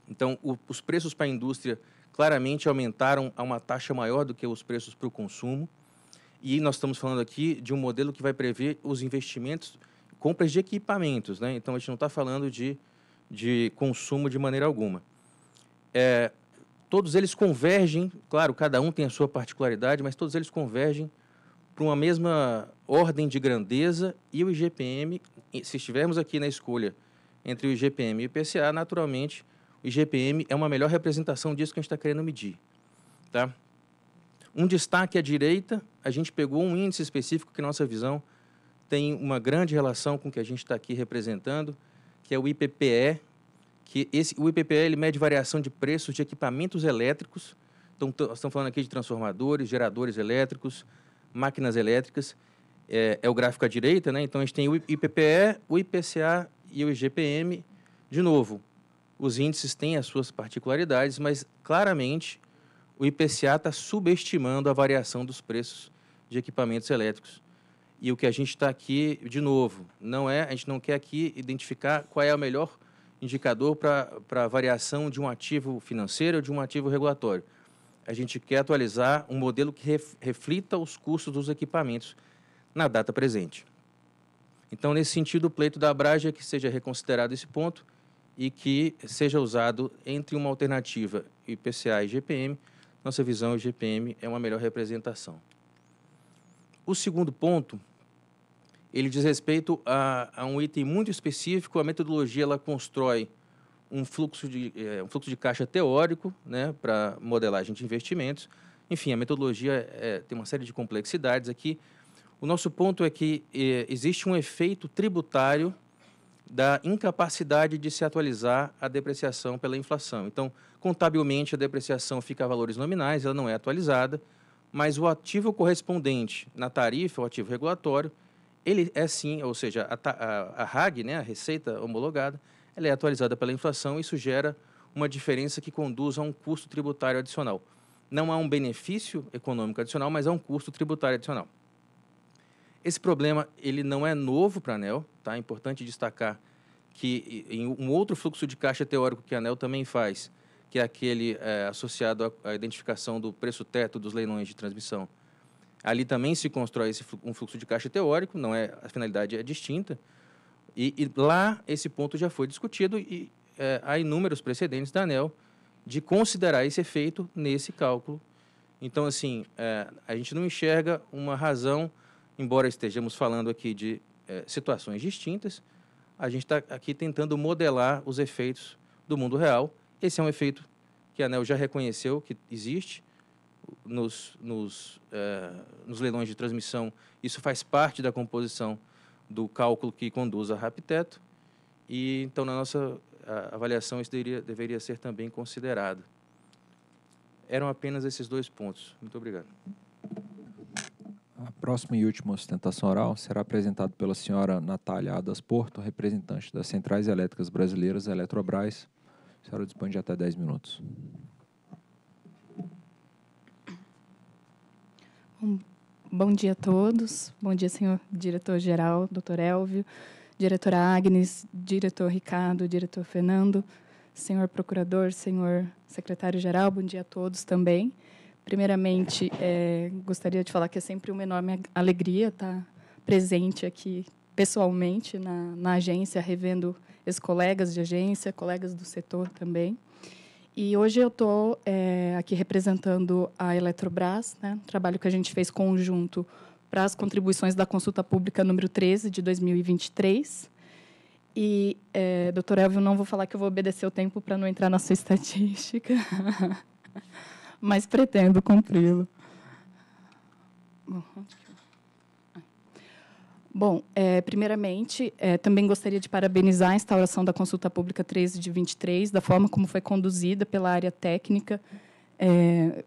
Então, o, os preços para a indústria claramente aumentaram a uma taxa maior do que os preços para o consumo. E nós estamos falando aqui de um modelo que vai prever os investimentos, compras de equipamentos, né? Então, a gente não está falando de, de consumo de maneira alguma. É, todos eles convergem, claro, cada um tem a sua particularidade, mas todos eles convergem para uma mesma ordem de grandeza e o IGPM, se estivermos aqui na escolha entre o IGPM e o IPCA, naturalmente, o IGPM é uma melhor representação disso que a gente está querendo medir. Tá? Um destaque à direita, a gente pegou um índice específico que, nossa visão, tem uma grande relação com o que a gente está aqui representando, que é o IPPE, que esse, o IPPE ele mede variação de preços de equipamentos elétricos, então, estão falando aqui de transformadores, geradores elétricos, máquinas elétricas, é, é, o gráfico à direita, né? Então a gente tem o IPPE, o IPCA e o IGPM, de novo, os índices têm as suas particularidades, mas claramente o IPCA está subestimando a variação dos preços de equipamentos elétricos. E o que a gente está aqui, de novo, não é, a gente não quer aqui identificar qual é o melhor indicador para a variação de um ativo financeiro ou de um ativo regulatório. A gente quer atualizar um modelo que reflita os custos dos equipamentos na data presente. Então, nesse sentido, o pleito da Abrage é que seja reconsiderado esse ponto e que seja usado entre uma alternativa IPCA e GPM. Nossa visão, o GPM é uma melhor representação. O segundo ponto, ele diz respeito a, a um item muito específico. A metodologia ela constrói um fluxo de, é, um fluxo de caixa teórico né, para modelagem de investimentos. Enfim, a metodologia é, tem uma série de complexidades aqui o nosso ponto é que eh, existe um efeito tributário da incapacidade de se atualizar a depreciação pela inflação. Então, contabilmente, a depreciação fica a valores nominais, ela não é atualizada, mas o ativo correspondente na tarifa, o ativo regulatório, ele é sim, ou seja, a, a, a RAG, né, a receita homologada, ela é atualizada pela inflação e isso gera uma diferença que conduz a um custo tributário adicional. Não há um benefício econômico adicional, mas há um custo tributário adicional. Esse problema ele não é novo para a ANEL, tá? É importante destacar que em um outro fluxo de caixa teórico que a ANEL também faz, que é aquele é, associado à, identificação do preço teto dos leilões de transmissão. Ali também se constrói esse, um fluxo de caixa teórico, não é a finalidade é distinta. E, e lá esse ponto já foi discutido e é, há inúmeros precedentes da ANEL de considerar esse efeito nesse cálculo. Então, assim, é, a gente não enxerga uma razão embora estejamos falando aqui de é, situações distintas, a gente está aqui tentando modelar os efeitos do mundo real. Esse é um efeito que a ANEL já reconheceu que existe nos, nos, é, nos leilões de transmissão. Isso faz parte da composição do cálculo que conduz a Rapiteto. E, então, na nossa avaliação, isso deveria, deveria ser também considerado. Eram apenas esses dois pontos. Muito obrigado. A próxima e última sustentação oral será apresentada pela senhora Natália Adas Porto, representante das Centrais Elétricas Brasileiras, Eletrobras. A senhora dispõe de até 10 minutos. Bom, bom dia a todos. Bom dia, senhor diretor-geral, doutor Elvio, diretora Agnes, diretor Ricardo, diretor Fernando, senhor procurador, senhor secretário-geral, bom dia a todos também. Primeiramente, é, gostaria de falar que é sempre uma enorme alegria estar presente aqui pessoalmente na, na agência, revendo os colegas de agência, colegas do setor também. E hoje eu estou é, aqui representando a Eletrobras, né, um trabalho que a gente fez conjunto para as contribuições da consulta pública número 13 de 2023. E, é, doutor Elvio, não vou falar que eu vou obedecer o tempo para não entrar na sua estatística. <laughs> mas pretendo cumpri-lo. Bom, é, primeiramente, é, também gostaria de parabenizar a instauração da consulta pública 13 de 23, da forma como foi conduzida pela área técnica. É,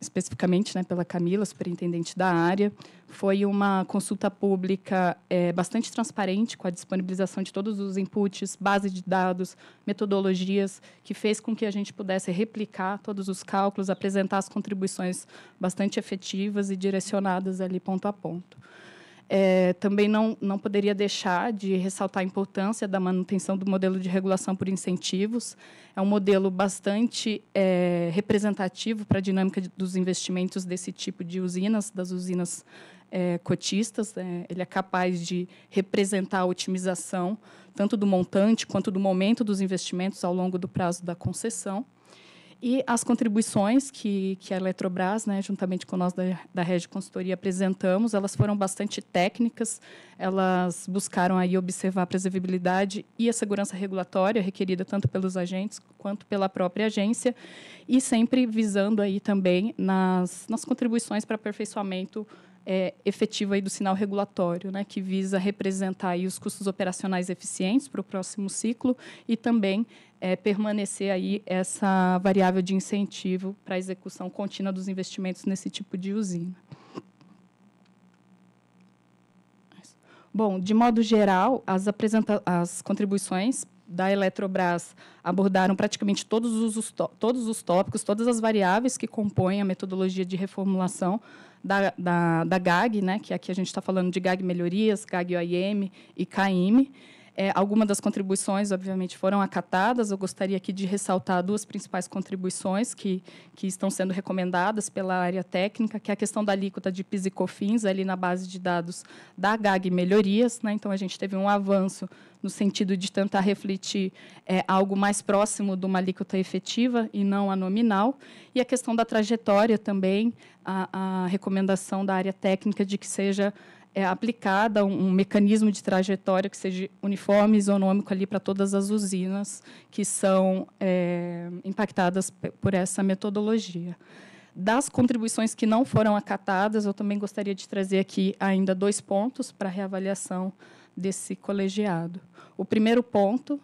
especificamente né, pela Camila, superintendente da área, foi uma consulta pública é, bastante transparente, com a disponibilização de todos os inputs, base de dados, metodologias, que fez com que a gente pudesse replicar todos os cálculos, apresentar as contribuições bastante efetivas e direcionadas ali ponto a ponto. É, também não, não poderia deixar de ressaltar a importância da manutenção do modelo de regulação por incentivos. É um modelo bastante é, representativo para a dinâmica de, dos investimentos desse tipo de usinas, das usinas é, cotistas. Né? Ele é capaz de representar a otimização tanto do montante quanto do momento dos investimentos ao longo do prazo da concessão. E as contribuições que, que a Eletrobras, né, juntamente com nós da, da Rede Consultoria, apresentamos, elas foram bastante técnicas, elas buscaram aí observar a previsibilidade e a segurança regulatória requerida tanto pelos agentes quanto pela própria agência, e sempre visando aí também nas, nas contribuições para aperfeiçoamento é, efetivo aí do sinal regulatório, né, que visa representar aí os custos operacionais eficientes para o próximo ciclo e também é, permanecer aí essa variável de incentivo para a execução contínua dos investimentos nesse tipo de usina. Bom, de modo geral, as, as contribuições da Eletrobras abordaram praticamente todos os, todos os tópicos, todas as variáveis que compõem a metodologia de reformulação da, da, da GAG, né, que aqui a gente está falando de GAG melhorias, GAG OIM e CAIM. É, Algumas das contribuições, obviamente, foram acatadas. Eu gostaria aqui de ressaltar duas principais contribuições que, que estão sendo recomendadas pela área técnica, que é a questão da alíquota de PIS e COFINS, ali na base de dados da GAG Melhorias. Né? Então, a gente teve um avanço no sentido de tentar refletir é, algo mais próximo de uma alíquota efetiva e não a nominal. E a questão da trajetória também, a, a recomendação da área técnica de que seja é, aplicada um, um, mecanismo de trajetória que seja uniforme, isonômico ali para todas as usinas que são é, impactadas por essa metodologia. Das contribuições que não foram acatadas, eu também gostaria de trazer aqui ainda dois pontos para reavaliação desse colegiado. O primeiro ponto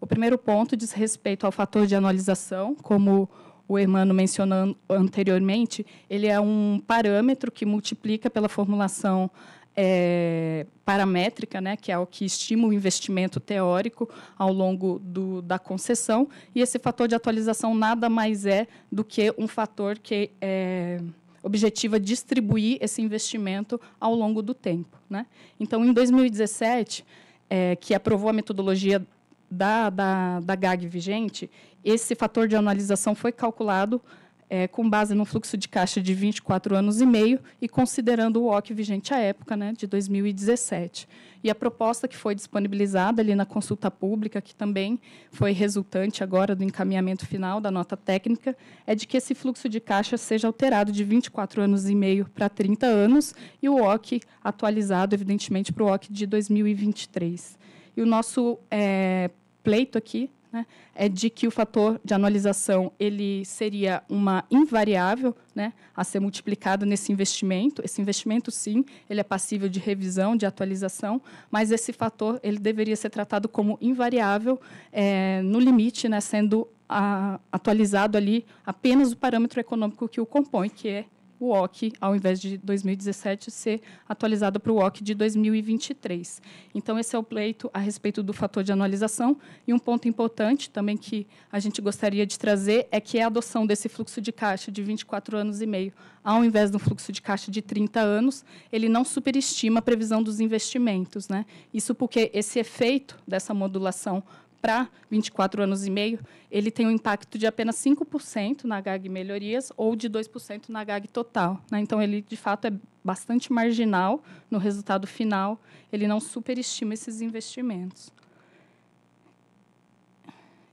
O primeiro ponto diz respeito ao fator de anualização, como o Hermano mencionou anteriormente, ele é um parâmetro que multiplica pela formulação é, paramétrica, né, que é o que estima o investimento teórico ao longo do, da concessão, e esse fator de atualização nada mais é do que um fator que é, objetiva distribuir esse investimento ao longo do tempo. Né? Então, em 2017, é, que aprovou a metodologia da, da, da GAG vigente, esse fator de anualização foi calculado é, com base no fluxo de caixa de 24 anos e meio e considerando o OC vigente à época, né, de 2017. E a proposta que foi disponibilizada ali na consulta pública, que também foi resultante agora do encaminhamento final da nota técnica, é de que esse fluxo de caixa seja alterado de 24 anos e meio para 30 anos e o OC atualizado, evidentemente, para o OC de 2023. E o nosso é, pleito aqui né, é de que o fator de anualização ele seria uma invariável né, a ser multiplicado nesse investimento. Esse investimento, sim, ele é passível de revisão, de atualização, mas esse fator ele deveria ser tratado como invariável é, no limite, né, sendo a, atualizado ali apenas o parâmetro econômico que o compõe, que é o WOC, ao invés de 2017 ser atualizado para o WOC de 2023. Então, esse é o pleito a respeito do fator de anualização. E um ponto importante também que a gente gostaria de trazer é que é a adoção desse fluxo de caixa de 24 anos e meio, ao invés de um fluxo de caixa de 30 anos, ele não superestima a previsão dos investimentos. Né? Isso porque esse efeito dessa modulação para 24 anos e meio, ele tem um impacto de apenas 5% na GAG melhorias ou de 2% na GAG total. Né? Então, ele, de fato, é bastante marginal no resultado final, ele não superestima esses investimentos.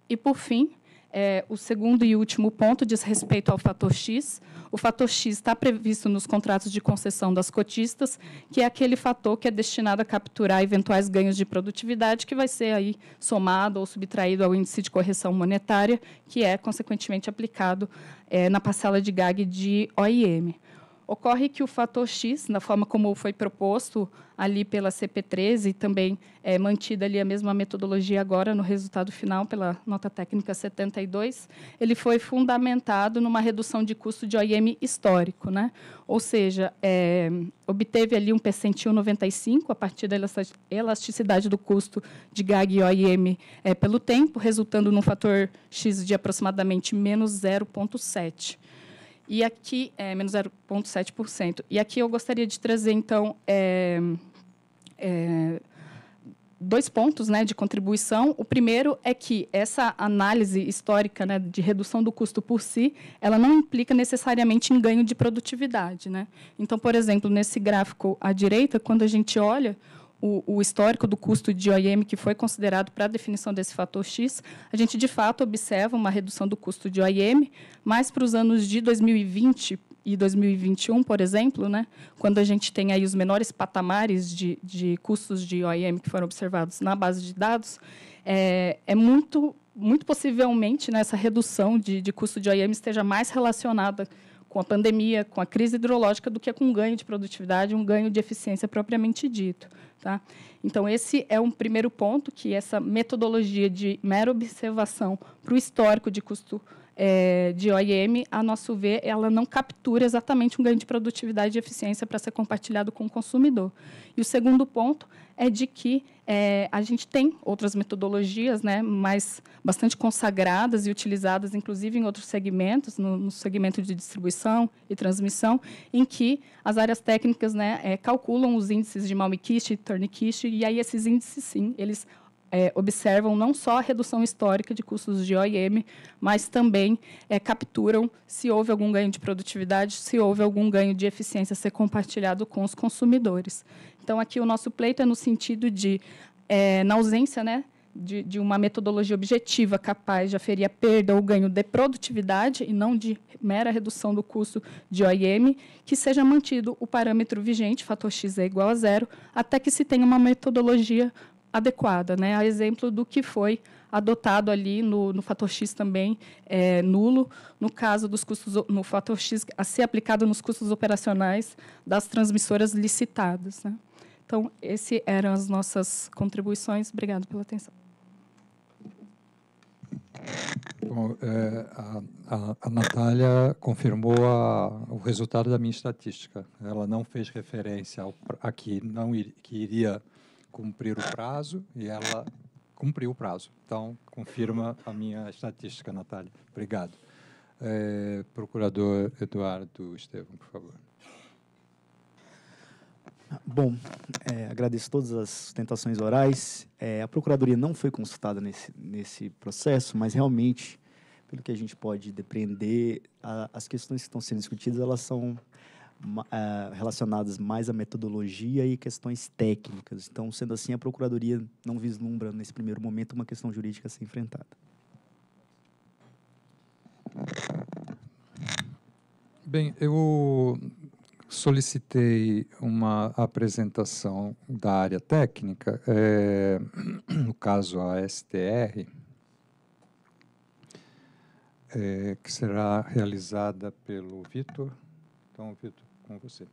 E, por fim, é, o segundo e último ponto diz respeito ao fator X. O fator X está previsto nos contratos de concessão das cotistas, que é aquele fator que é destinado a capturar eventuais ganhos de produtividade, que vai ser aí somado ou subtraído ao índice de correção monetária, que é consequentemente aplicado é, na parcela de GAG de OIM. Ocorre que o fator X, na forma como foi proposto ali pela CP13, também é mantida ali a mesma metodologia agora no resultado final pela nota técnica 72, ele foi fundamentado numa redução de custo de OIM histórico, né? Ou seja, é, obteve ali um percentil 95 a partir da elasticidade do custo de GAG e OIM é, pelo tempo, resultando num fator X de aproximadamente menos 0,7. E aqui, é, menos 0,7%. E aqui eu gostaria de trazer, então, é, é, dois pontos né, de contribuição. O primeiro é que essa análise histórica né, de redução do custo por si, ela não implica necessariamente em ganho de produtividade. Né? Então, por exemplo, nesse gráfico à direita, quando a gente olha, o, o, histórico do custo de OIM que foi considerado para a definição desse fator X, a gente de fato observa uma redução do custo de OIM, mas para os anos de 2020 e 2021, por exemplo, né, quando a gente tem aí os menores patamares de, de custos de OIM que foram observados na base de dados, é, é muito muito possivelmente nessa né, redução de, de custo de OIM esteja mais relacionada com a pandemia, com a crise hidrológica, do que com um ganho de produtividade, um ganho de eficiência propriamente dito. Tá? Então, esse é um primeiro ponto, que essa metodologia de mera observação para o histórico de custo é, de OIM, a nosso ver, ela não captura exatamente um ganho de produtividade e eficiência para ser compartilhado com o consumidor. E o segundo ponto é de que é, a gente tem outras metodologias, né, mas bastante consagradas e utilizadas, inclusive em outros segmentos, no, no segmento de distribuição e transmissão, em que as áreas técnicas, né, é, calculam os índices de e Torniquiste, e aí esses índices, sim, eles é, observam não só a redução histórica de custos de OIM, mas também é, capturam se houve algum ganho de produtividade, se houve algum ganho de eficiência a ser compartilhado com os consumidores. Então, aqui o nosso pleito é no sentido de, é, na ausência né, de, de, uma metodologia objetiva capaz de aferir a perda ou ganho de produtividade e não de mera redução do custo de OIM, que seja mantido o parâmetro vigente, fator X é igual a zero, até que se tenha uma metodologia adequada, né? A exemplo do que foi adotado ali no, no fator X também é, nulo, no caso dos custos no fator X a ser aplicado nos custos operacionais das transmissoras licitadas. Né? Então, esse eram as nossas contribuições. Obrigado pela atenção. Bom, é, a, a, a Natália confirmou a, o resultado da minha estatística. Ela não fez referência ao, a que, não ir, que iria cumprir o prazo e ela cumpriu o prazo. Então, confirma a minha estatística, Natália. Obrigado. É, procurador Eduardo Estevam, por favor. Bom, é, agradeço todas as tentações orais. É, a Procuradoria não foi consultada nesse, nesse processo, mas realmente, pelo que a gente pode depreender, a, as questões que estão sendo discutidas, elas são uh, relacionadas mais à metodologia e questões técnicas. Então, sendo assim, a Procuradoria não vislumbra, nesse primeiro momento, uma questão jurídica a ser enfrentada. Bem, eu solicitei uma apresentação da área técnica, é, no caso a STR, é, eh, que será realizada pelo Vitor. Então, Vitor com você.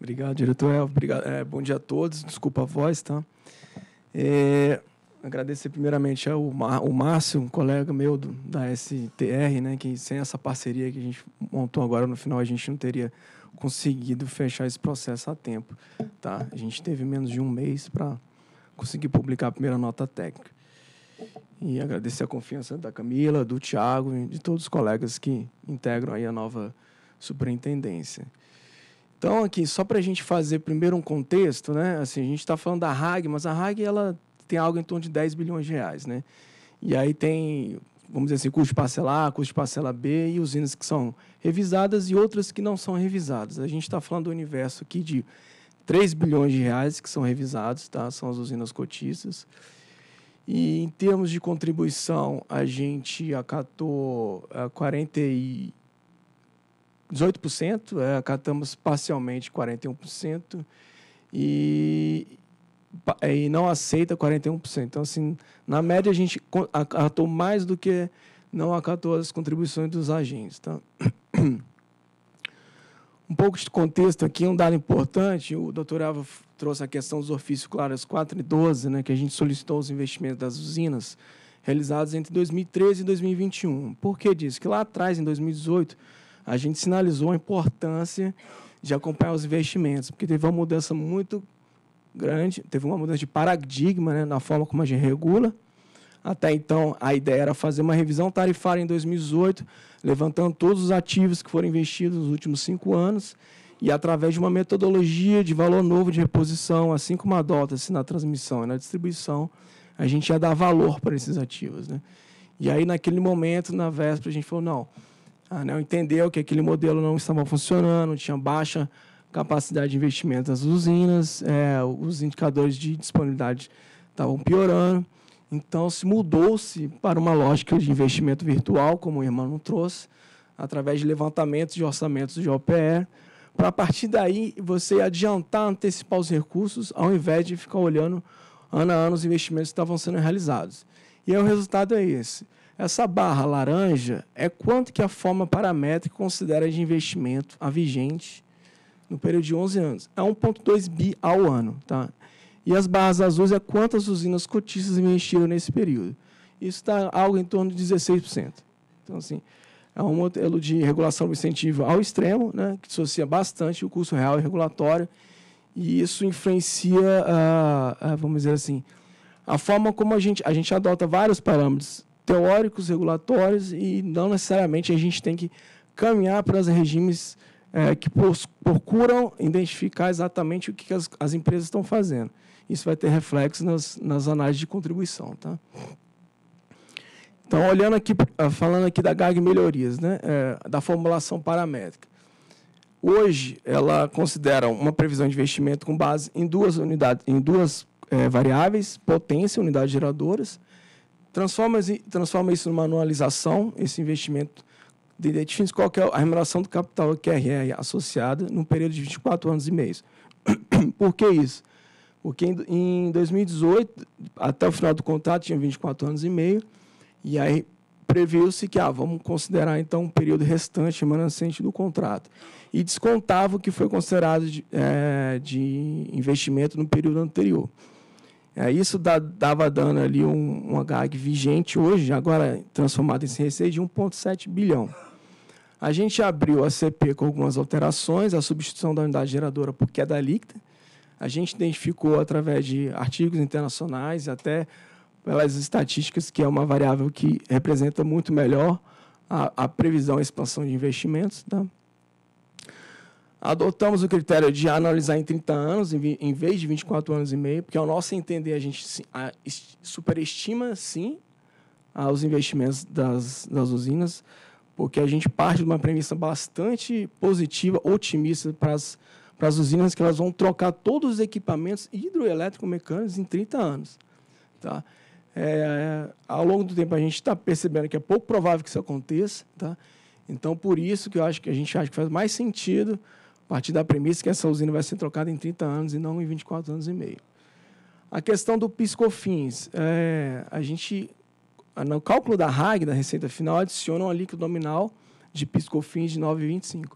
Obrigado, diretor Elvio. Obrigado. É, bom dia a todos. Desculpa a voz, tá? É, agradecer primeiramente ao o Márcio, um colega meu do, da STR, né, que sem essa parceria que a gente montou agora no final a gente não teria conseguido fechar esse processo a tempo, tá? A gente teve menos de um mês para conseguir publicar a primeira nota técnica. E agradecer a confiança da Camila, do Tiago e de todos os colegas que integram aí a nova superintendência. Então, aqui, só para a gente fazer primeiro um contexto, né? Assim, a gente está falando da RAG, mas a RAG ela tem algo em torno de 10 bilhões de reais, né? E aí tem, vamos dizer assim, custo de parcela A, custo de parcela B e usinas que são revisadas e outras que não são revisadas. A gente está falando do universo aqui de 3 bilhões de reais que são revisados, tá? São as usinas cotistas. E em termos de contribuição, a gente acatou 48% eh, 40 e 18%, eh, acatamos parcialmente 41% e, eh, e não aceita 41%. Então, assim, na média, a gente acatou mais do que não acatou as contribuições dos agentes. Tá? <clears throat> Um pouco de contexto aqui, um dado importante, o doutor Ava trouxe a questão dos ofícios claros 4 e 12, né, que a gente solicitou os investimentos das usinas realizados entre 2013 e 2021. Por que disso? Que lá atrás, em 2018, a gente sinalizou a importância de acompanhar os investimentos, porque teve uma mudança muito grande, teve uma mudança de paradigma né, na forma como a gente regula. Até então, a ideia era fazer uma revisão tarifária em 2018, levantando todos os ativos que foram investidos nos últimos cinco anos e através de uma metodologia de valor novo de reposição, assim como adota-se assim, na transmissão e na distribuição, a gente ia dar valor para esses ativos. Né? E aí, naquele momento, na véspera, a gente falou, não, a ANEL entendeu que aquele modelo não estava funcionando, tinha baixa capacidade de investimento das usinas, é, os indicadores de disponibilidade estavam piorando, então se mudou-se para uma lógica de investimento virtual, como o irmão não trouxe, através de levantamentos de orçamentos de OPE, para a partir daí você adiantar, antecipar os recursos, ao invés de ficar olhando ano a ano os investimentos que estavam sendo realizados. E aí o resultado é esse. Essa barra laranja é quanto que a forma paramétrica considera de investimento a vigente no período de 11 anos. É 1,2 bi ao ano. Tá? E as barras azuis é quantas usinas cotistas investiram nesse período. Isso está algo em torno de 16%. Então, assim, é um modelo de regulação do incentivo ao extremo, né, que associa bastante o custo real e regulatório, e isso influencia, a, vamos dizer assim, a forma como a gente, a gente adota vários parâmetros teóricos, regulatórios, e não necessariamente a gente tem que caminhar para os regimes é, que procuram identificar exatamente o que as, as empresas estão fazendo. Isso vai ter reflexo nas, nas análises de contribuição. Tá? Então, olhando aqui, ah, falando aqui da GAG Melhorias, né? É, da formulação paramétrica. Hoje, ela considera uma previsão de investimento com base em duas unidades, em duas é, variáveis, potência, unidades geradoras. Transforma, transforma isso numa anualização, esse investimento de identifica qual é a remuneração do capital QRR é associada num período de 24 anos e meio. <coughs> Por que isso? Porque em 2018, até o final do contrato, tinha 24 anos e meio, e aí previu-se que, ah, vamos considerar então um período restante, remanescente do contrato. E descontava o que foi considerado de, é, de investimento no período anterior. É, isso dava dando ali um, uma vigente hoje, agora transformado em receita de 1,7 bilhão. A gente abriu a CP com algumas alterações, a substituição da unidade geradora por queda líquida. A gente identificou através de artigos internacionais, até pelas estatísticas, que é uma variável que representa muito melhor a, a previsão e expansão de investimentos. Tá? Adotamos o critério de analisar em 30 anos, em, em vez de 24 anos e meio, porque, ao nosso entender, a gente a, superestima, sim, os investimentos das, das usinas, porque a gente parte de uma premissa bastante positiva, otimista para as para as usinas que elas vão trocar todos os equipamentos hidroelétrico-mecânicos em 30 anos. Tá? É, é, ao longo do tempo, a gente está percebendo que é pouco provável que isso aconteça. Tá? Então, por isso que eu acho que a gente acha que faz mais sentido a partir da premissa que essa usina vai ser trocada em 30 anos e não em 24 anos e meio. A questão do piscofins, é, a gente no cálculo da RAG, da receita final, adicionam um alíquota nominal de piscofins de 9,25.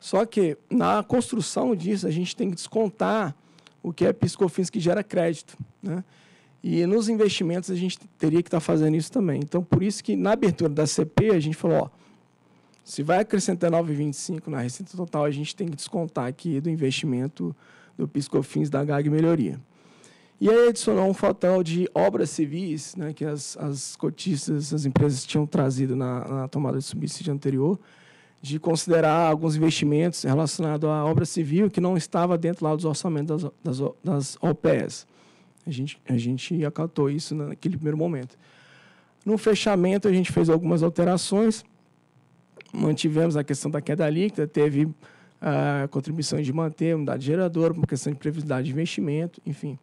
Só que na construção disso a gente tem que descontar o que é piscofins que gera crédito, né? E nos investimentos a gente teria que estar tá fazendo isso também. Então, por isso que na abertura da CP a gente falou, ó, se vai acrescentar 9,25 na receita total, a gente tem que descontar aqui do investimento do Fins da GAG Melhoria. E aí adicionou um fator de obras civis, né, que as, as cotistas, as empresas tinham trazido na, na tomada de subsídio anterior, de considerar alguns investimentos relacionados à obra civil que não estava dentro lá dos orçamentos das, das, das OPS. A gente, a gente acatou isso naquele primeiro momento. No fechamento, a gente fez algumas alterações. Mantivemos a questão da queda líquida, teve a ah, contribuição de manter unidade geradora, uma questão de previsibilidade de investimento, enfim.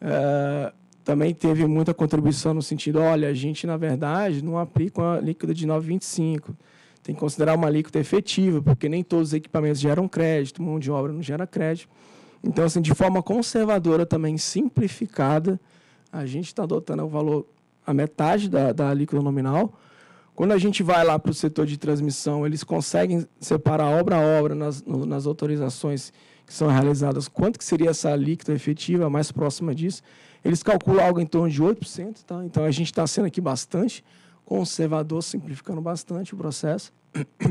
Ah, também teve muita contribuição no sentido, olha, a gente, na verdade, não aplica uma líquida de 9,25. Tem que considerar uma alíquota efetiva, porque nem todos os equipamentos geram crédito, mão de obra não gera crédito. Então, assim, de forma conservadora também, simplificada, a gente está adotando o valor, a metade da, da alíquota nominal. Quando a gente vai lá para o setor de transmissão, eles conseguem separar obra a obra nas, no, nas autorizações que são realizadas, quanto que seria essa alíquota efetiva mais próxima disso. Eles calculam algo em torno de 8%, tá? então a gente está sendo aqui bastante conservador, simplificando bastante o processo, <clears throat>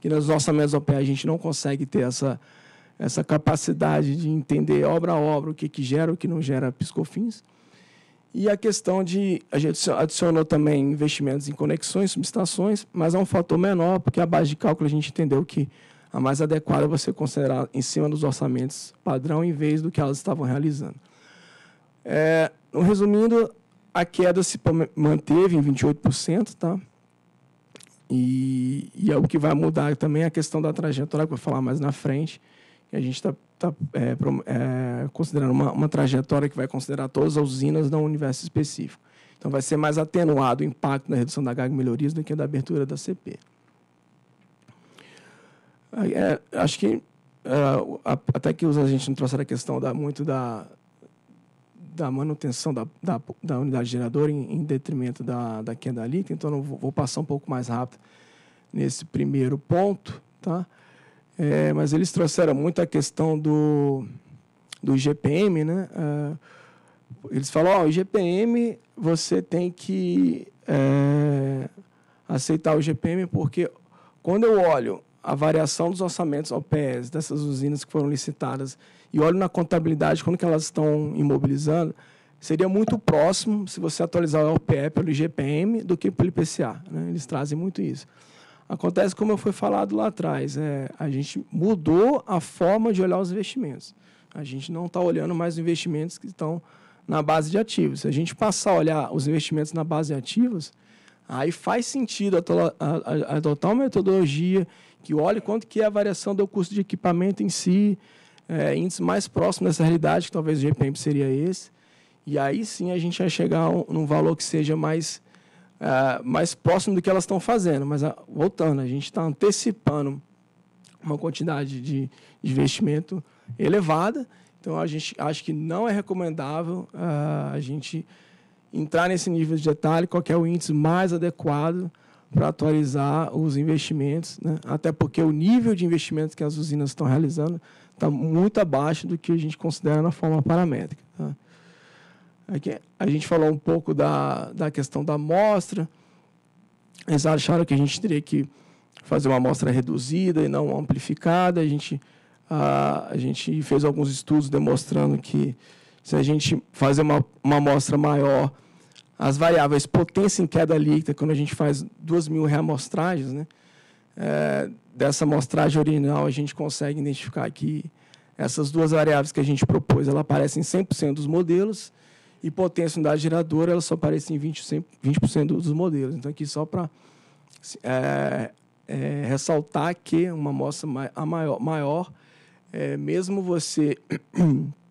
que nos orçamentos OPA a gente não consegue ter essa essa capacidade de entender obra a obra o que, que gera, o que não gera piscofins. E a questão de. A gente adicionou também investimentos em conexões, subestações, mas é um fator menor, porque a base de cálculo a gente entendeu que a mais adequada é você considerar em cima dos orçamentos padrão em vez do que elas estavam realizando. É, resumindo, a queda se manteve em 28%, tá? E, e, é o que vai mudar também a questão da trajetória, que eu vou falar mais na frente que a gente está tá, é, é, considerando uma, uma, trajetória que vai considerar todas as usinas um universo específico. Então, vai ser mais atenuado o impacto na redução da GAG melhorias do que a da abertura da CP. É, acho que, é, até que os gente não trouxeram a questão da, muito da, da manutenção da, da, da unidade geradora em, em, detrimento da, da queda líquida, então vou, vou, passar um pouco mais rápido nesse primeiro ponto, tá? É, mas eles trouxeram muito a questão do, do GPM, né? É, eles falam, ó, oh, o GPM você tem que é, aceitar o GPM porque quando eu olho a variação dos orçamentos OPS dessas usinas que foram licitadas e olho na contabilidade quando que elas estão imobilizando, seria muito próximo se você atualizar o LPE pelo IGPM do que pelo IPCA. Né? Eles trazem muito isso. Acontece como fui falado lá atrás, é, a gente mudou a forma de olhar os investimentos. A gente não está olhando mais os investimentos que estão na base de ativos. Se a gente passar a olhar os investimentos na base de ativos, aí faz sentido adotar uma metodologia que olhe quanto que é a variação do custo de equipamento em si, é, índice mais próximo dessa realidade, que talvez o GPM seria esse. E aí sim a gente vai chegar num valor que seja mais é, mais próximo do que elas estão fazendo. Mas, ah, voltando, a gente está antecipando uma quantidade de investimento elevada. Então, a gente acha que não é recomendável ah, a gente entrar nesse nível de detalhe, qual é o índice mais adequado para atualizar os investimentos, né? até porque o nível de investimento que as usinas estão realizando está muito abaixo do que a gente considera na forma paramétrica. Tá? Aqui, é a gente falou um pouco da, da questão da amostra. Eles acharam que a gente teria que fazer uma amostra reduzida e não amplificada. A gente, a, a gente fez alguns estudos demonstrando que se a gente fazer uma, uma amostra maior, as variáveis potência em queda líquida, quando a gente faz duas mil reamostragens, né? É, dessa amostragem original, a gente consegue identificar que essas duas variáveis que a gente propôs, ela aparecem 100% dos modelos, e potência unidade geradora ela só aparece em 20%, 20 dos modelos. Então, aqui só para é, é, ressaltar que uma amostra a maior, maior é, mesmo você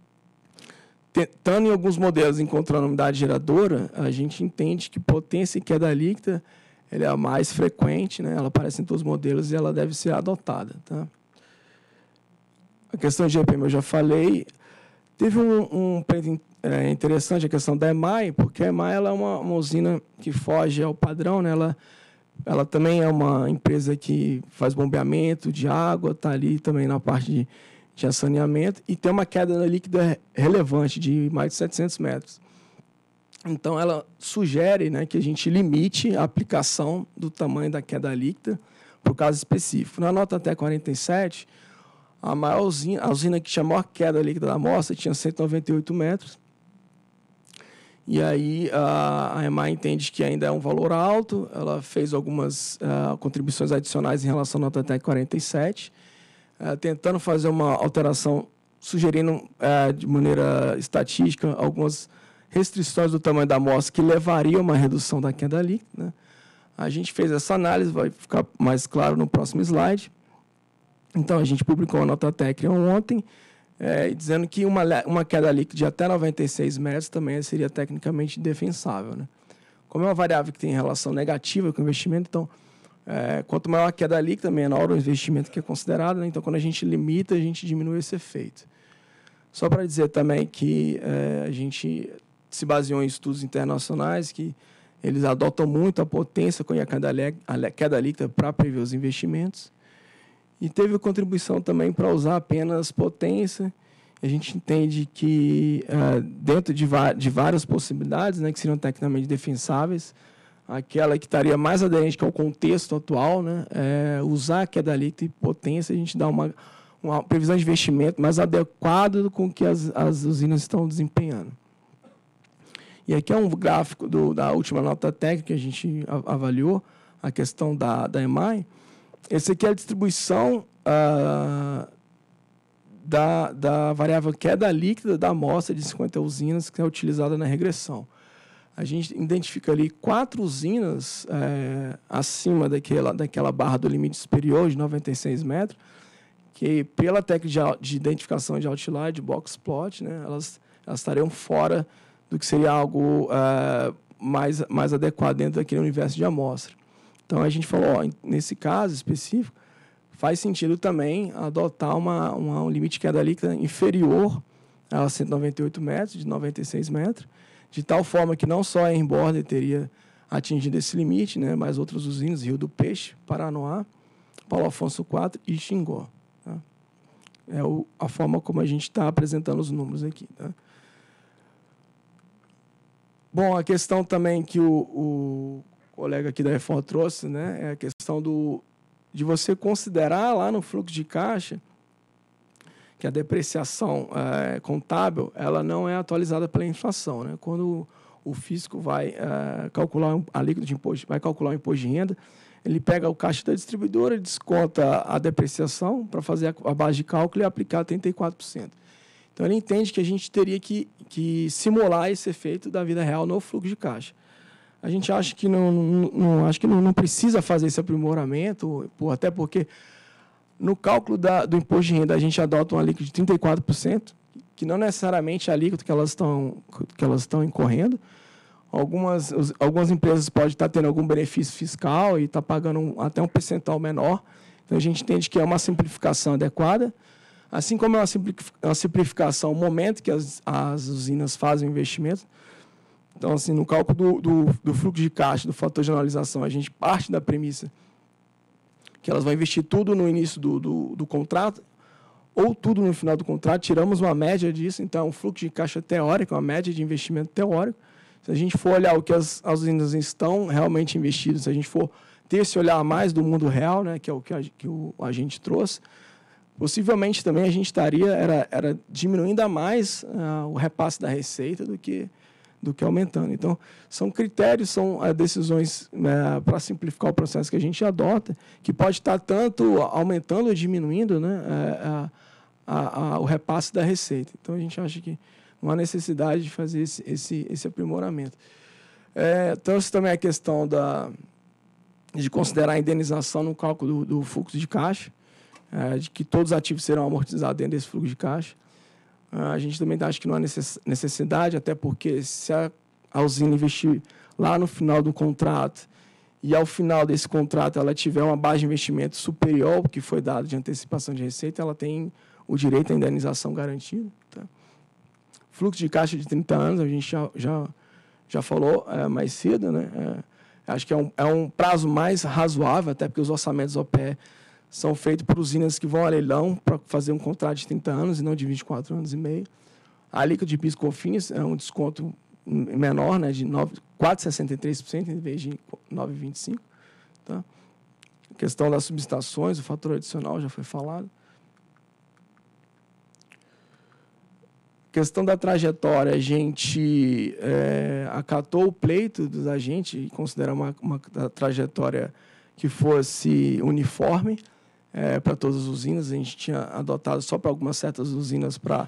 <clears throat> tentando em alguns modelos encontrando unidade geradora, a gente entende que potência e queda líquida ela é a mais frequente, né? ela aparece em todos os modelos e ela deve ser adotada. Tá? A questão de EPM eu já falei. Teve um, um é interessante a questão da EMAI, porque a EMAI ela é uma, uma usina que foge ao padrão, né? ela, ela também é uma empresa que faz bombeamento de água, está ali também na parte de, de saneamento, e tem uma queda líquida relevante de mais de 700 metros. Então, ela sugere né, que a gente limite a aplicação do tamanho da queda líquida para o caso específico. Na nota até 47, a maior usina, a usina que tinha a maior queda líquida da amostra tinha 198 metros, e aí a, a EMA entende que ainda é um valor alto, ela fez algumas uh, contribuições adicionais em relação à Nota NOTATEC 47, uh, tentando fazer uma alteração, sugerindo uh, de maneira estatística algumas restrições do tamanho da amostra que levariam a uma redução da queda líquida. Né? A gente fez essa análise, vai ficar mais claro no próximo slide. Então, a gente publicou a nota técnica ontem, é, dizendo que uma, uma queda líquida de até 96 metros também seria tecnicamente indefensável. Né? Como é uma variável que tem relação negativa com o investimento, então, é, quanto maior a queda líquida, menor o investimento que é considerado. Né? Então, quando a gente limita, a gente diminui esse efeito. Só para dizer também que é, a gente se baseou em estudos internacionais que eles adotam muito a potência com a queda líquida para prever os investimentos. E teve contribuição também para usar apenas potência. A gente entende que, uh, dentro de, de, várias possibilidades, né, que seriam tecnicamente defensáveis, aquela que estaria mais aderente ao contexto atual, né, é usar queda líquida e potência, a gente dá uma, uma previsão de investimento mais adequada com o que as, as usinas estão desempenhando. E aqui é um gráfico do, da última nota técnica que a gente avaliou, a questão da, da EMAI. Esse aqui é a distribuição ah, da, da variável queda líquida da amostra de 50 usinas que é utilizada na regressão. A gente identifica ali quatro usinas é, acima daquela, daquela barra do limite superior de 96 metros, que pela técnica de, de identificação de outlier, de box plot, né, elas, elas estariam fora do que seria algo é, mais, mais adequado dentro daquele universo de amostra. Então a gente falou, ó, nesse caso específico, faz sentido também adotar uma, uma um limite de queda líquida inferior a 198 metros, de 96 metros, de tal forma que não só a Emborda teria atingido esse limite, né, mas outras usinas, Rio do Peixe, Paranoá, Paulo Afonso IV e Xingó. Tá? É o, a forma como a gente está apresentando os números aqui. Tá? Bom, a questão também que o, o colega aqui da Reforma trouxe, né? É a questão do, de você considerar lá no fluxo de caixa que a depreciação é, contábil ela não é atualizada pela inflação. Né? Quando o fisco vai é, calcular a alíquota de imposto, vai calcular o imposto de renda, ele pega o caixa da distribuidora, desconta a depreciação para fazer a, base de cálculo e aplicar 34%. Então, ele entende que a gente teria que, que simular esse efeito da vida real no fluxo de caixa. A gente acha que não, não, não acho que não, não, precisa fazer esse aprimoramento, até porque no cálculo da, do imposto de renda a gente adota uma alíquota de 34%, que não necessariamente é a alíquota que elas estão, que elas estão incorrendo. Algumas, algumas empresas podem estar tendo algum benefício fiscal e estar tá pagando até um percentual menor. Então, a gente entende que é uma simplificação adequada. Assim como é uma simplificação, o momento que as, as usinas fazem o investimento, então, assim, no cálculo do, do, do fluxo de caixa, do fator de analisação, a gente parte da premissa que elas vão investir tudo no início do, do, do, contrato ou tudo no final do contrato. Tiramos uma média disso, então, é um fluxo de caixa teórico, uma média de investimento teórico. Se a gente for olhar o que as, as usinas estão realmente investidas, se a gente for ter esse olhar mais do mundo real, né, que é o que a, que o, a gente trouxe, possivelmente também a gente estaria era, era diminuindo ainda mais uh, o repasse da receita do que do que aumentando. Então, são critérios, são eh, decisões né, para simplificar o processo que a gente adota, que pode estar tá tanto aumentando ou diminuindo né, a, eh, eh, a, a, o repasse da receita. Então, a gente acha que não há necessidade de fazer esse, esse, esse aprimoramento. É, trouxe também a questão da, de considerar a indenização no cálculo do, do fluxo de caixa, é, de que todos os ativos serão amortizados dentro desse fluxo de caixa. Ah, a gente também acha que não há necessidade, até porque se a, usina investir lá no final do contrato e ao final desse contrato ela tiver uma base de investimento superior ao que foi dado de antecipação de receita, ela tem o direito à indenização garantida. Tá? Fluxo de caixa de 30 anos, a gente já, já, já falou é, mais cedo, né? É, acho que é um, é um prazo mais razoável, até porque os orçamentos OPE são feitos por usinas que vão a leilão para fazer um contrato de 30 anos e não de 24 anos e meio. A alíquota de PIS COFINS é um desconto menor, né, de 4,63% em vez de 9,25%. Tá? A questão das subestações, o fator adicional já foi falado. A questão da trajetória, a gente é, acatou o pleito dos agentes e considera uma, uma trajetória que fosse uniforme é, para todas as usinas. A gente tinha adotado só para algumas certas usinas para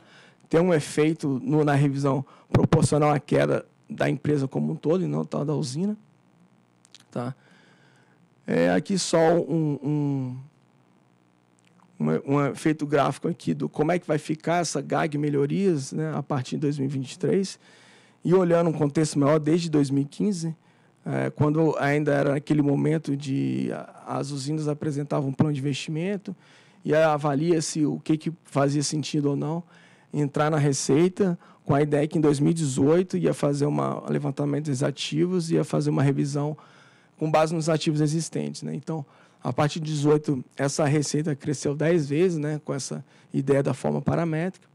ter um efeito no, na revisão proporcional à queda da empresa como um todo e não tal da usina. Tá? É, aqui só um, um um efeito gráfico aqui do como é que vai ficar essa GAG melhorias né, a partir de 2023. E olhando um contexto maior desde 2015, é, quando ainda era aquele momento de as usinas apresentavam um plano de investimento e avalia-se o que, que fazia sentido ou não entrar na receita com a ideia que em 2018 ia fazer uma, um levantamento dos ativos, ia fazer uma revisão com base nos ativos existentes. Né? Então, a partir de 2018, essa receita cresceu 10 vezes né, com essa ideia da forma paramétrica.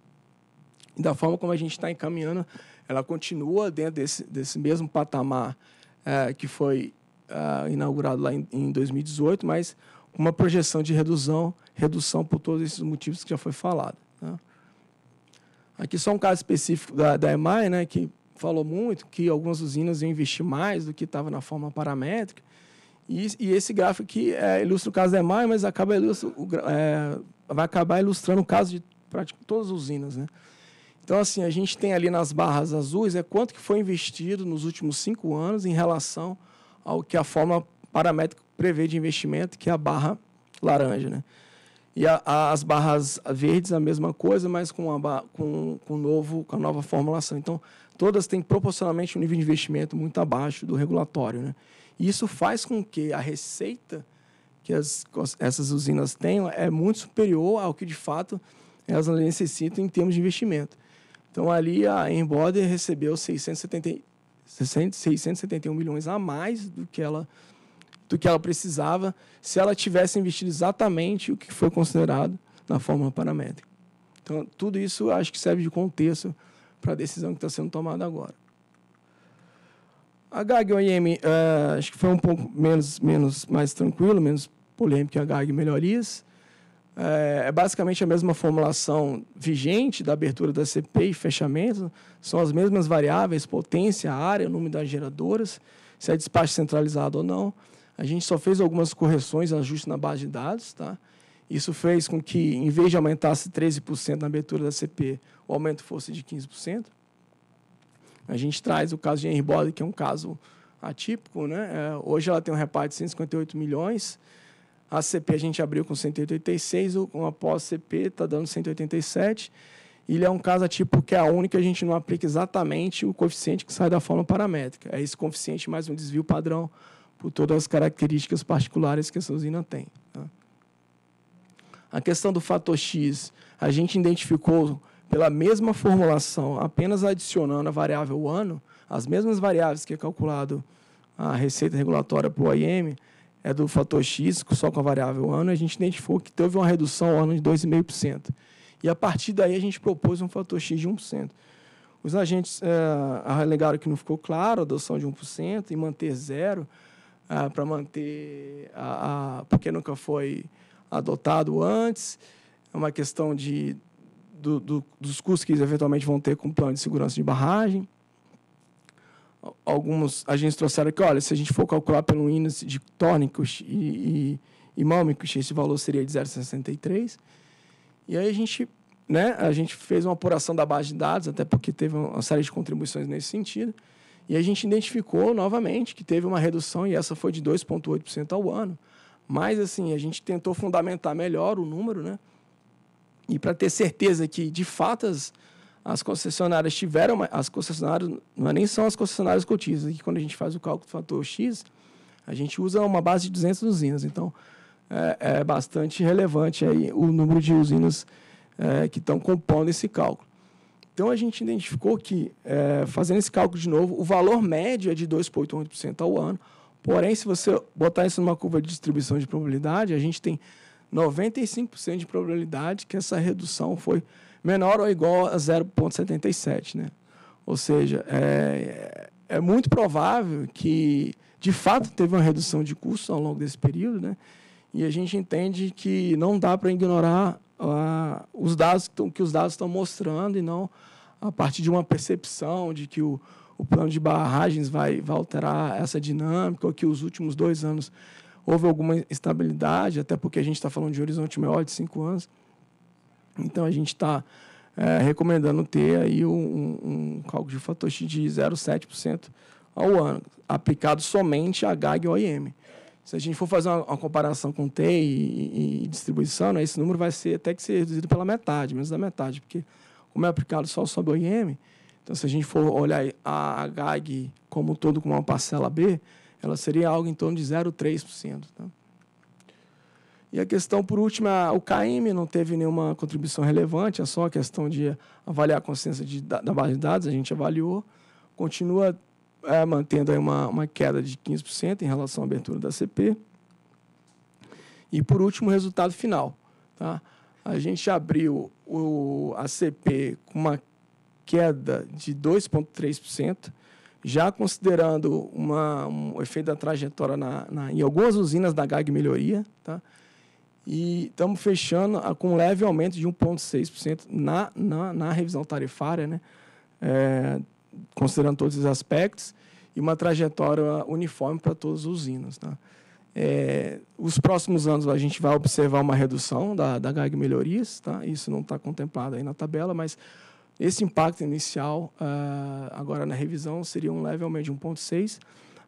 E da forma como a gente está encaminhando, ela continua dentro desse, desse mesmo patamar é, que foi é, inaugurado lá em, em 2018, mas uma projeção de redução, redução por todos esses motivos que já foi falado. Né? Aqui só um caso específico da, da EMAI, né, que falou muito que algumas usinas iam investir mais do que estava na forma paramétrica. E, e esse gráfico aqui é, ilustra o caso da EMAI, mas acaba ilustra, é, vai acabar ilustrando o caso de praticamente todas as usinas. Né? Então, assim, a gente tem ali nas barras azuis é quanto que foi investido nos últimos cinco anos em relação ao que a forma paramétrica prevê de investimento, que é a barra laranja, né? E a, a, as barras verdes, a mesma coisa, mas com a, com, com, novo, com a nova formulação. Então, todas têm proporcionalmente um nível de investimento muito abaixo do regulatório. Né? E isso faz com que a receita que as, essas usinas tenham é muito superior ao que, de fato, elas necessitam em termos de investimento. Então ali a Emborder recebeu 670, 671 milhões a mais do que ela do que ela precisava se ela tivesse investido exatamente o que foi considerado na fórmula paramétrica. Então tudo isso acho que serve de contexto para a decisão que está sendo tomada agora. A GAG OIM uh, eh, acho que foi um pouco menos, menos mais tranquilo, menos polêmico que a GAG Melhorias. É, é, basicamente a mesma formulação vigente da abertura da CP e fechamento, são as mesmas variáveis, potência, área, número das geradoras, se é despacho centralizado ou não. A gente só fez algumas correções, ajustes na base de dados. Tá? Isso fez com que, em vez de aumentasse 13% na abertura da CP, o aumento fosse de 15%. A gente traz o caso de Henry Bode, que é um caso atípico. Né? É, hoje ela tem um reparo de 158 milhões, a CP a gente abriu com 186, com a pós-CP está dando 187. ele é um caso tipo que é a única a gente não aplica exatamente o coeficiente que sai da forma paramétrica. É esse coeficiente mais um desvio padrão por todas as características particulares que essa usina tem. Tá? A questão do fator X, a gente identificou pela mesma formulação, apenas adicionando a variável ano, as mesmas variáveis que é calculado a receita regulatória para o OIM, é do fator X, só com a variável ano, a gente identificou que teve uma redução ao ano de 2,5%. E a partir daí a gente propôs um fator X de 1%. Os agentes é, alegaram que não ficou claro a adoção de 1% e manter zero é, para manter a, a, porque nunca foi adotado antes. É uma questão de, do, do, dos custos que eles eventualmente vão ter com o plano de segurança de barragem alguns agentes trouxeram que, olha, se a gente for calcular pelo índice de tônicos e, e, e mâmicos, esse valor seria de 0,63. E aí a gente, né, a gente fez uma apuração da base de dados, até porque teve uma série de contribuições nesse sentido, e a gente identificou novamente que teve uma redução, e essa foi de 2,8% ao ano. Mas, assim, a gente tentou fundamentar melhor o número, né? E para ter certeza que, de fato, as, as concessionárias tiveram, as concessionárias, não é nem são as concessionárias cotizas, é que quando a gente faz o cálculo do fator X, a gente usa uma base de 200 usinas, então é, é bastante relevante aí o número de usinas é, que estão compondo esse cálculo. Então a gente identificou que, é, fazendo esse cálculo de novo, o valor médio é de 2,8% ao ano, porém, se você botar isso numa curva de distribuição de probabilidade, a gente tem 95% de probabilidade que essa redução foi menor ou igual a 0,77. Né? Ou seja, é, é, é muito provável que, de fato, teve uma redução de custos ao longo desse período, né? e a gente entende que não dá para ignorar a, os dados que os dados estão mostrando e não a partir de uma percepção de que o, o plano de barragens vai, vai alterar essa dinâmica, ou que os últimos dois anos houve alguma estabilidade, até porque a gente está falando de horizonte maior de cinco anos. Então a gente está é, recomendando ter aí um, um cálculo de fator X de 0,7% ao ano, aplicado somente a GAG e OIM. Se a gente for fazer uma, uma comparação com TEI e, distribuição, né, esse número vai ser até que ser reduzido pela metade, menos da metade, porque como é aplicado só sobre o OIM, então se a gente for olhar a GAG como um todo com uma parcela B, ela seria algo em torno de 0,3%. Tá? E a questão, por último, é a, o KM não teve nenhuma contribuição relevante, é só a questão de avaliar a consciência de, da, da base de dados, a gente avaliou, continua é, mantendo aí uma, uma queda de 15% em relação à abertura da CP. E, por último, o resultado final. Tá? A gente abriu o, a CP com uma queda de 2,3%, já considerando uma, um efeito da trajetória na, na, em algumas usinas da GAG melhoria, tá? E estamos fechando com um leve aumento de 1,6% na, na, na, revisão tarifária, né? É, considerando todos os aspectos, e uma trajetória uniforme para todos os usinos, Tá? É, os próximos anos a gente vai observar uma redução da, da GAG melhorias, tá? isso não está contemplado aí na tabela, mas esse impacto inicial, uh, agora na revisão, seria um leve aumento de 1,6,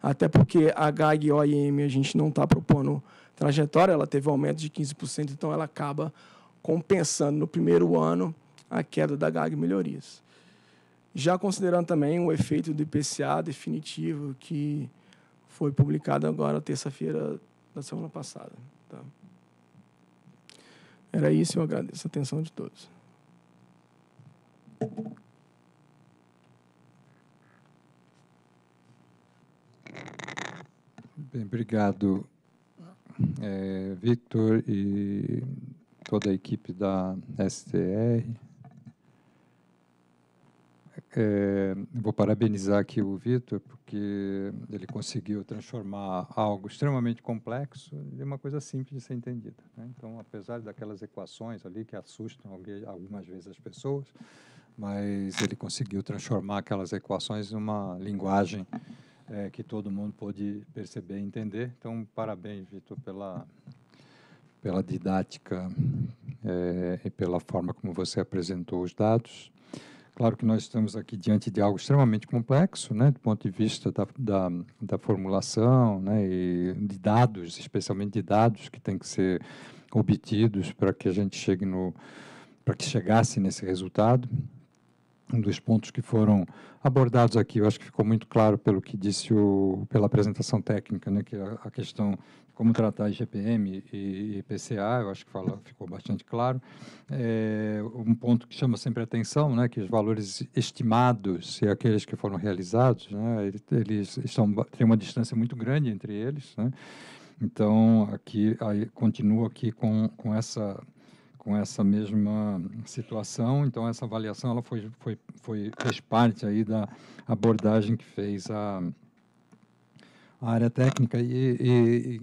até porque a GAG OIM a gente não está propondo trajetória, ela teve um aumento de 15%, então ela acaba compensando no primeiro ano a queda da GAG melhorias. Já considerando também o efeito do IPCA definitivo que foi publicado agora terça-feira da semana passada. Tá? Era isso, eu agradeço a atenção de todos. Bem, obrigado, é, Victor e toda a equipe da STR. É, vou parabenizar aqui o Vitor, porque ele conseguiu transformar algo extremamente complexo em uma coisa simples de ser entendida. Né? Então, apesar daquelas equações ali que assustam algumas vezes as pessoas, mas ele conseguiu transformar aquelas equações em uma linguagem é, que todo mundo pôde perceber e entender. Então, parabéns, Vitor, pela, pela didática é, e pela forma como você apresentou os dados. Claro que nós estamos aqui diante de algo extremamente complexo, né, do ponto de vista da, da, da formulação, né, e de dados, especialmente de dados que têm que ser obtidos para que a gente chegue no para que chegasse nesse resultado um dos pontos que foram abordados aqui. Eu acho que ficou muito claro pelo que disse o, pela apresentação técnica, né, que a, a questão como tratar IGPM e IPCA, eu acho que fala, ficou bastante claro. É, um ponto que chama sempre atenção, né, que os valores estimados e aqueles que foram realizados, né, eles estão tem uma distância muito grande entre eles, né? Então aqui aí, continuo aqui com, com essa com essa mesma situação. Então essa avaliação ela foi, foi, foi fez parte aí da abordagem que fez a, a área técnica e, e,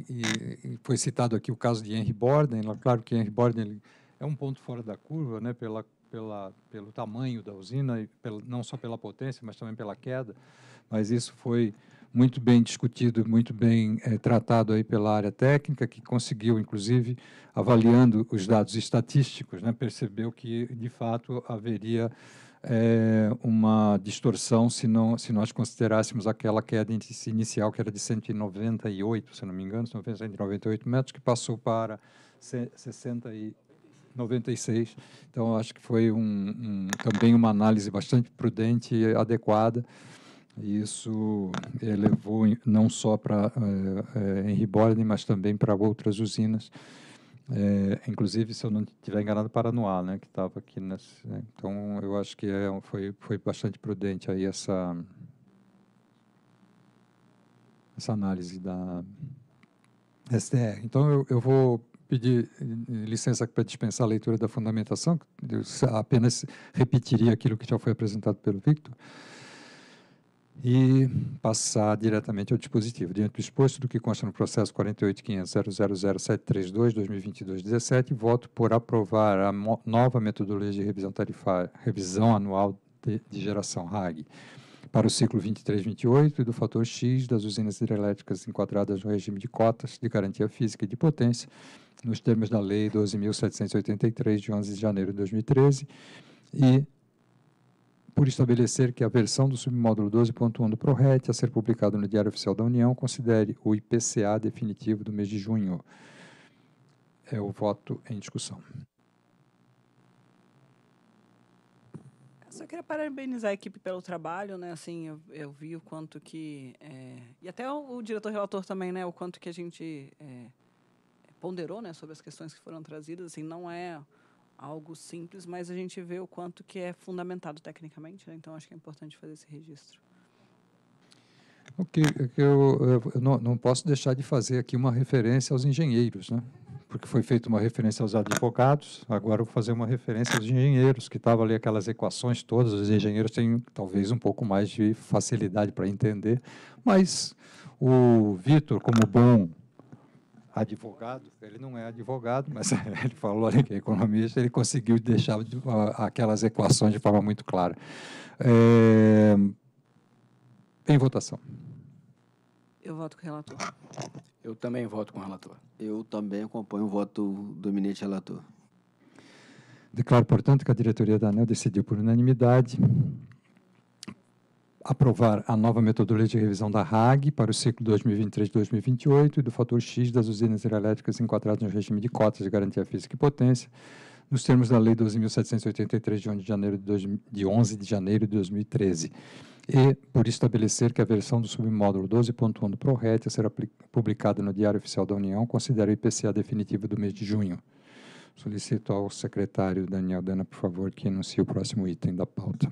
e, e, foi citado aqui o caso de Henry Borden. Claro que Henry Borden é um ponto fora da curva, né? Pela pela, pelo tamanho da usina, e não só pela potência, mas também pela queda. Mas isso foi muito bem discutido, muito bem é, tratado aí pela área técnica, que conseguiu, inclusive, avaliando os dados estatísticos, né, percebeu que, de fato, haveria é, uma distorção se, não, se nós considerássemos aquela queda inicial, que era de 198, se não me engano, 198 metros, que passou para 60 e 96. Então, acho que foi um, um, também uma análise bastante prudente e adequada. Isso elevou eh, não só para é, é, mas também para outras usinas, é, inclusive, se eu não estiver enganado, Paranoá, né, que estava aqui. Nesse, né? então, eu acho que é, foi, foi bastante prudente aí essa, essa análise da STR. Então, eu, eu vou pedir eh, licença para dispensar a leitura da fundamentação, eu apenas repetiria aquilo que já foi apresentado pelo Victor e passar diretamente ao dispositivo. Diante do exposto do que consta no processo 48.500.000.732.2022-17, voto por aprovar a nova metodologia de revisão tarifária, revisão anual de, de geração RAG para o ciclo 2328 e do fator X das usinas hidrelétricas enquadradas no regime de cotas de garantia física e de potência, nos termos da Lei 12.783, de 11 de janeiro de 2013, e por estabelecer que a versão do submódulo 12.1 do ProRet a ser publicado no Diário Oficial da União considere o IPCA definitivo do mês de junho. É o voto em discussão. Eu só queria parabenizar a equipe pelo trabalho, né? Assim, eu, eu vi o quanto que... É, e até o, o diretor-relator também, né? O quanto que a gente é, ponderou, né? Sobre as questões que foram trazidas. Assim, não é algo simples, mas a gente vê o quanto que é fundamentado tecnicamente, né? então acho que é importante fazer esse registro. O que, que eu, eu não, não, posso deixar de fazer aqui uma referência aos engenheiros, né? porque foi feita uma referência aos advogados, agora vou fazer uma referência aos engenheiros, que estavam ali aquelas equações todas, os engenheiros têm talvez um pouco mais de facilidade para entender, mas o Vitor, como bom advogado, ele não é advogado, mas <laughs> ele falou que é economista, ele conseguiu deixar aquelas equações de forma muito clara. É... Em votação. Eu voto com o relator. Eu também voto com o relator. Eu também acompanho o voto do eminente relator. Declaro, portanto, que a diretoria da ANEL decidiu por unanimidade aprovar a nova metodologia de revisão da RAG para o ciclo 2023-2028 e do fator X das usinas hidrelétricas enquadradas no regime de cotas de garantia física e potência, nos termos da Lei 12.783, de 11 de, janeiro de, 2013, e por estabelecer que a versão do submódulo 12.1 do ProRet será publicada no Diário Oficial da União, considera o IPCA definitivo do mês de junho. Solicito ao secretário Daniel Dana, por favor, que anuncie o próximo item da pauta.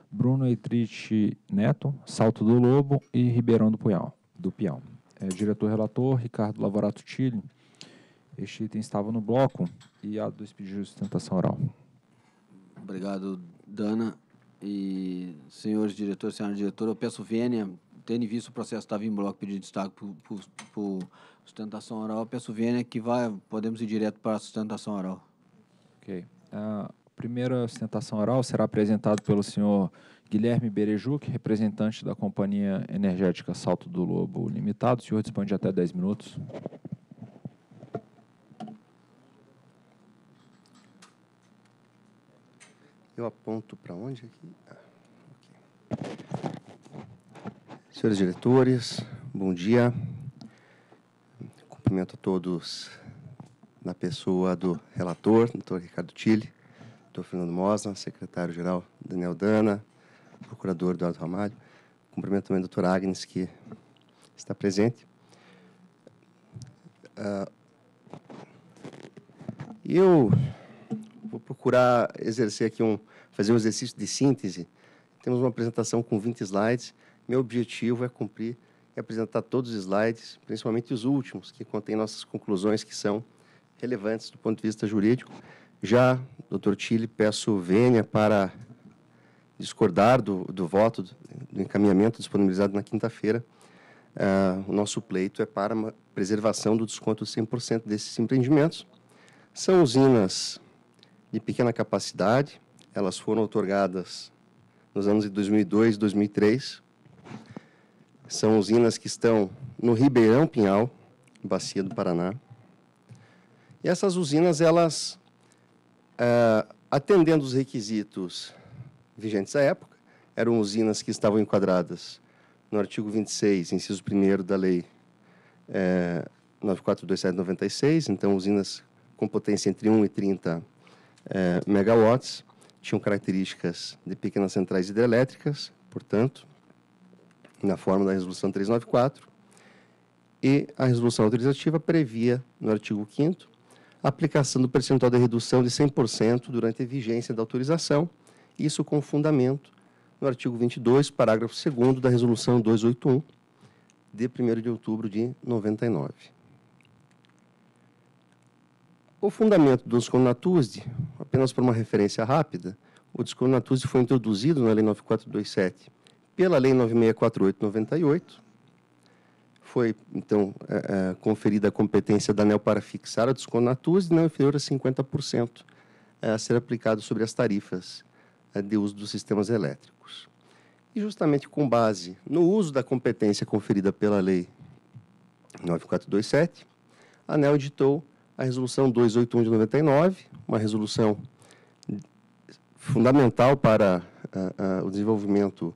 Bruno Etrich Neto, Salto do Lobo e Ribeirão do Piau. Do Piau. É, diretor relator, Ricardo Lavorato Tille. Este item estava no bloco e há dois pedidos de sustentação oral. Obrigado, Dana. E, senhores diretores, senhora diretora, eu peço vênia, tendo visto o processo estava em bloco, pedido de destaque por, por, por sustentação oral, eu peço vênia que vai, podemos ir direto para a sustentação oral. Ok. Uh, primeira sustentação oral será apresentada pelo senhor Guilherme Berejuc, representante da Companhia Energética Salto do Lobo Limitado. O senhor dispõe de até 10 minutos. Eu aponto para onde aqui? Ah, okay. Senhores diretores, bom dia. Cumprimento a todos na pessoa do relator, doutor Ricardo Tille, doutor Fernando Mosna, secretário-geral Daniel Dana, procurador Eduardo Ramalho. Cumprimento também a doutora Agnes, que está presente. Uh, eu vou procurar exercer aqui um, fazer um exercício de síntese. Temos uma apresentação com 20 slides. Meu objetivo é cumprir e apresentar todos os slides, principalmente os últimos, que contêm nossas conclusões que são relevantes do ponto de vista jurídico. Já, doutor Tille, peço vênia para discordar do, do voto, do encaminhamento disponibilizado na quinta-feira. Uh, o nosso pleito é para a preservação do desconto de 100% desses empreendimentos. São usinas de pequena capacidade, elas foram otorgadas nos anos de 2002 e 2003. São usinas que estão no Ribeirão Pinhal, bacia do Paraná. E essas usinas, elas Uh, atendendo os requisitos vigentes à época, eram usinas que estavam enquadradas no artigo 26, inciso 1 da Lei é, eh, 942796, então usinas com potência entre 1 e 30 eh, megawatts, tinham características de pequenas centrais hidrelétricas, portanto, na forma da Resolução 394, e a Resolução Autorizativa previa, no artigo 5 aplicação do percentual de redução de 100% durante a vigência da autorização, isso com fundamento no artigo 22, parágrafo 2 da Resolução 281, de 1 de outubro de 99. O fundamento do Sconatuzzi, apenas por uma referência rápida, o Sconatuzzi foi introduzido na Lei 9427 pela Lei 964898, foi, então, é, é, conferida a competência da ANEL para fixar a desconatus de não inferior a 50% é, a ser aplicado sobre as tarifas é, de uso dos sistemas elétricos. E justamente com base no uso da competência conferida pela Lei 9427, a ANEL editou a Resolução 281 de 99, uma resolução fundamental para uh, uh, o desenvolvimento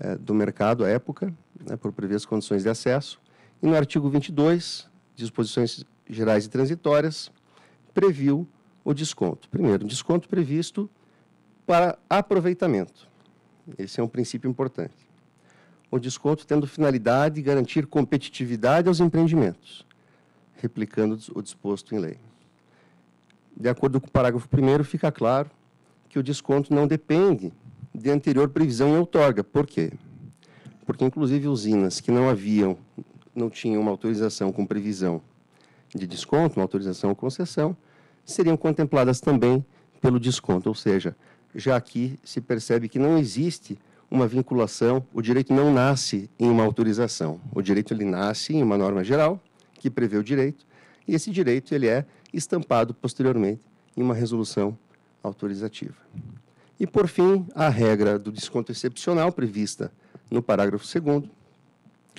uh, do mercado à época, né, por prever as condições de acesso, e no artigo 22, disposições gerais e transitórias, previu o desconto. Primeiro, desconto previsto para aproveitamento. Esse é um princípio importante. O desconto tendo finalidade de garantir competitividade aos empreendimentos, replicando o disposto em lei. De acordo com o parágrafo 1, fica claro que o desconto não depende de anterior previsão em outorga. Por quê? Porque, inclusive, usinas que não haviam não tinham uma autorização com previsão de desconto, uma autorização ou concessão, seriam contempladas também pelo desconto, ou seja, já aqui se percebe que não existe uma vinculação, o direito não nasce em uma autorização. O direito ele nasce em uma norma geral que prevê o direito, e esse direito ele é estampado posteriormente em uma resolução autorizativa. E por fim, a regra do desconto excepcional prevista no parágrafo 2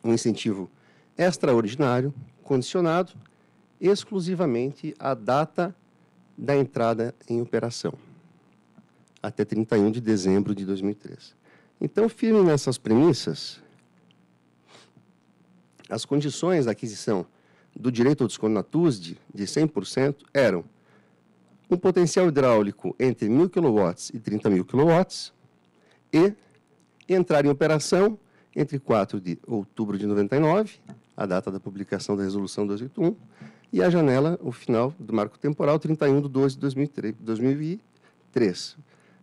um incentivo extraordinário condicionado exclusivamente à data da entrada em operação, até 31 de dezembro de 2003. Então, firme nessas premissas, as condições da aquisição do direito ao desconto na TUSD de 100% eram um potencial hidráulico entre 1.000 kW e 30.000 kW e entrar em operação entre 4 de outubro de 99 a data da publicação da Resolução 281, e a janela, o final do marco temporal, 31 de 12 de 2003.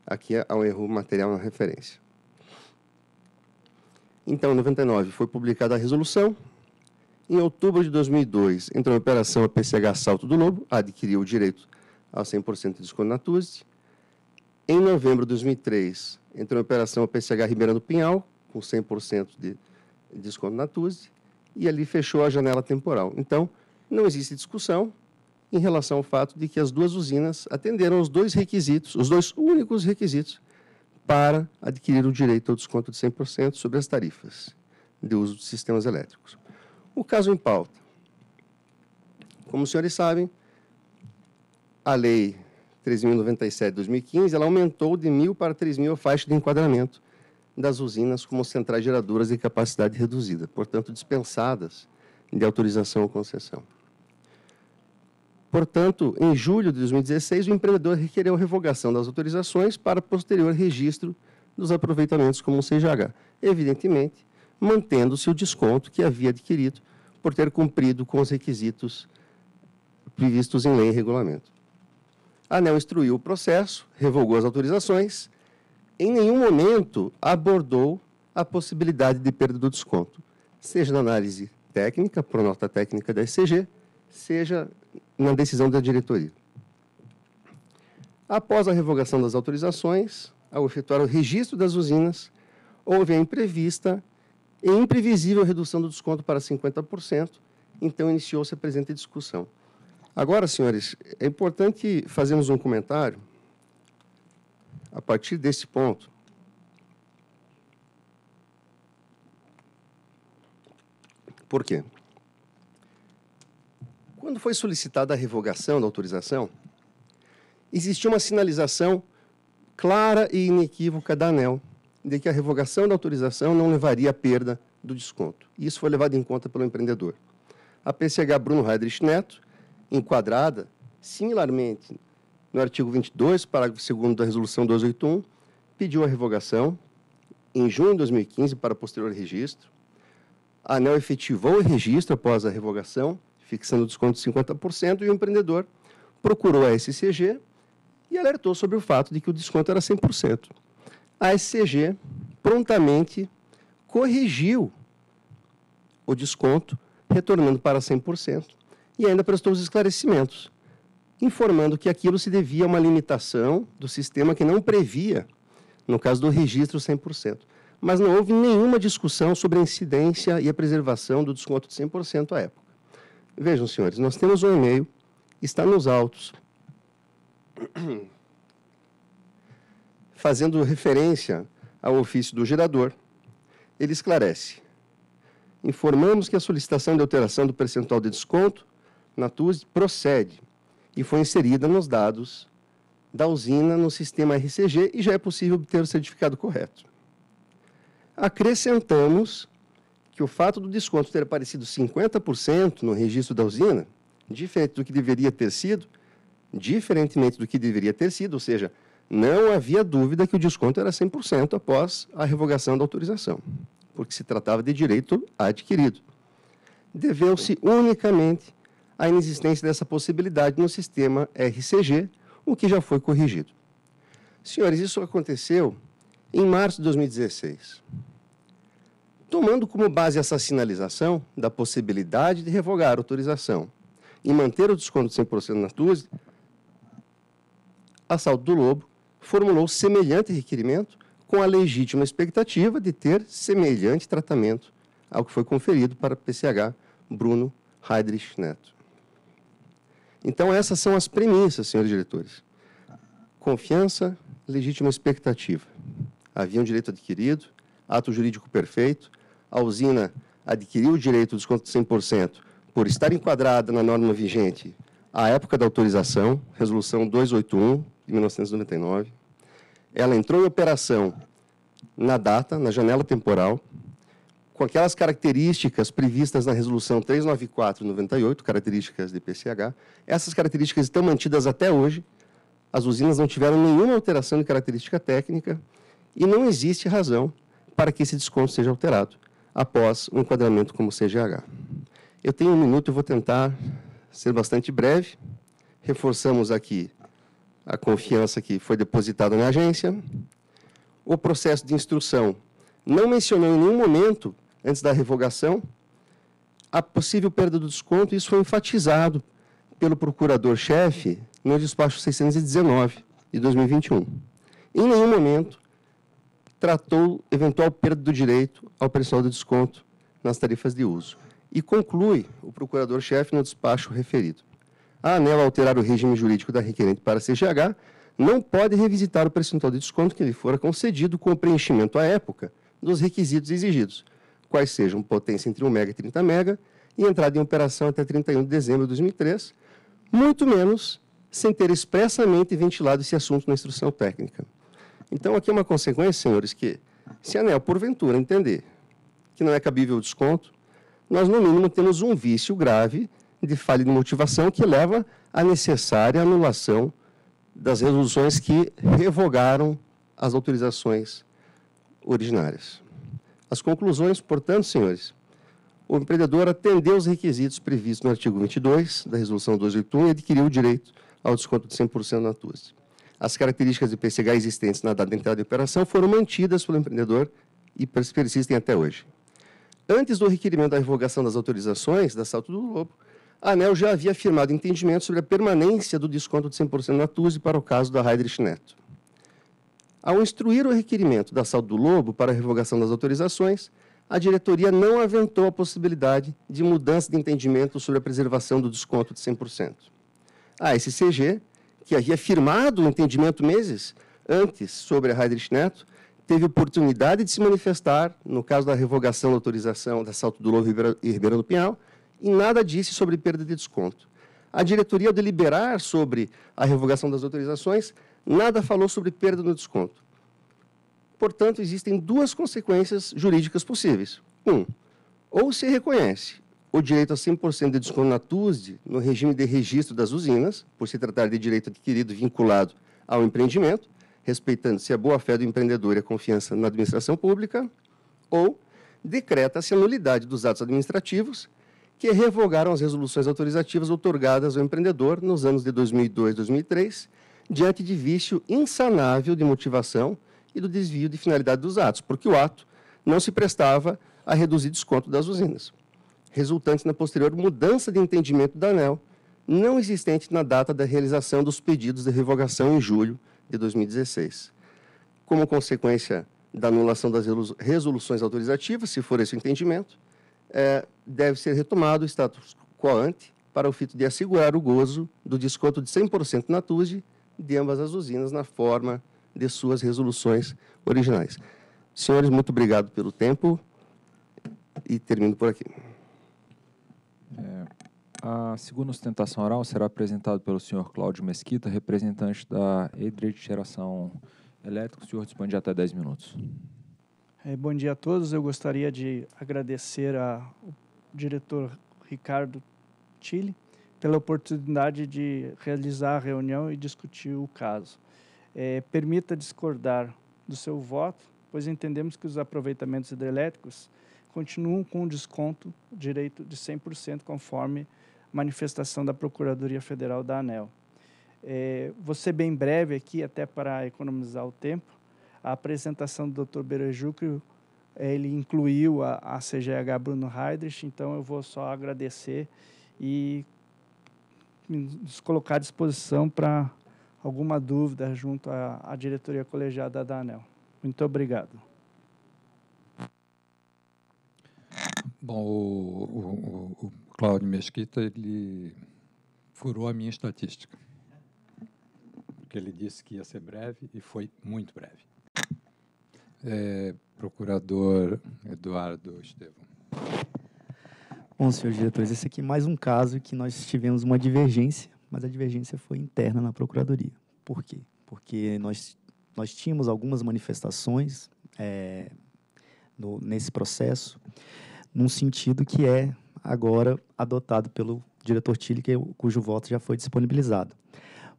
Aqui há é um erro material na referência. Então, em 99, foi publicada a resolução. Em outubro de 2002, entrou em operação a PCH Salto do Lobo, adquiriu o direito ao 100% de desconto na TUSD. Em novembro de 2003, entrou em operação a PCH Ribeirão do Pinhal, com 100% de desconto na TUSD e ali fechou a janela temporal. Então, não existe discussão em relação ao fato de que as duas usinas atenderam os dois requisitos, os dois únicos requisitos para adquirir o direito ao desconto de 100% sobre as tarifas de uso de sistemas elétricos. O caso em pauta. Como os senhores sabem, a lei 3.097 de 2015, ela aumentou de 1.000 para 3.000 a faixa de enquadramento das usinas como centrais geradoras de capacidade reduzida, portanto dispensadas de autorização ou concessão. Portanto, em julho de 2016, o empreendedor requereu revogação das autorizações para posterior registro dos aproveitamentos como um CGH, evidentemente mantendo-se o desconto que havia adquirido por ter cumprido com os requisitos previstos em lei e regulamento. A ANEL instruiu o processo, revogou as autorizações em nenhum momento abordou a possibilidade de perda do desconto, seja na análise técnica, por nota técnica da SCG, seja na decisão da diretoria. Após a revogação das autorizações, ao efetuar o registro das usinas, houve a imprevista e imprevisível redução do desconto para 50%, então iniciou-se a presente discussão. Agora, senhores, é importante fazermos um comentário a partir desse ponto, por quê? Quando foi solicitada a revogação da autorização, existia uma sinalização clara e inequívoca da ANEL de que a revogação da autorização não levaria à perda do desconto. Isso foi levado em conta pelo empreendedor. A PCH Bruno Heidrich Neto, enquadrada similarmente no artigo 22, parágrafo 2 da Resolução 281, pediu a revogação em junho de 2015 para posterior registro. A ANEL efetivou o registro após a revogação, fixando o desconto de 50%, e o empreendedor procurou a SCG e alertou sobre o fato de que o desconto era 100%. A SCG prontamente corrigiu o desconto, retornando para 100%, e ainda prestou os esclarecimentos informando que aquilo se devia a uma limitação do sistema que não previa, no caso do registro 100%. Mas não houve nenhuma discussão sobre a incidência e a preservação do desconto de 100% à época. Vejam, senhores, nós temos um e-mail, está nos autos, <coughs> fazendo referência ao ofício do gerador. Ele esclarece. Informamos que a solicitação de alteração do percentual de desconto na TUS procede e foi inserida nos dados da usina no sistema RCG e já é possível obter o certificado correto. Acrescentamos que o fato do desconto ter aparecido 50% no registro da usina, diferente do que deveria ter sido, diferentemente do que deveria ter sido, ou seja, não havia dúvida que o desconto era 100% após a revogação da autorização, porque se tratava de direito adquirido. Deveu-se unicamente a inexistência dessa possibilidade no sistema RCG, o que já foi corrigido. Senhores, isso aconteceu em março de 2016. Tomando como base essa sinalização da possibilidade de revogar a autorização e manter o desconto de 100% nas duas, a do Lobo formulou semelhante requerimento com a legítima expectativa de ter semelhante tratamento ao que foi conferido para PCH Bruno Heidrich Neto. Então, essas são as premissas, senhores diretores. Confiança, legítima expectativa. Havia um direito adquirido, ato jurídico perfeito, a usina adquiriu o direito do desconto de 100% por estar enquadrada na norma vigente à época da autorização, resolução 281 de 1999. Ela entrou em operação na data, na janela temporal, com aquelas características previstas na resolução 394/98, características de PCH, essas características estão mantidas até hoje. As usinas não tiveram nenhuma alteração de característica técnica e não existe razão para que esse desconto seja alterado após o um enquadramento como CGH. Eu tenho um minuto e vou tentar ser bastante breve. Reforçamos aqui a confiança que foi depositada na agência. O processo de instrução não mencionou em nenhum momento antes da revogação, a possível perda do desconto, isso foi enfatizado pelo procurador-chefe no despacho 619 de 2021. Em nenhum momento tratou eventual perda do direito ao percentual de desconto nas tarifas de uso. E conclui o procurador-chefe no despacho referido. A ANEL alterar o regime jurídico da requerente para a CGH não pode revisitar o percentual de desconto que lhe fora concedido com o preenchimento à época dos requisitos exigidos quais sejam potência entre 1 mega e 30 mega e entrada em operação até 31 de dezembro de 2003, muito menos sem ter expressamente ventilado esse assunto na instrução técnica. Então, aqui é uma consequência, senhores, que se a ANEL, porventura, entender que não é cabível o desconto, nós, no mínimo, temos um vício grave de falha de motivação que leva à necessária anulação das resoluções que revogaram as autorizações originárias. As conclusões, portanto, senhores, o empreendedor atendeu os requisitos previstos no artigo 22 da Resolução 281 e adquiriu o direito ao desconto de 100% na TUSE. As características de PCH existentes na data de entrada em operação foram mantidas pelo empreendedor e persistem até hoje. Antes do requerimento da revogação das autorizações da Salto do Lobo, a ANEL já havia afirmado entendimento sobre a permanência do desconto de 100% na TUSE para o caso da Heidrich Neto. Ao instruir o requerimento da Saldo do Lobo para a revogação das autorizações, a diretoria não aventou a possibilidade de mudança de entendimento sobre a preservação do desconto de 100%. A SCG, que havia firmado o entendimento meses antes sobre a Heidrich Neto, teve oportunidade de se manifestar no caso da revogação da autorização da Salto do Lobo e Ribeirão do Pinhal e nada disse sobre perda de desconto. A diretoria, ao deliberar sobre a revogação das autorizações, nada falou sobre perda no desconto. Portanto, existem duas consequências jurídicas possíveis. Um, ou se reconhece o direito a 100% de desconto na TUSD no regime de registro das usinas, por se tratar de direito adquirido vinculado ao empreendimento, respeitando-se a boa-fé do empreendedor e a confiança na administração pública, ou decreta-se a nulidade dos atos administrativos que revogaram as resoluções autorizativas otorgadas ao empreendedor nos anos de 2002 e 2003 diante de vício insanável de motivação e do desvio de finalidade dos atos, porque o ato não se prestava a reduzir desconto das usinas, resultante na posterior mudança de entendimento da ANEL, não existente na data da realização dos pedidos de revogação em julho de 2016. Como consequência da anulação das resoluções autorizativas, se for esse o entendimento, é, deve ser retomado o status quo ante para o fito de assegurar o gozo do desconto de 100% na TUSD de ambas as usinas na forma de suas resoluções originais. Senhores, muito obrigado pelo tempo e termino por aqui. É, a segunda sustentação oral será apresentada pelo senhor Cláudio Mesquita, representante da de Geração Elétrica. O senhor dispõe de até 10 minutos. É, bom dia a todos. Eu gostaria de agradecer ao diretor Ricardo Chile pela oportunidade de realizar a reunião e discutir o caso. É, permita discordar do seu voto, pois entendemos que os aproveitamentos hidrelétricos continuam com um desconto direito de 100%, conforme manifestação da Procuradoria Federal da ANEL. É, você bem breve aqui, até para economizar o tempo, a apresentação do Dr. Berejucro, ele incluiu a, a CGH Bruno Heidrich, então eu vou só agradecer e nos colocar à disposição para alguma dúvida junto à, à diretoria colegiada da ANEL. Muito obrigado. Bom, o, o, o Cláudio Mesquita, ele furou a minha estatística. Porque ele disse que ia ser breve e foi muito breve. É, procurador Eduardo Estevam. Bom, senhores diretores, esse aqui é mais um caso que nós tivemos uma divergência, mas a divergência foi interna na Procuradoria. Por quê? Porque nós, nós tínhamos algumas manifestações é, no, nesse processo, num sentido que é agora adotado pelo diretor Tilly, que, é cujo voto já foi disponibilizado.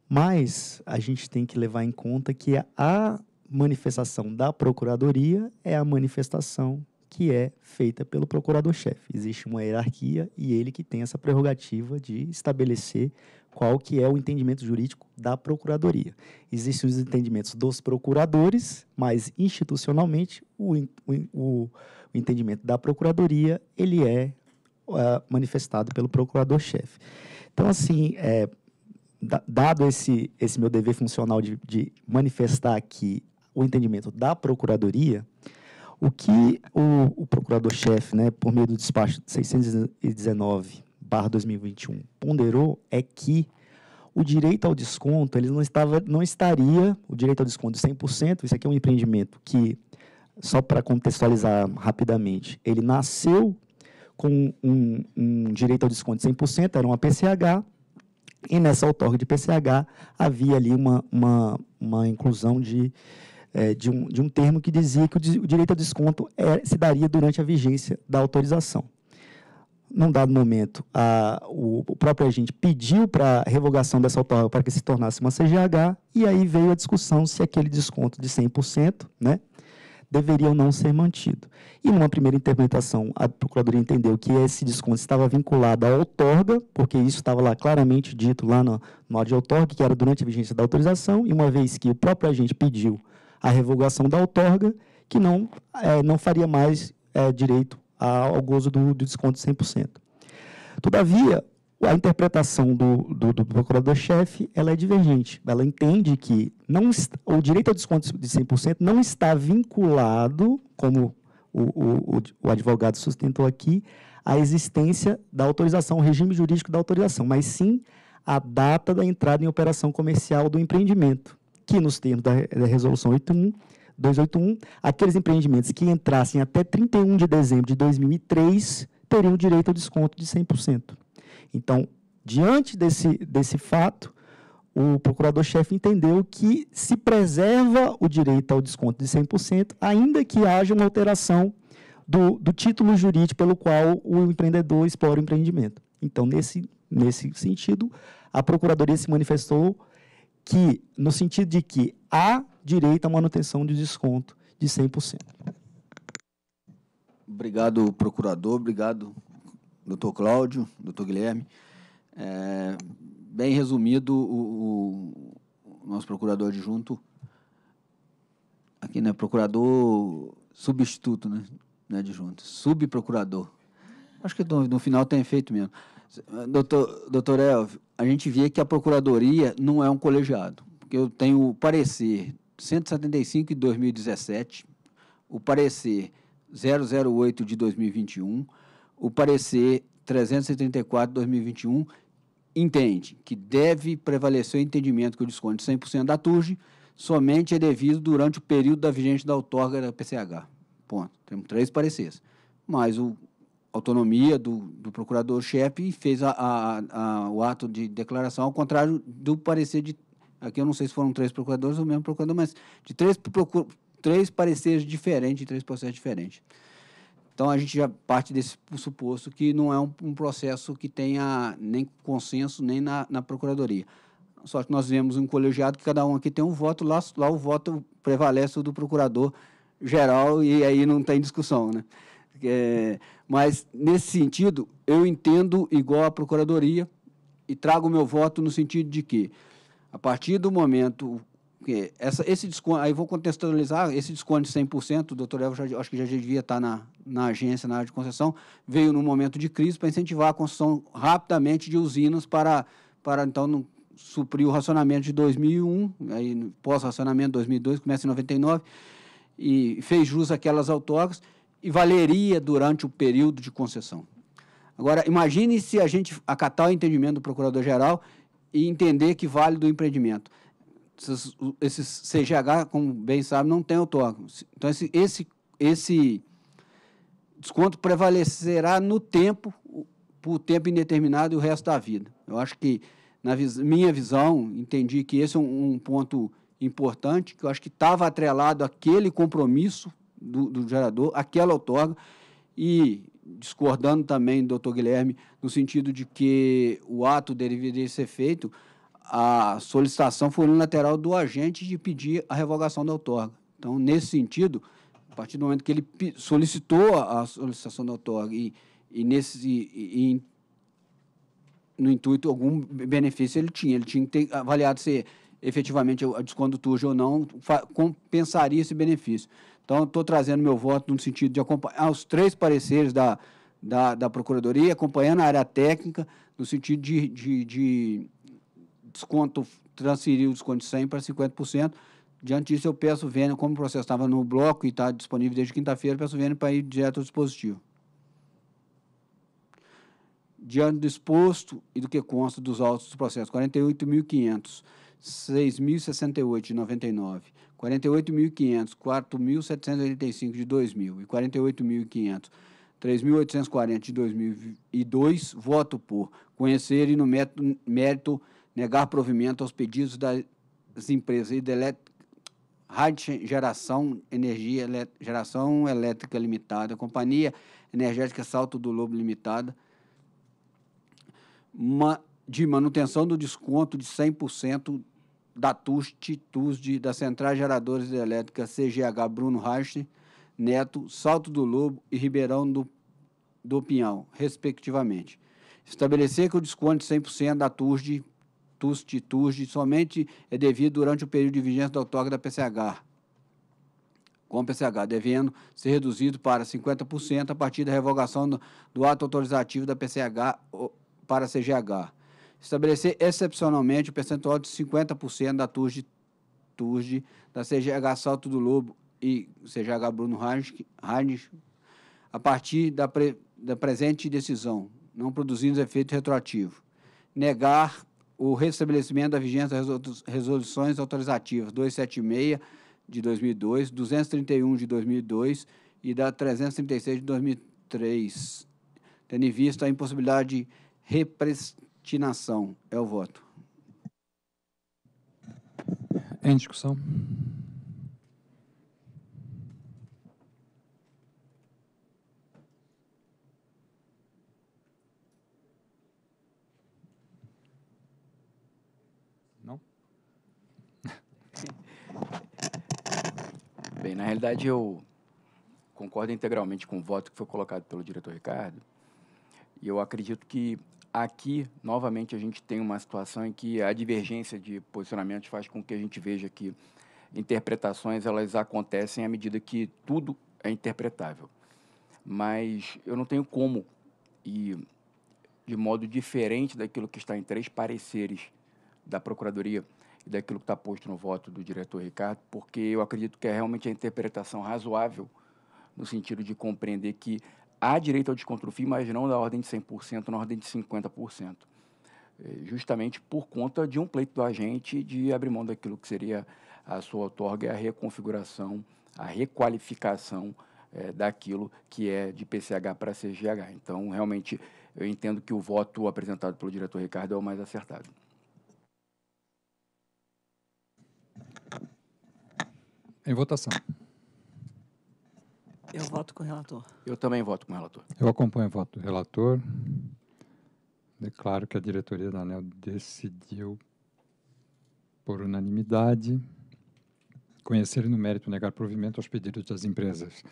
Mas a gente tem que levar em conta que a manifestação da Procuradoria é a manifestação que é feita pelo procurador-chefe. Existe uma hierarquia e ele que tem essa prerrogativa de estabelecer qual que é o entendimento jurídico da procuradoria. Existem os entendimentos dos procuradores, mas institucionalmente o, o, o entendimento da procuradoria ele é, é manifestado pelo procurador-chefe. Então, assim, é, dado esse, esse meu dever funcional de, de manifestar aqui o entendimento da procuradoria, o que o, o procurador-chefe, né, por meio do despacho 619, barra 2021, ponderou é que o direito ao desconto, ele não, estava, não estaria, o direito ao desconto 100%, isso aqui é um empreendimento que, só para contextualizar rapidamente, ele nasceu com um, um direito ao desconto de 100%, era uma PCH, e nessa outorga de PCH havia ali uma, uma, uma inclusão de é, de, um, de um termo que dizia que o, direito a desconto é, se daria durante a vigência da autorização. Num dado momento, a, o, o, próprio agente pediu para a revogação dessa autorização para que se tornasse uma CGH, e aí veio a discussão se aquele desconto de 100%, né, deveria ou não ser mantido. E numa primeira interpretação, a Procuradoria entendeu que esse desconto estava vinculado à outorga, porque isso estava lá claramente dito lá no, no de outorga, que era durante a vigência da autorização, e uma vez que o próprio agente pediu a revogação da outorga, que não, é, não faria mais é, direito ao gozo do, do desconto de 100%. Todavia, a interpretação do, do, do procurador-chefe ela é divergente. Ela entende que não está, o direito ao desconto de 100% não está vinculado, como o, o, o advogado sustentou aqui, à existência da autorização, o regime jurídico da autorização, mas sim à data da entrada em operação comercial do empreendimento que, nos termos da, da Resolução 81, 281, aqueles empreendimentos que entrassem até 31 de dezembro de 2003 teriam direito ao desconto de 100%. Então, diante desse, desse fato, o procurador-chefe entendeu que se preserva o direito ao desconto de 100%, ainda que haja uma alteração do, do título jurídico pelo qual o empreendedor explora o empreendimento. Então, nesse, nesse sentido, a Procuradoria se manifestou que, no sentido de que há direito à manutenção de desconto de 100%. Obrigado, procurador. Obrigado, doutor Cláudio, doutor Guilherme. É, bem resumido, o, o, nosso procurador adjunto, aqui, né, procurador substituto, né, né, adjunto, subprocurador. Acho que no, no final tem efeito mesmo. Doutor, doutor Elvio, a gente vê que a Procuradoria não é um colegiado. Eu tenho o parecer 175 de 2017, o parecer 008 de 2021, o parecer 334 de 2021, entende que deve prevalecer o entendimento que o desconto de 100% da TURG somente é devido durante o período da vigência da outorga da PCH. Ponto. Temos três pareceres. Mas o, autonomia do, do procurador-chefe e fez a, a, a, o ato de declaração, ao contrário do parecer de. Aqui eu não sei se foram três procuradores ou mesmo procurador, mas de três, procur, três pareceres diferentes, três processos diferentes. Então a gente já parte desse suposto que não é um, um processo que tenha nem consenso nem na, na, procuradoria. Só que nós vemos um colegiado que cada um aqui tem um voto, lá, lá o voto prevalece o do procurador geral e aí não tem discussão, né? É, mas, nesse sentido, eu entendo igual a Procuradoria e trago meu voto no sentido de que, a partir do momento que essa, esse desconto, aí vou contextualizar, esse desconto de 100%, o doutor Evo já, acho que já devia estar na, na agência, na área de concessão, veio num momento de crise para incentivar a construção rapidamente de usinas para, para então, não, suprir o racionamento de 2001, aí pós-racionamento 2002, começa em 99, e fez jus àquelas outorgas, e valeria durante o período de concessão. Agora, imagine se a gente acatar o entendimento do procurador-geral e entender que vale do empreendimento. Esses, CGH, como bem sabe, não tem autógrafo. Então, esse, esse, esse desconto prevalecerá no tempo, por tempo indeterminado e o resto da vida. Eu acho que, na vis minha visão, entendi que esse é um, um ponto importante, que eu acho que estava atrelado àquele compromisso do, do gerador, aquela outorga, e discordando também do doutor Guilherme, no sentido de que o ato deveria ser feito, a solicitação foi unilateral do agente de pedir a revogação da outorga. Então, nesse sentido, a partir do momento que ele solicitou a solicitação da outorga e, e nesse, e, e, no intuito, algum benefício ele tinha, ele tinha que ter avaliado se efetivamente a descondutuja ou não compensaria esse benefício. Então, estou trazendo meu voto no sentido de acompanhar ah, os três pareceres da, da, da Procuradoria, acompanhando a área técnica, no sentido de, de, de desconto, transferir o desconto de 100% para 50%. Diante disso, eu peço vênia, como o processo estava no bloco e está disponível desde quinta-feira, peço vênia para ir direto ao dispositivo. Diante do exposto e do que consta dos autos do processo 48.500, 6.068,99. 48.500, 4.785 de 2000 e 48.500, 3.840 de 2002, voto por conhecer e no mérito, mérito negar provimento aos pedidos das empresas Rádio Geração Energia Geração Elétrica Limitada, Companhia Energética Salto do Lobo Limitada, uma, de manutenção do desconto de 100% da TUST, TUSD, da Central Geradores Elétrica CGH Bruno Reich, Neto, Salto do Lobo e Ribeirão do, do Pinhal, respectivamente. Estabelecer que o desconto de 100% da TUSD, TUST, TUSD somente é devido durante o período de vigência da outorga da PCH, com o PCH, devendo ser reduzido para 50% a partir da revogação do, do ato autorizativo da PCH para CGH estabelecer excepcionalmente o percentual de 50% da TURG, TURG da CGH Salto do Lobo e CGH Bruno Harnish a partir da, pre, da presente decisão, não produzindo efeito retroativo. Negar o restabelecimento da vigência das resoluções autorizativas 276 de 2002, 231 de 2002 e da 336 de 2003, tendo em vista a impossibilidade de representação Destinação é o voto. Em discussão. Não? <laughs> Bem, na realidade eu concordo integralmente com o voto que foi colocado pelo diretor Ricardo. E eu acredito que Aqui, novamente, a gente tem uma situação em que a divergência de posicionamentos faz com que a gente veja que interpretações elas acontecem à medida que tudo é interpretável. Mas eu não tenho como e de modo diferente daquilo que está em três pareceres da Procuradoria e daquilo que está posto no voto do diretor Ricardo, porque eu acredito que é realmente a interpretação razoável no sentido de compreender que há direito ao desconto do FII, mas não da ordem de 100%, na ordem de 50%, é, justamente por conta de um pleito do agente de abrir mão daquilo que seria a sua outorga e a reconfiguração, a requalificação é, daquilo que é de PCH para CGH. Então, realmente, eu entendo que o voto apresentado pelo diretor Ricardo é o mais acertado. Em votação. Eu voto com o relator. Eu também voto com o relator. Eu acompanho o voto do relator. Declaro que a diretoria da ANEL decidiu, por unanimidade, conhecer e no mérito negar provimento aos pedidos das empresas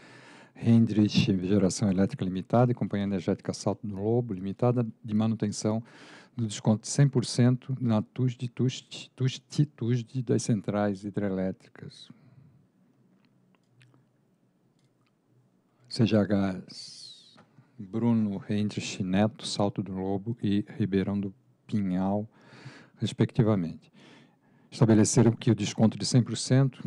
Hendrich Geração Elétrica Limitada e Companhia Energética Salto do Lobo Limitada de manutenção do desconto de 100% na TUSD, TUSD, TUSD, TUSD das centrais hidrelétricas. CGHs Bruno Heinrich Neto, Salto do Lobo e Ribeirão do Pinhal, respectivamente. Estabeleceram que o desconto de 100%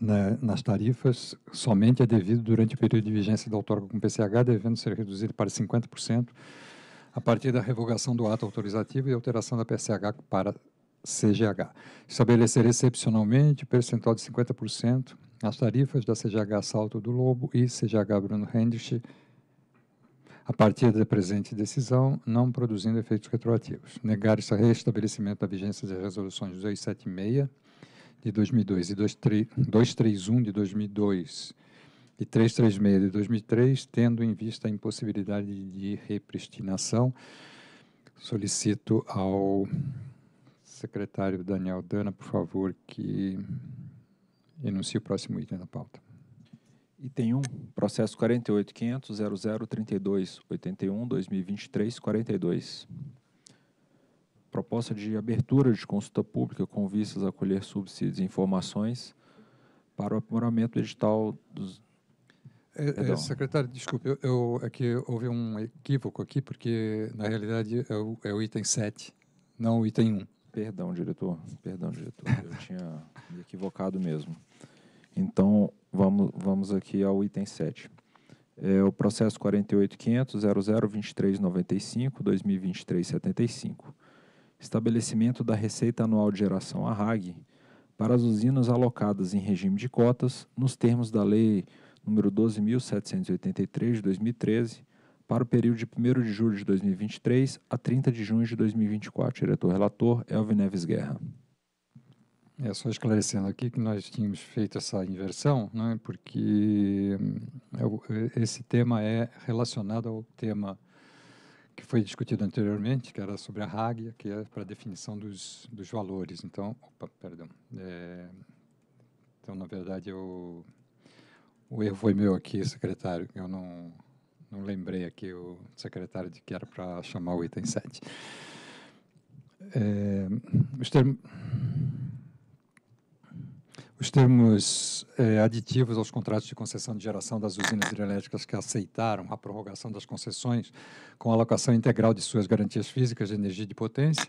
na, né, nas tarifas somente é devido durante o período de vigência da outorga com PCH, devendo ser reduzido para 50% a partir da revogação do ato autorizativo e alteração da PCH para CGH. Estabelecer excepcionalmente o percentual de 50% as tarifas da CGH Salto do Lobo e CGH Bruno Hendrich a partir da presente decisão, não produzindo efeitos retroativos. Negar-se restabelecimento da vigência das resoluções 276 de 2002 e 231 de 2002 e 336 de 2003, tendo em vista a impossibilidade de repristinação, solicito ao secretário Daniel Dana, por favor, que e o próximo item da pauta. Item 1, processo 48.500.0032.81.2023.42. Proposta de abertura de consulta pública com vistas a colher subsídios e informações para o aprimoramento digital dos... É, é, secretário, desculpe, eu, eu, é que houve um equívoco aqui, porque na realidade é o, é o item 7, não o item 1. Perdão, diretor, perdão, diretor, eu tinha me equivocado mesmo. Então, vamos, vamos aqui ao item 7. É o processo 48.500.002395.2023.75. Estabelecimento da Receita Anual de Geração ARRAG para as usinas alocadas em regime de cotas, nos termos da Lei nº 12.783, de 2013, para o período de 1 de julho de 2023 a 30 de junho de 2024. Diretor-relator, Elvin Neves Guerra. É, só esclarecendo aqui que nós tínhamos feito essa inversão, né, porque hum, é é, esse tema é relacionado ao tema que foi discutido anteriormente, que era sobre a RAG, que é para a definição dos, dos valores. Então, opa, perdão. É, então, na verdade, eu, o erro foi meu aqui, secretário, eu não, não lembrei aqui o secretário de que era para chamar o item 7. É, os termos... Os termos é, aditivos aos contratos de concessão de geração das usinas hidrelétricas que aceitaram a prorrogação das concessões com alocação integral de suas garantias físicas de energia e de potência,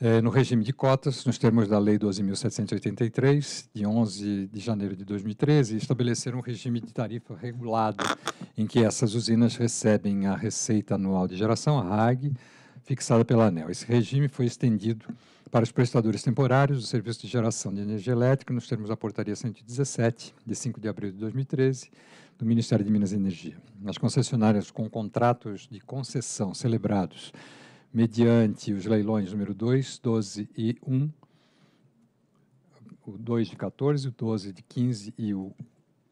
é, no regime de cotas, nos termos da Lei 12.783, de 11 de janeiro de 2013, estabeleceram um regime de tarifa regulado, em que essas usinas recebem a receita anual de geração, a RAG, fixada pela ANEL. Esse regime foi estendido para os prestadores temporários do serviço de geração de energia elétrica, nos termos da Portaria 117, de 5 de abril de 2013, do Ministério de Minas e Energia. As concessionárias com contratos de concessão celebrados mediante os leilões número 2, 12 e 1, o 2 de 14, o 12 de 15 e o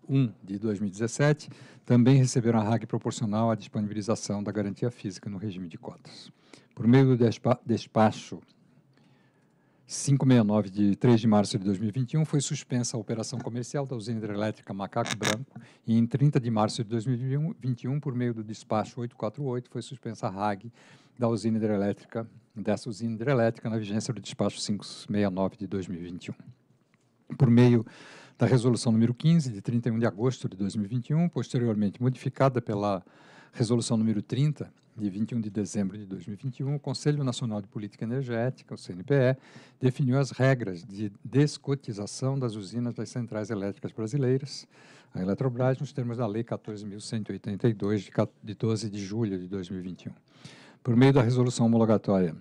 1 de 2017, também receberam a RAG proporcional à disponibilização da garantia física no regime de cotas. Por meio do despacho 569, de 3 de março de 2021, foi suspensa a operação comercial da usina hidrelétrica Macaco Branco e, em 30 de março de 2021, por meio do despacho 848, foi suspensa a RAG da usina hidrelétrica, dessa usina hidrelétrica, na vigência do despacho 569 de 2021. Por meio da resolução número 15, de 31 de agosto de 2021, posteriormente modificada pela resolução número 30, de 21 de dezembro de 2021, o Conselho Nacional de Política Energética, o CNPE, definiu as regras de descotização das usinas das centrais elétricas brasileiras, a Eletrobras, nos termos da Lei 14.182, de 12 de julho de 2021. Por meio da resolução homologatória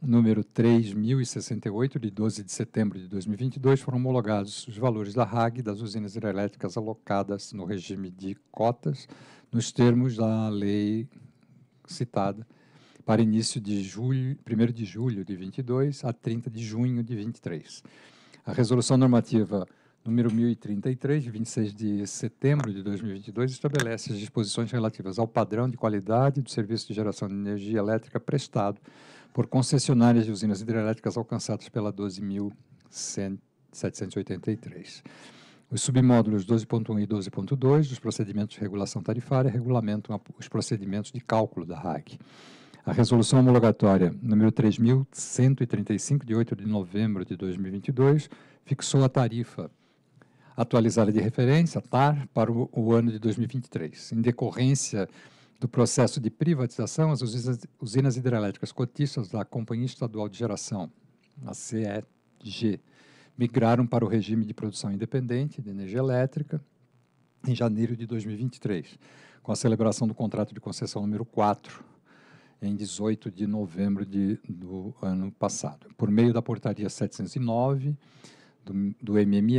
número 3068, de 12 de setembro de 2022, foram homologados os valores da RAG das usinas hidrelétricas alocadas no regime de cotas, nos termos da Lei citada, para início de julho, 1 de julho de 22 a 30 de junho de 23. A resolução normativa número 1033, de 26 de setembro de 2022, estabelece as disposições relativas ao padrão de qualidade do serviço de geração de energia elétrica prestado por concessionárias de usinas hidrelétricas alcançadas pela 12.783. Os submódulos 12.1 e 12.2 dos procedimentos de regulação tarifária regulamentam os procedimentos de cálculo da RAC. A resolução homologatória número 3135 de 8 de novembro de 2022 fixou a tarifa atualizada de referência, TAR, para o, o ano de 2023. Em decorrência do processo de privatização, as usinas, usinas hidrelétricas cotistas da Companhia Estadual de Geração, a CEG, migraram para o regime de produção independente de energia elétrica em janeiro de 2023, com a celebração do contrato de concessão número 4, em 18 de novembro de, do ano passado. Por meio da portaria 709 do, do MME,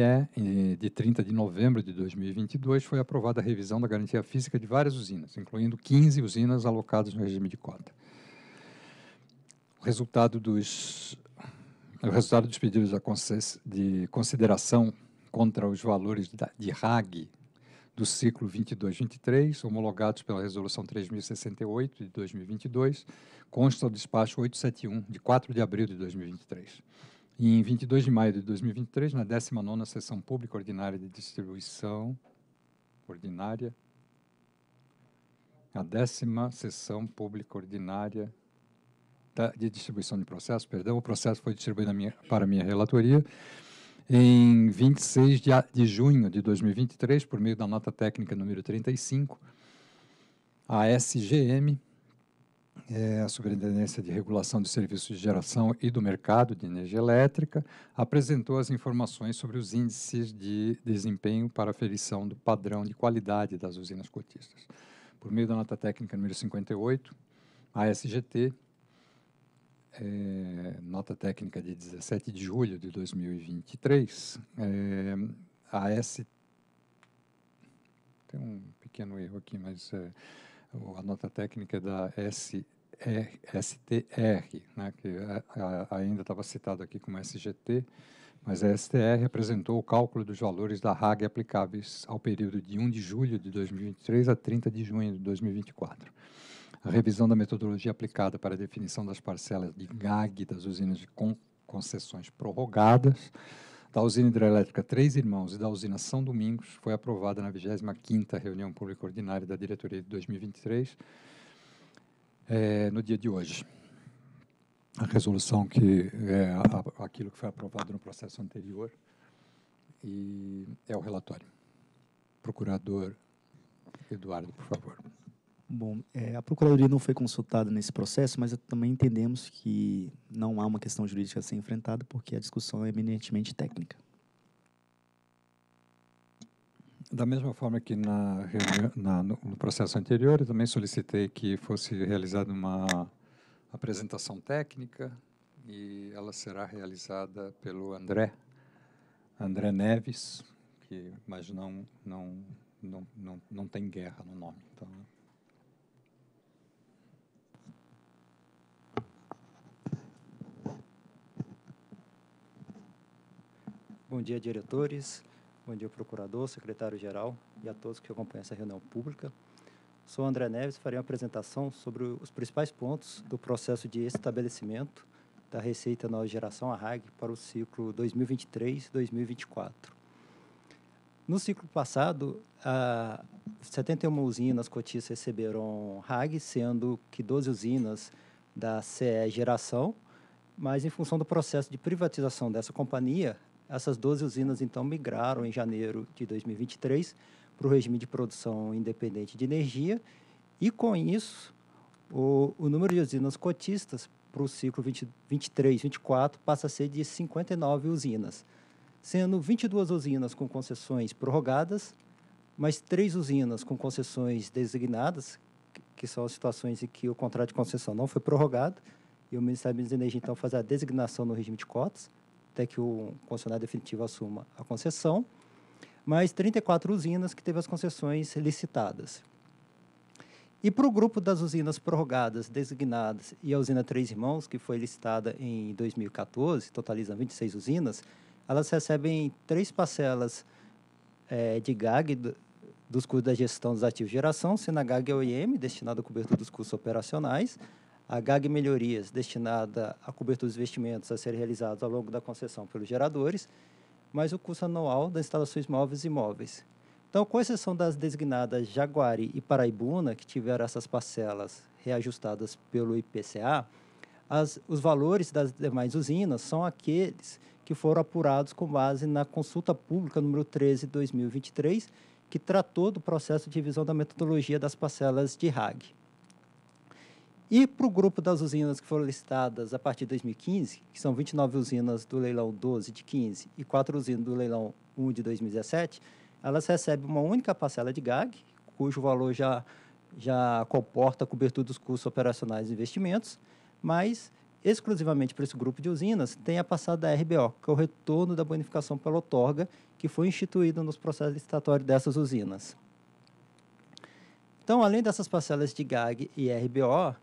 de 30 de novembro de 2022, foi aprovada a revisão da garantia física de várias usinas, incluindo 15 usinas alocadas no regime de cota. O resultado dos o resultado dos pedidos de consideração contra os valores de RAG do ciclo 22-23, homologados pela Resolução 3.068 de 2022, consta do despacho 871, de 4 de abril de 2023. E em 22 de maio de 2023, na 19ª Sessão Pública Ordinária de Distribuição, ordinária, a décima Sessão Pública Ordinária Tá, de distribuição de processo, perdão, o processo foi distribuído minha, para minha relatoria em 26 de, de junho de 2023, por meio da nota técnica número 35, a SGM, é, a Superintendência de Regulação de Serviços de Geração e do Mercado de Energia Elétrica, apresentou as informações sobre os índices de desempenho para aferição do padrão de qualidade das usinas cotistas. Por meio da nota técnica número 58, a SGT é, nota técnica de 17 de julho de 2023, é, eh, a S. Tem um pequeno erro aqui, mas é, a nota técnica é da S. STR, né, que é, ainda estava citado aqui como SGT, mas a STR apresentou o cálculo dos valores da RAG aplicáveis ao período de 1 de julho de 2023 a 30 de junho de 2024 a revisão da metodologia aplicada para a definição das parcelas de GAG das usinas de con concessões prorrogadas, da usina hidrelétrica Três Irmãos e da usina São Domingos foi aprovada na 25ª reunião pública ordinária da diretoria de 2023, é, eh, no dia de hoje. A resolução que é aquilo que foi aprovado no processo anterior e é o relatório. Procurador Eduardo, por favor. Bom, é, a Procuradoria não foi consultada nesse processo, mas também entendemos que não há uma questão jurídica a ser enfrentada, porque a discussão é eminentemente técnica. Da mesma forma que na, na, no processo anterior, eu também solicitei que fosse realizada uma apresentação técnica e ela será realizada pelo André, André Neves, que mas não não não não, não tem guerra no nome, então. Bom dia, diretores. Bom dia, procurador, secretário-geral e a todos que acompanham essa reunião pública. Sou André Neves, farei uma apresentação sobre os principais pontos do processo de estabelecimento da Receita Nova Geração, a RAG, para o ciclo 2023-2024. No ciclo passado, 71 usinas cotistas receberam RAG, sendo que 12 usinas da CE Geração, mas em função do processo de privatização dessa companhia, essas 12 usinas, então, migraram em janeiro de 2023 para o regime de produção independente de energia e, com isso, o, o número de usinas cotistas para o ciclo 23, 24 passa a ser de 59 usinas, sendo 22 usinas com concessões prorrogadas, mais três usinas com concessões designadas, que são as situações em que o contrato de concessão não foi prorrogado, e o Ministério da Energia, então, faz a designação no regime de cotas, até que o concessionário definitivo assuma a concessão, mais 34 usinas que teve as concessões licitadas. E para o grupo das usinas prorrogadas, designadas, e a usina Três Irmãos, que foi licitada em 2014, totaliza 26 usinas, elas recebem três parcelas é, de GAG do, dos custos da gestão dos ativos de geração, sendo a GAG e o IM, à cobertura dos custos operacionais, a GAG Melhorias, destinada à cobertura dos investimentos a serem realizados ao longo da concessão pelos geradores, mais o custo anual das instalações móveis e imóveis. Então, com exceção das designadas Jaguari e Paraibuna, que tiveram essas parcelas reajustadas pelo IPCA, as, os valores das demais usinas são aqueles que foram apurados com base na consulta pública número 13 de 2023, que tratou do processo de revisão da metodologia das parcelas de RAG. E para o grupo das usinas que foram listadas a partir de 2015, que são 29 usinas do leilão 12 de 15 e 4 usinas do leilão 1 de 2017, elas recebem uma única parcela de GAG, cujo valor já, já comporta a cobertura dos custos operacionais e investimentos, mas exclusivamente para esse grupo de usinas tem a passada da RBO, que é o retorno da bonificação pela outorga, que foi instituída nos processos licitatórios dessas usinas. Então, além dessas parcelas de GAG e RBO,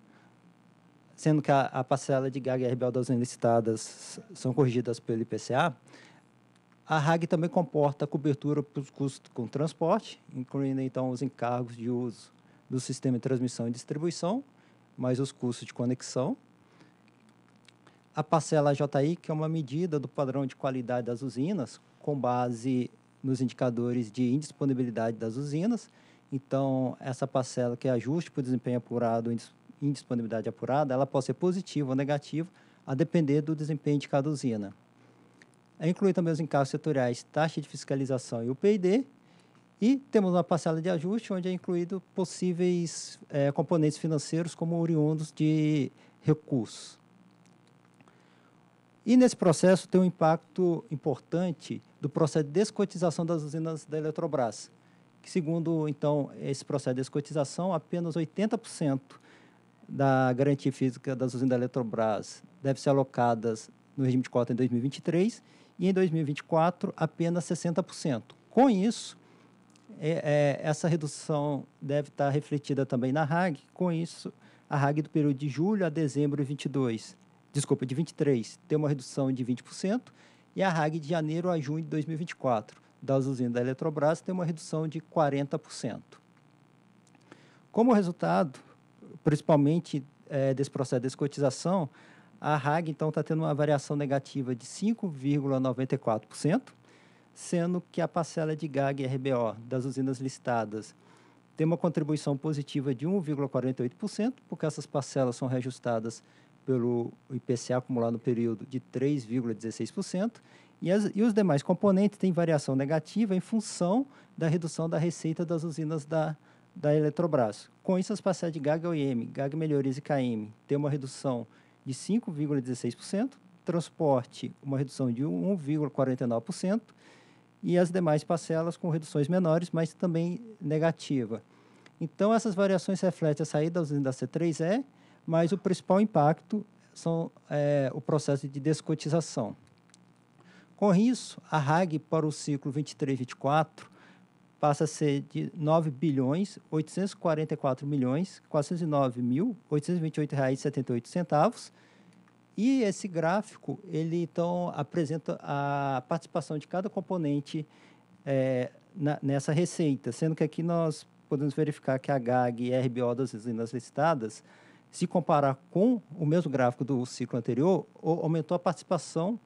sendo que a, a parcela de GAG e RBL das enlistadas são corrigidas pelo IPCA, a RAG também comporta cobertura para os custos com transporte, incluindo então os encargos de uso do sistema de transmissão e distribuição, mais os custos de conexão. A parcela JI, que é uma medida do padrão de qualidade das usinas, com base nos indicadores de indisponibilidade das usinas. Então, essa parcela que é ajuste para o desempenho apurado, em indisponibilidade apurada, ela pode ser positiva ou negativa, a depender do desempenho de cada usina. É inclui também os encargos setoriais, taxa de fiscalização e o PID, e temos uma parcela de ajuste, onde é incluído possíveis é, componentes financeiros como oriundos de recursos. E nesse processo tem um impacto importante do processo de descotização das usinas da Eletrobras, que segundo então esse processo de descotização, apenas 80% da garantia física das usinas da Eletrobras devem ser alocadas no regime de cota em 2023 e em 2024 apenas 60%. Com isso, é, é, essa redução deve estar refletida também na RAG. Com isso, a RAG do período de julho a dezembro de 22, desculpa, de 23, tem uma redução de 20% e a RAG de janeiro a junho de 2024 das usinas da Eletrobras tem uma redução de 40%. Como resultado, principalmente é, desse processo de descotização, a RAG, então, está tendo uma variação negativa de 5,94%, sendo que a parcela de GAG e RBO das usinas listadas tem uma contribuição positiva de 1,48%, porque essas parcelas são reajustadas pelo IPCA acumulado no período de 3,16%, e, e os demais componentes têm variação negativa em função da redução da receita das usinas da da Eletrobras. Com isso, as parcelas de GAG OIM, GAG Melhorias e KM têm uma redução de 5,16%, transporte uma redução de 1,49% e as demais parcelas com reduções menores, mas também negativa. Então, essas variações refletem a saída da usina da C3E, mas o principal impacto são é, o processo de descotização. Com isso, a RAG para o ciclo 23-24 passa a ser de 9 bilhões 844 milhões 409 mil 828 reais 78 centavos e esse gráfico ele então apresenta a participação de cada componente é, na, nessa receita sendo que aqui nós podemos verificar que a GAG e a RBO das usinas listadas se comparar com o mesmo gráfico do ciclo anterior aumentou a participação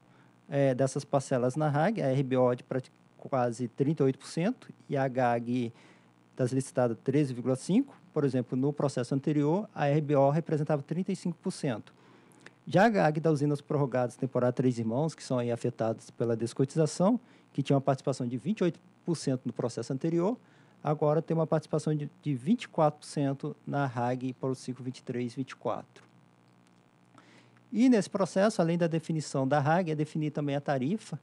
é, dessas parcelas na RAG a RBO de praticamente quase 38% e a GAG das licitadas 13,5%. Por exemplo, no processo anterior, a RBO representava 35%. Já a GAG das usinas prorrogadas temporada Três Irmãos, que são aí afetadas pela descotização, que tinha uma participação de 28% no processo anterior, agora tem uma participação de, de 24% na RAG para o ciclo 23-24. E nesse processo, além da definição da RAG, é definir também a tarifa,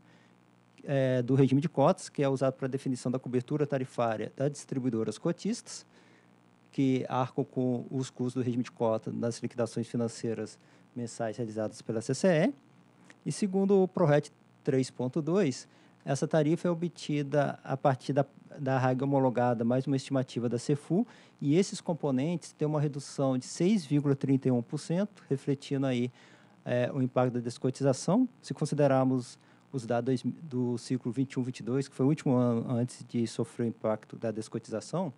é, do regime de cotas, que é usado para definição da cobertura tarifária das distribuidoras cotistas, que arcam com os custos do regime de cota nas liquidações financeiras mensais realizadas pela CCE. E segundo o PRORET 3.2, essa tarifa é obtida a partir da, da regra homologada, mais uma estimativa da CEFU, e esses componentes têm uma redução de 6,31%, refletindo aí é, o impacto da descotização. Se considerarmos os dados do ciclo 21-22, que foi o último ano antes de sofrer o impacto da descotização,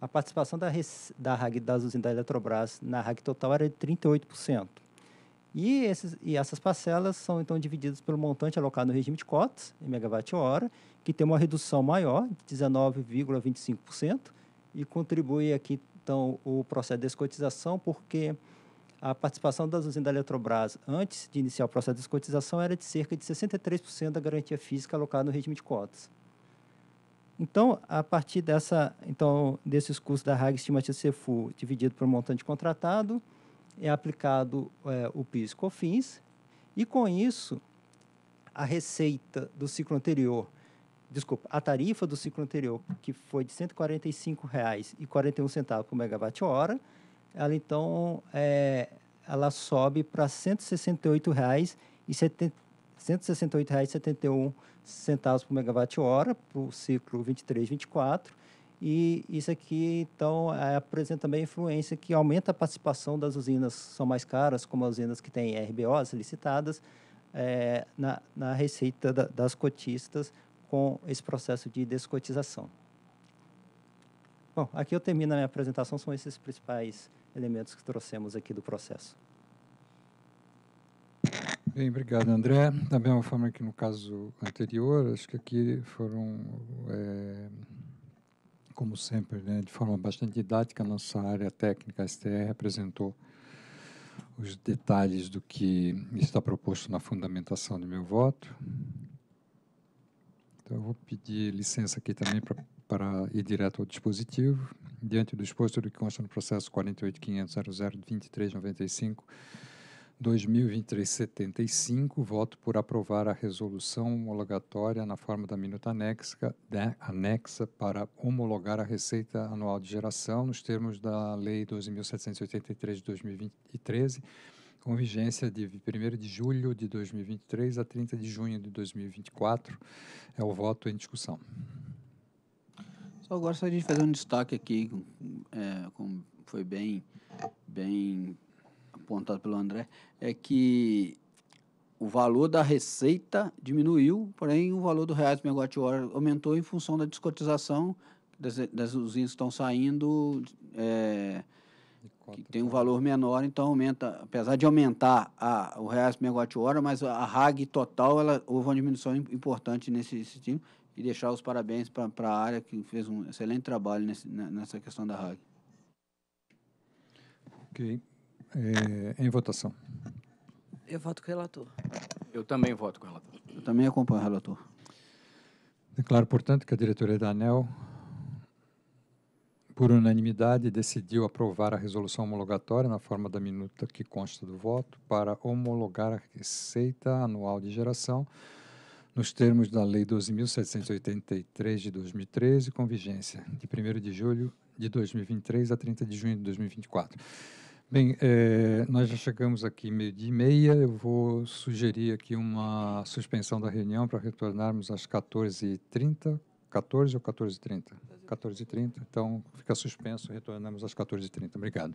a participação da, da RAG das usinas da Eletrobras na RAG total era de 38%. E, esses, e essas parcelas são então divididas pelo montante alocado no regime de cotas, em megawatt-hora, que tem uma redução maior, de 19,25%, e contribui aqui então o processo de descotização, porque a participação das usinas da Eletrobras antes de iniciar o processo de descotização era de cerca de 63% da garantia física alocada no regime de cotas. Então, a partir dessa, então, desses custos da RAG estimativa CFU dividido por montante contratado, é aplicado é, o PIS COFINS e com isso a receita do ciclo anterior, desculpa, a tarifa do ciclo anterior, que foi de R$ 145,41 por megawatt-hora, ela então é, ela sobe para R$ 168,71 168,71 centavos por megawatt-hora para o ciclo 23, 24. E isso aqui, então, é, apresenta também a influência que aumenta a participação das usinas são mais caras, como as usinas que têm RBOs licitadas, é, na, na receita da, das cotistas com esse processo de descotização. Bom, aqui eu termino a minha apresentação, são esses principais elementos que trouxemos aqui do processo. Bem, obrigado, André. Da mesma é forma que no caso anterior, acho que aqui foram, é, como sempre, né, de forma bastante didática, a nossa área técnica, a STR, apresentou os detalhes do que está proposto na fundamentação do meu voto. Então, eu vou pedir licença aqui também para ir direto ao dispositivo. Diante do exposto do que consta no processo 48.500.00.23.95.2023.75, voto por aprovar a resolução homologatória na forma da minuta anexa, da, anexa para homologar a receita anual de geração nos termos da Lei 12.783 de 2013, com vigência de 1 de julho de 2023 a 30 de junho de 2024. É o voto em discussão. Só gostaria de fazer um destaque aqui, é, como foi bem, bem apontado pelo André, é que o valor da receita diminuiu, porém o valor do reais megawatt-hora aumentou em função da descotização das, das usinas que estão saindo, é, que tem um valor menor, então aumenta, apesar de aumentar a, o reais megawatt-hora, mas a, RAG total, ela, houve uma diminuição importante nesse sentido, e deixar os parabéns para a área que fez um excelente trabalho nesse, né, nessa questão da RAG. Ok. É, em votação. Eu voto com o relator. Eu também voto com o relator. Eu também acompanho o relator. Declaro, portanto, que a diretoria da ANEL, por unanimidade, decidiu aprovar a resolução homologatória na forma da minuta que consta do voto para homologar a receita anual de geração nos termos da Lei 12.783 de 2013, com vigência de 1 de julho de 2023 a 30 de junho de 2024. Bem, é, nós já chegamos aqui meio-dia e meia. Eu vou sugerir aqui uma suspensão da reunião para retornarmos às 14h30. 14 ou 14h30? 14h30. Então, fica suspenso. Retornamos às 14h30. Obrigado.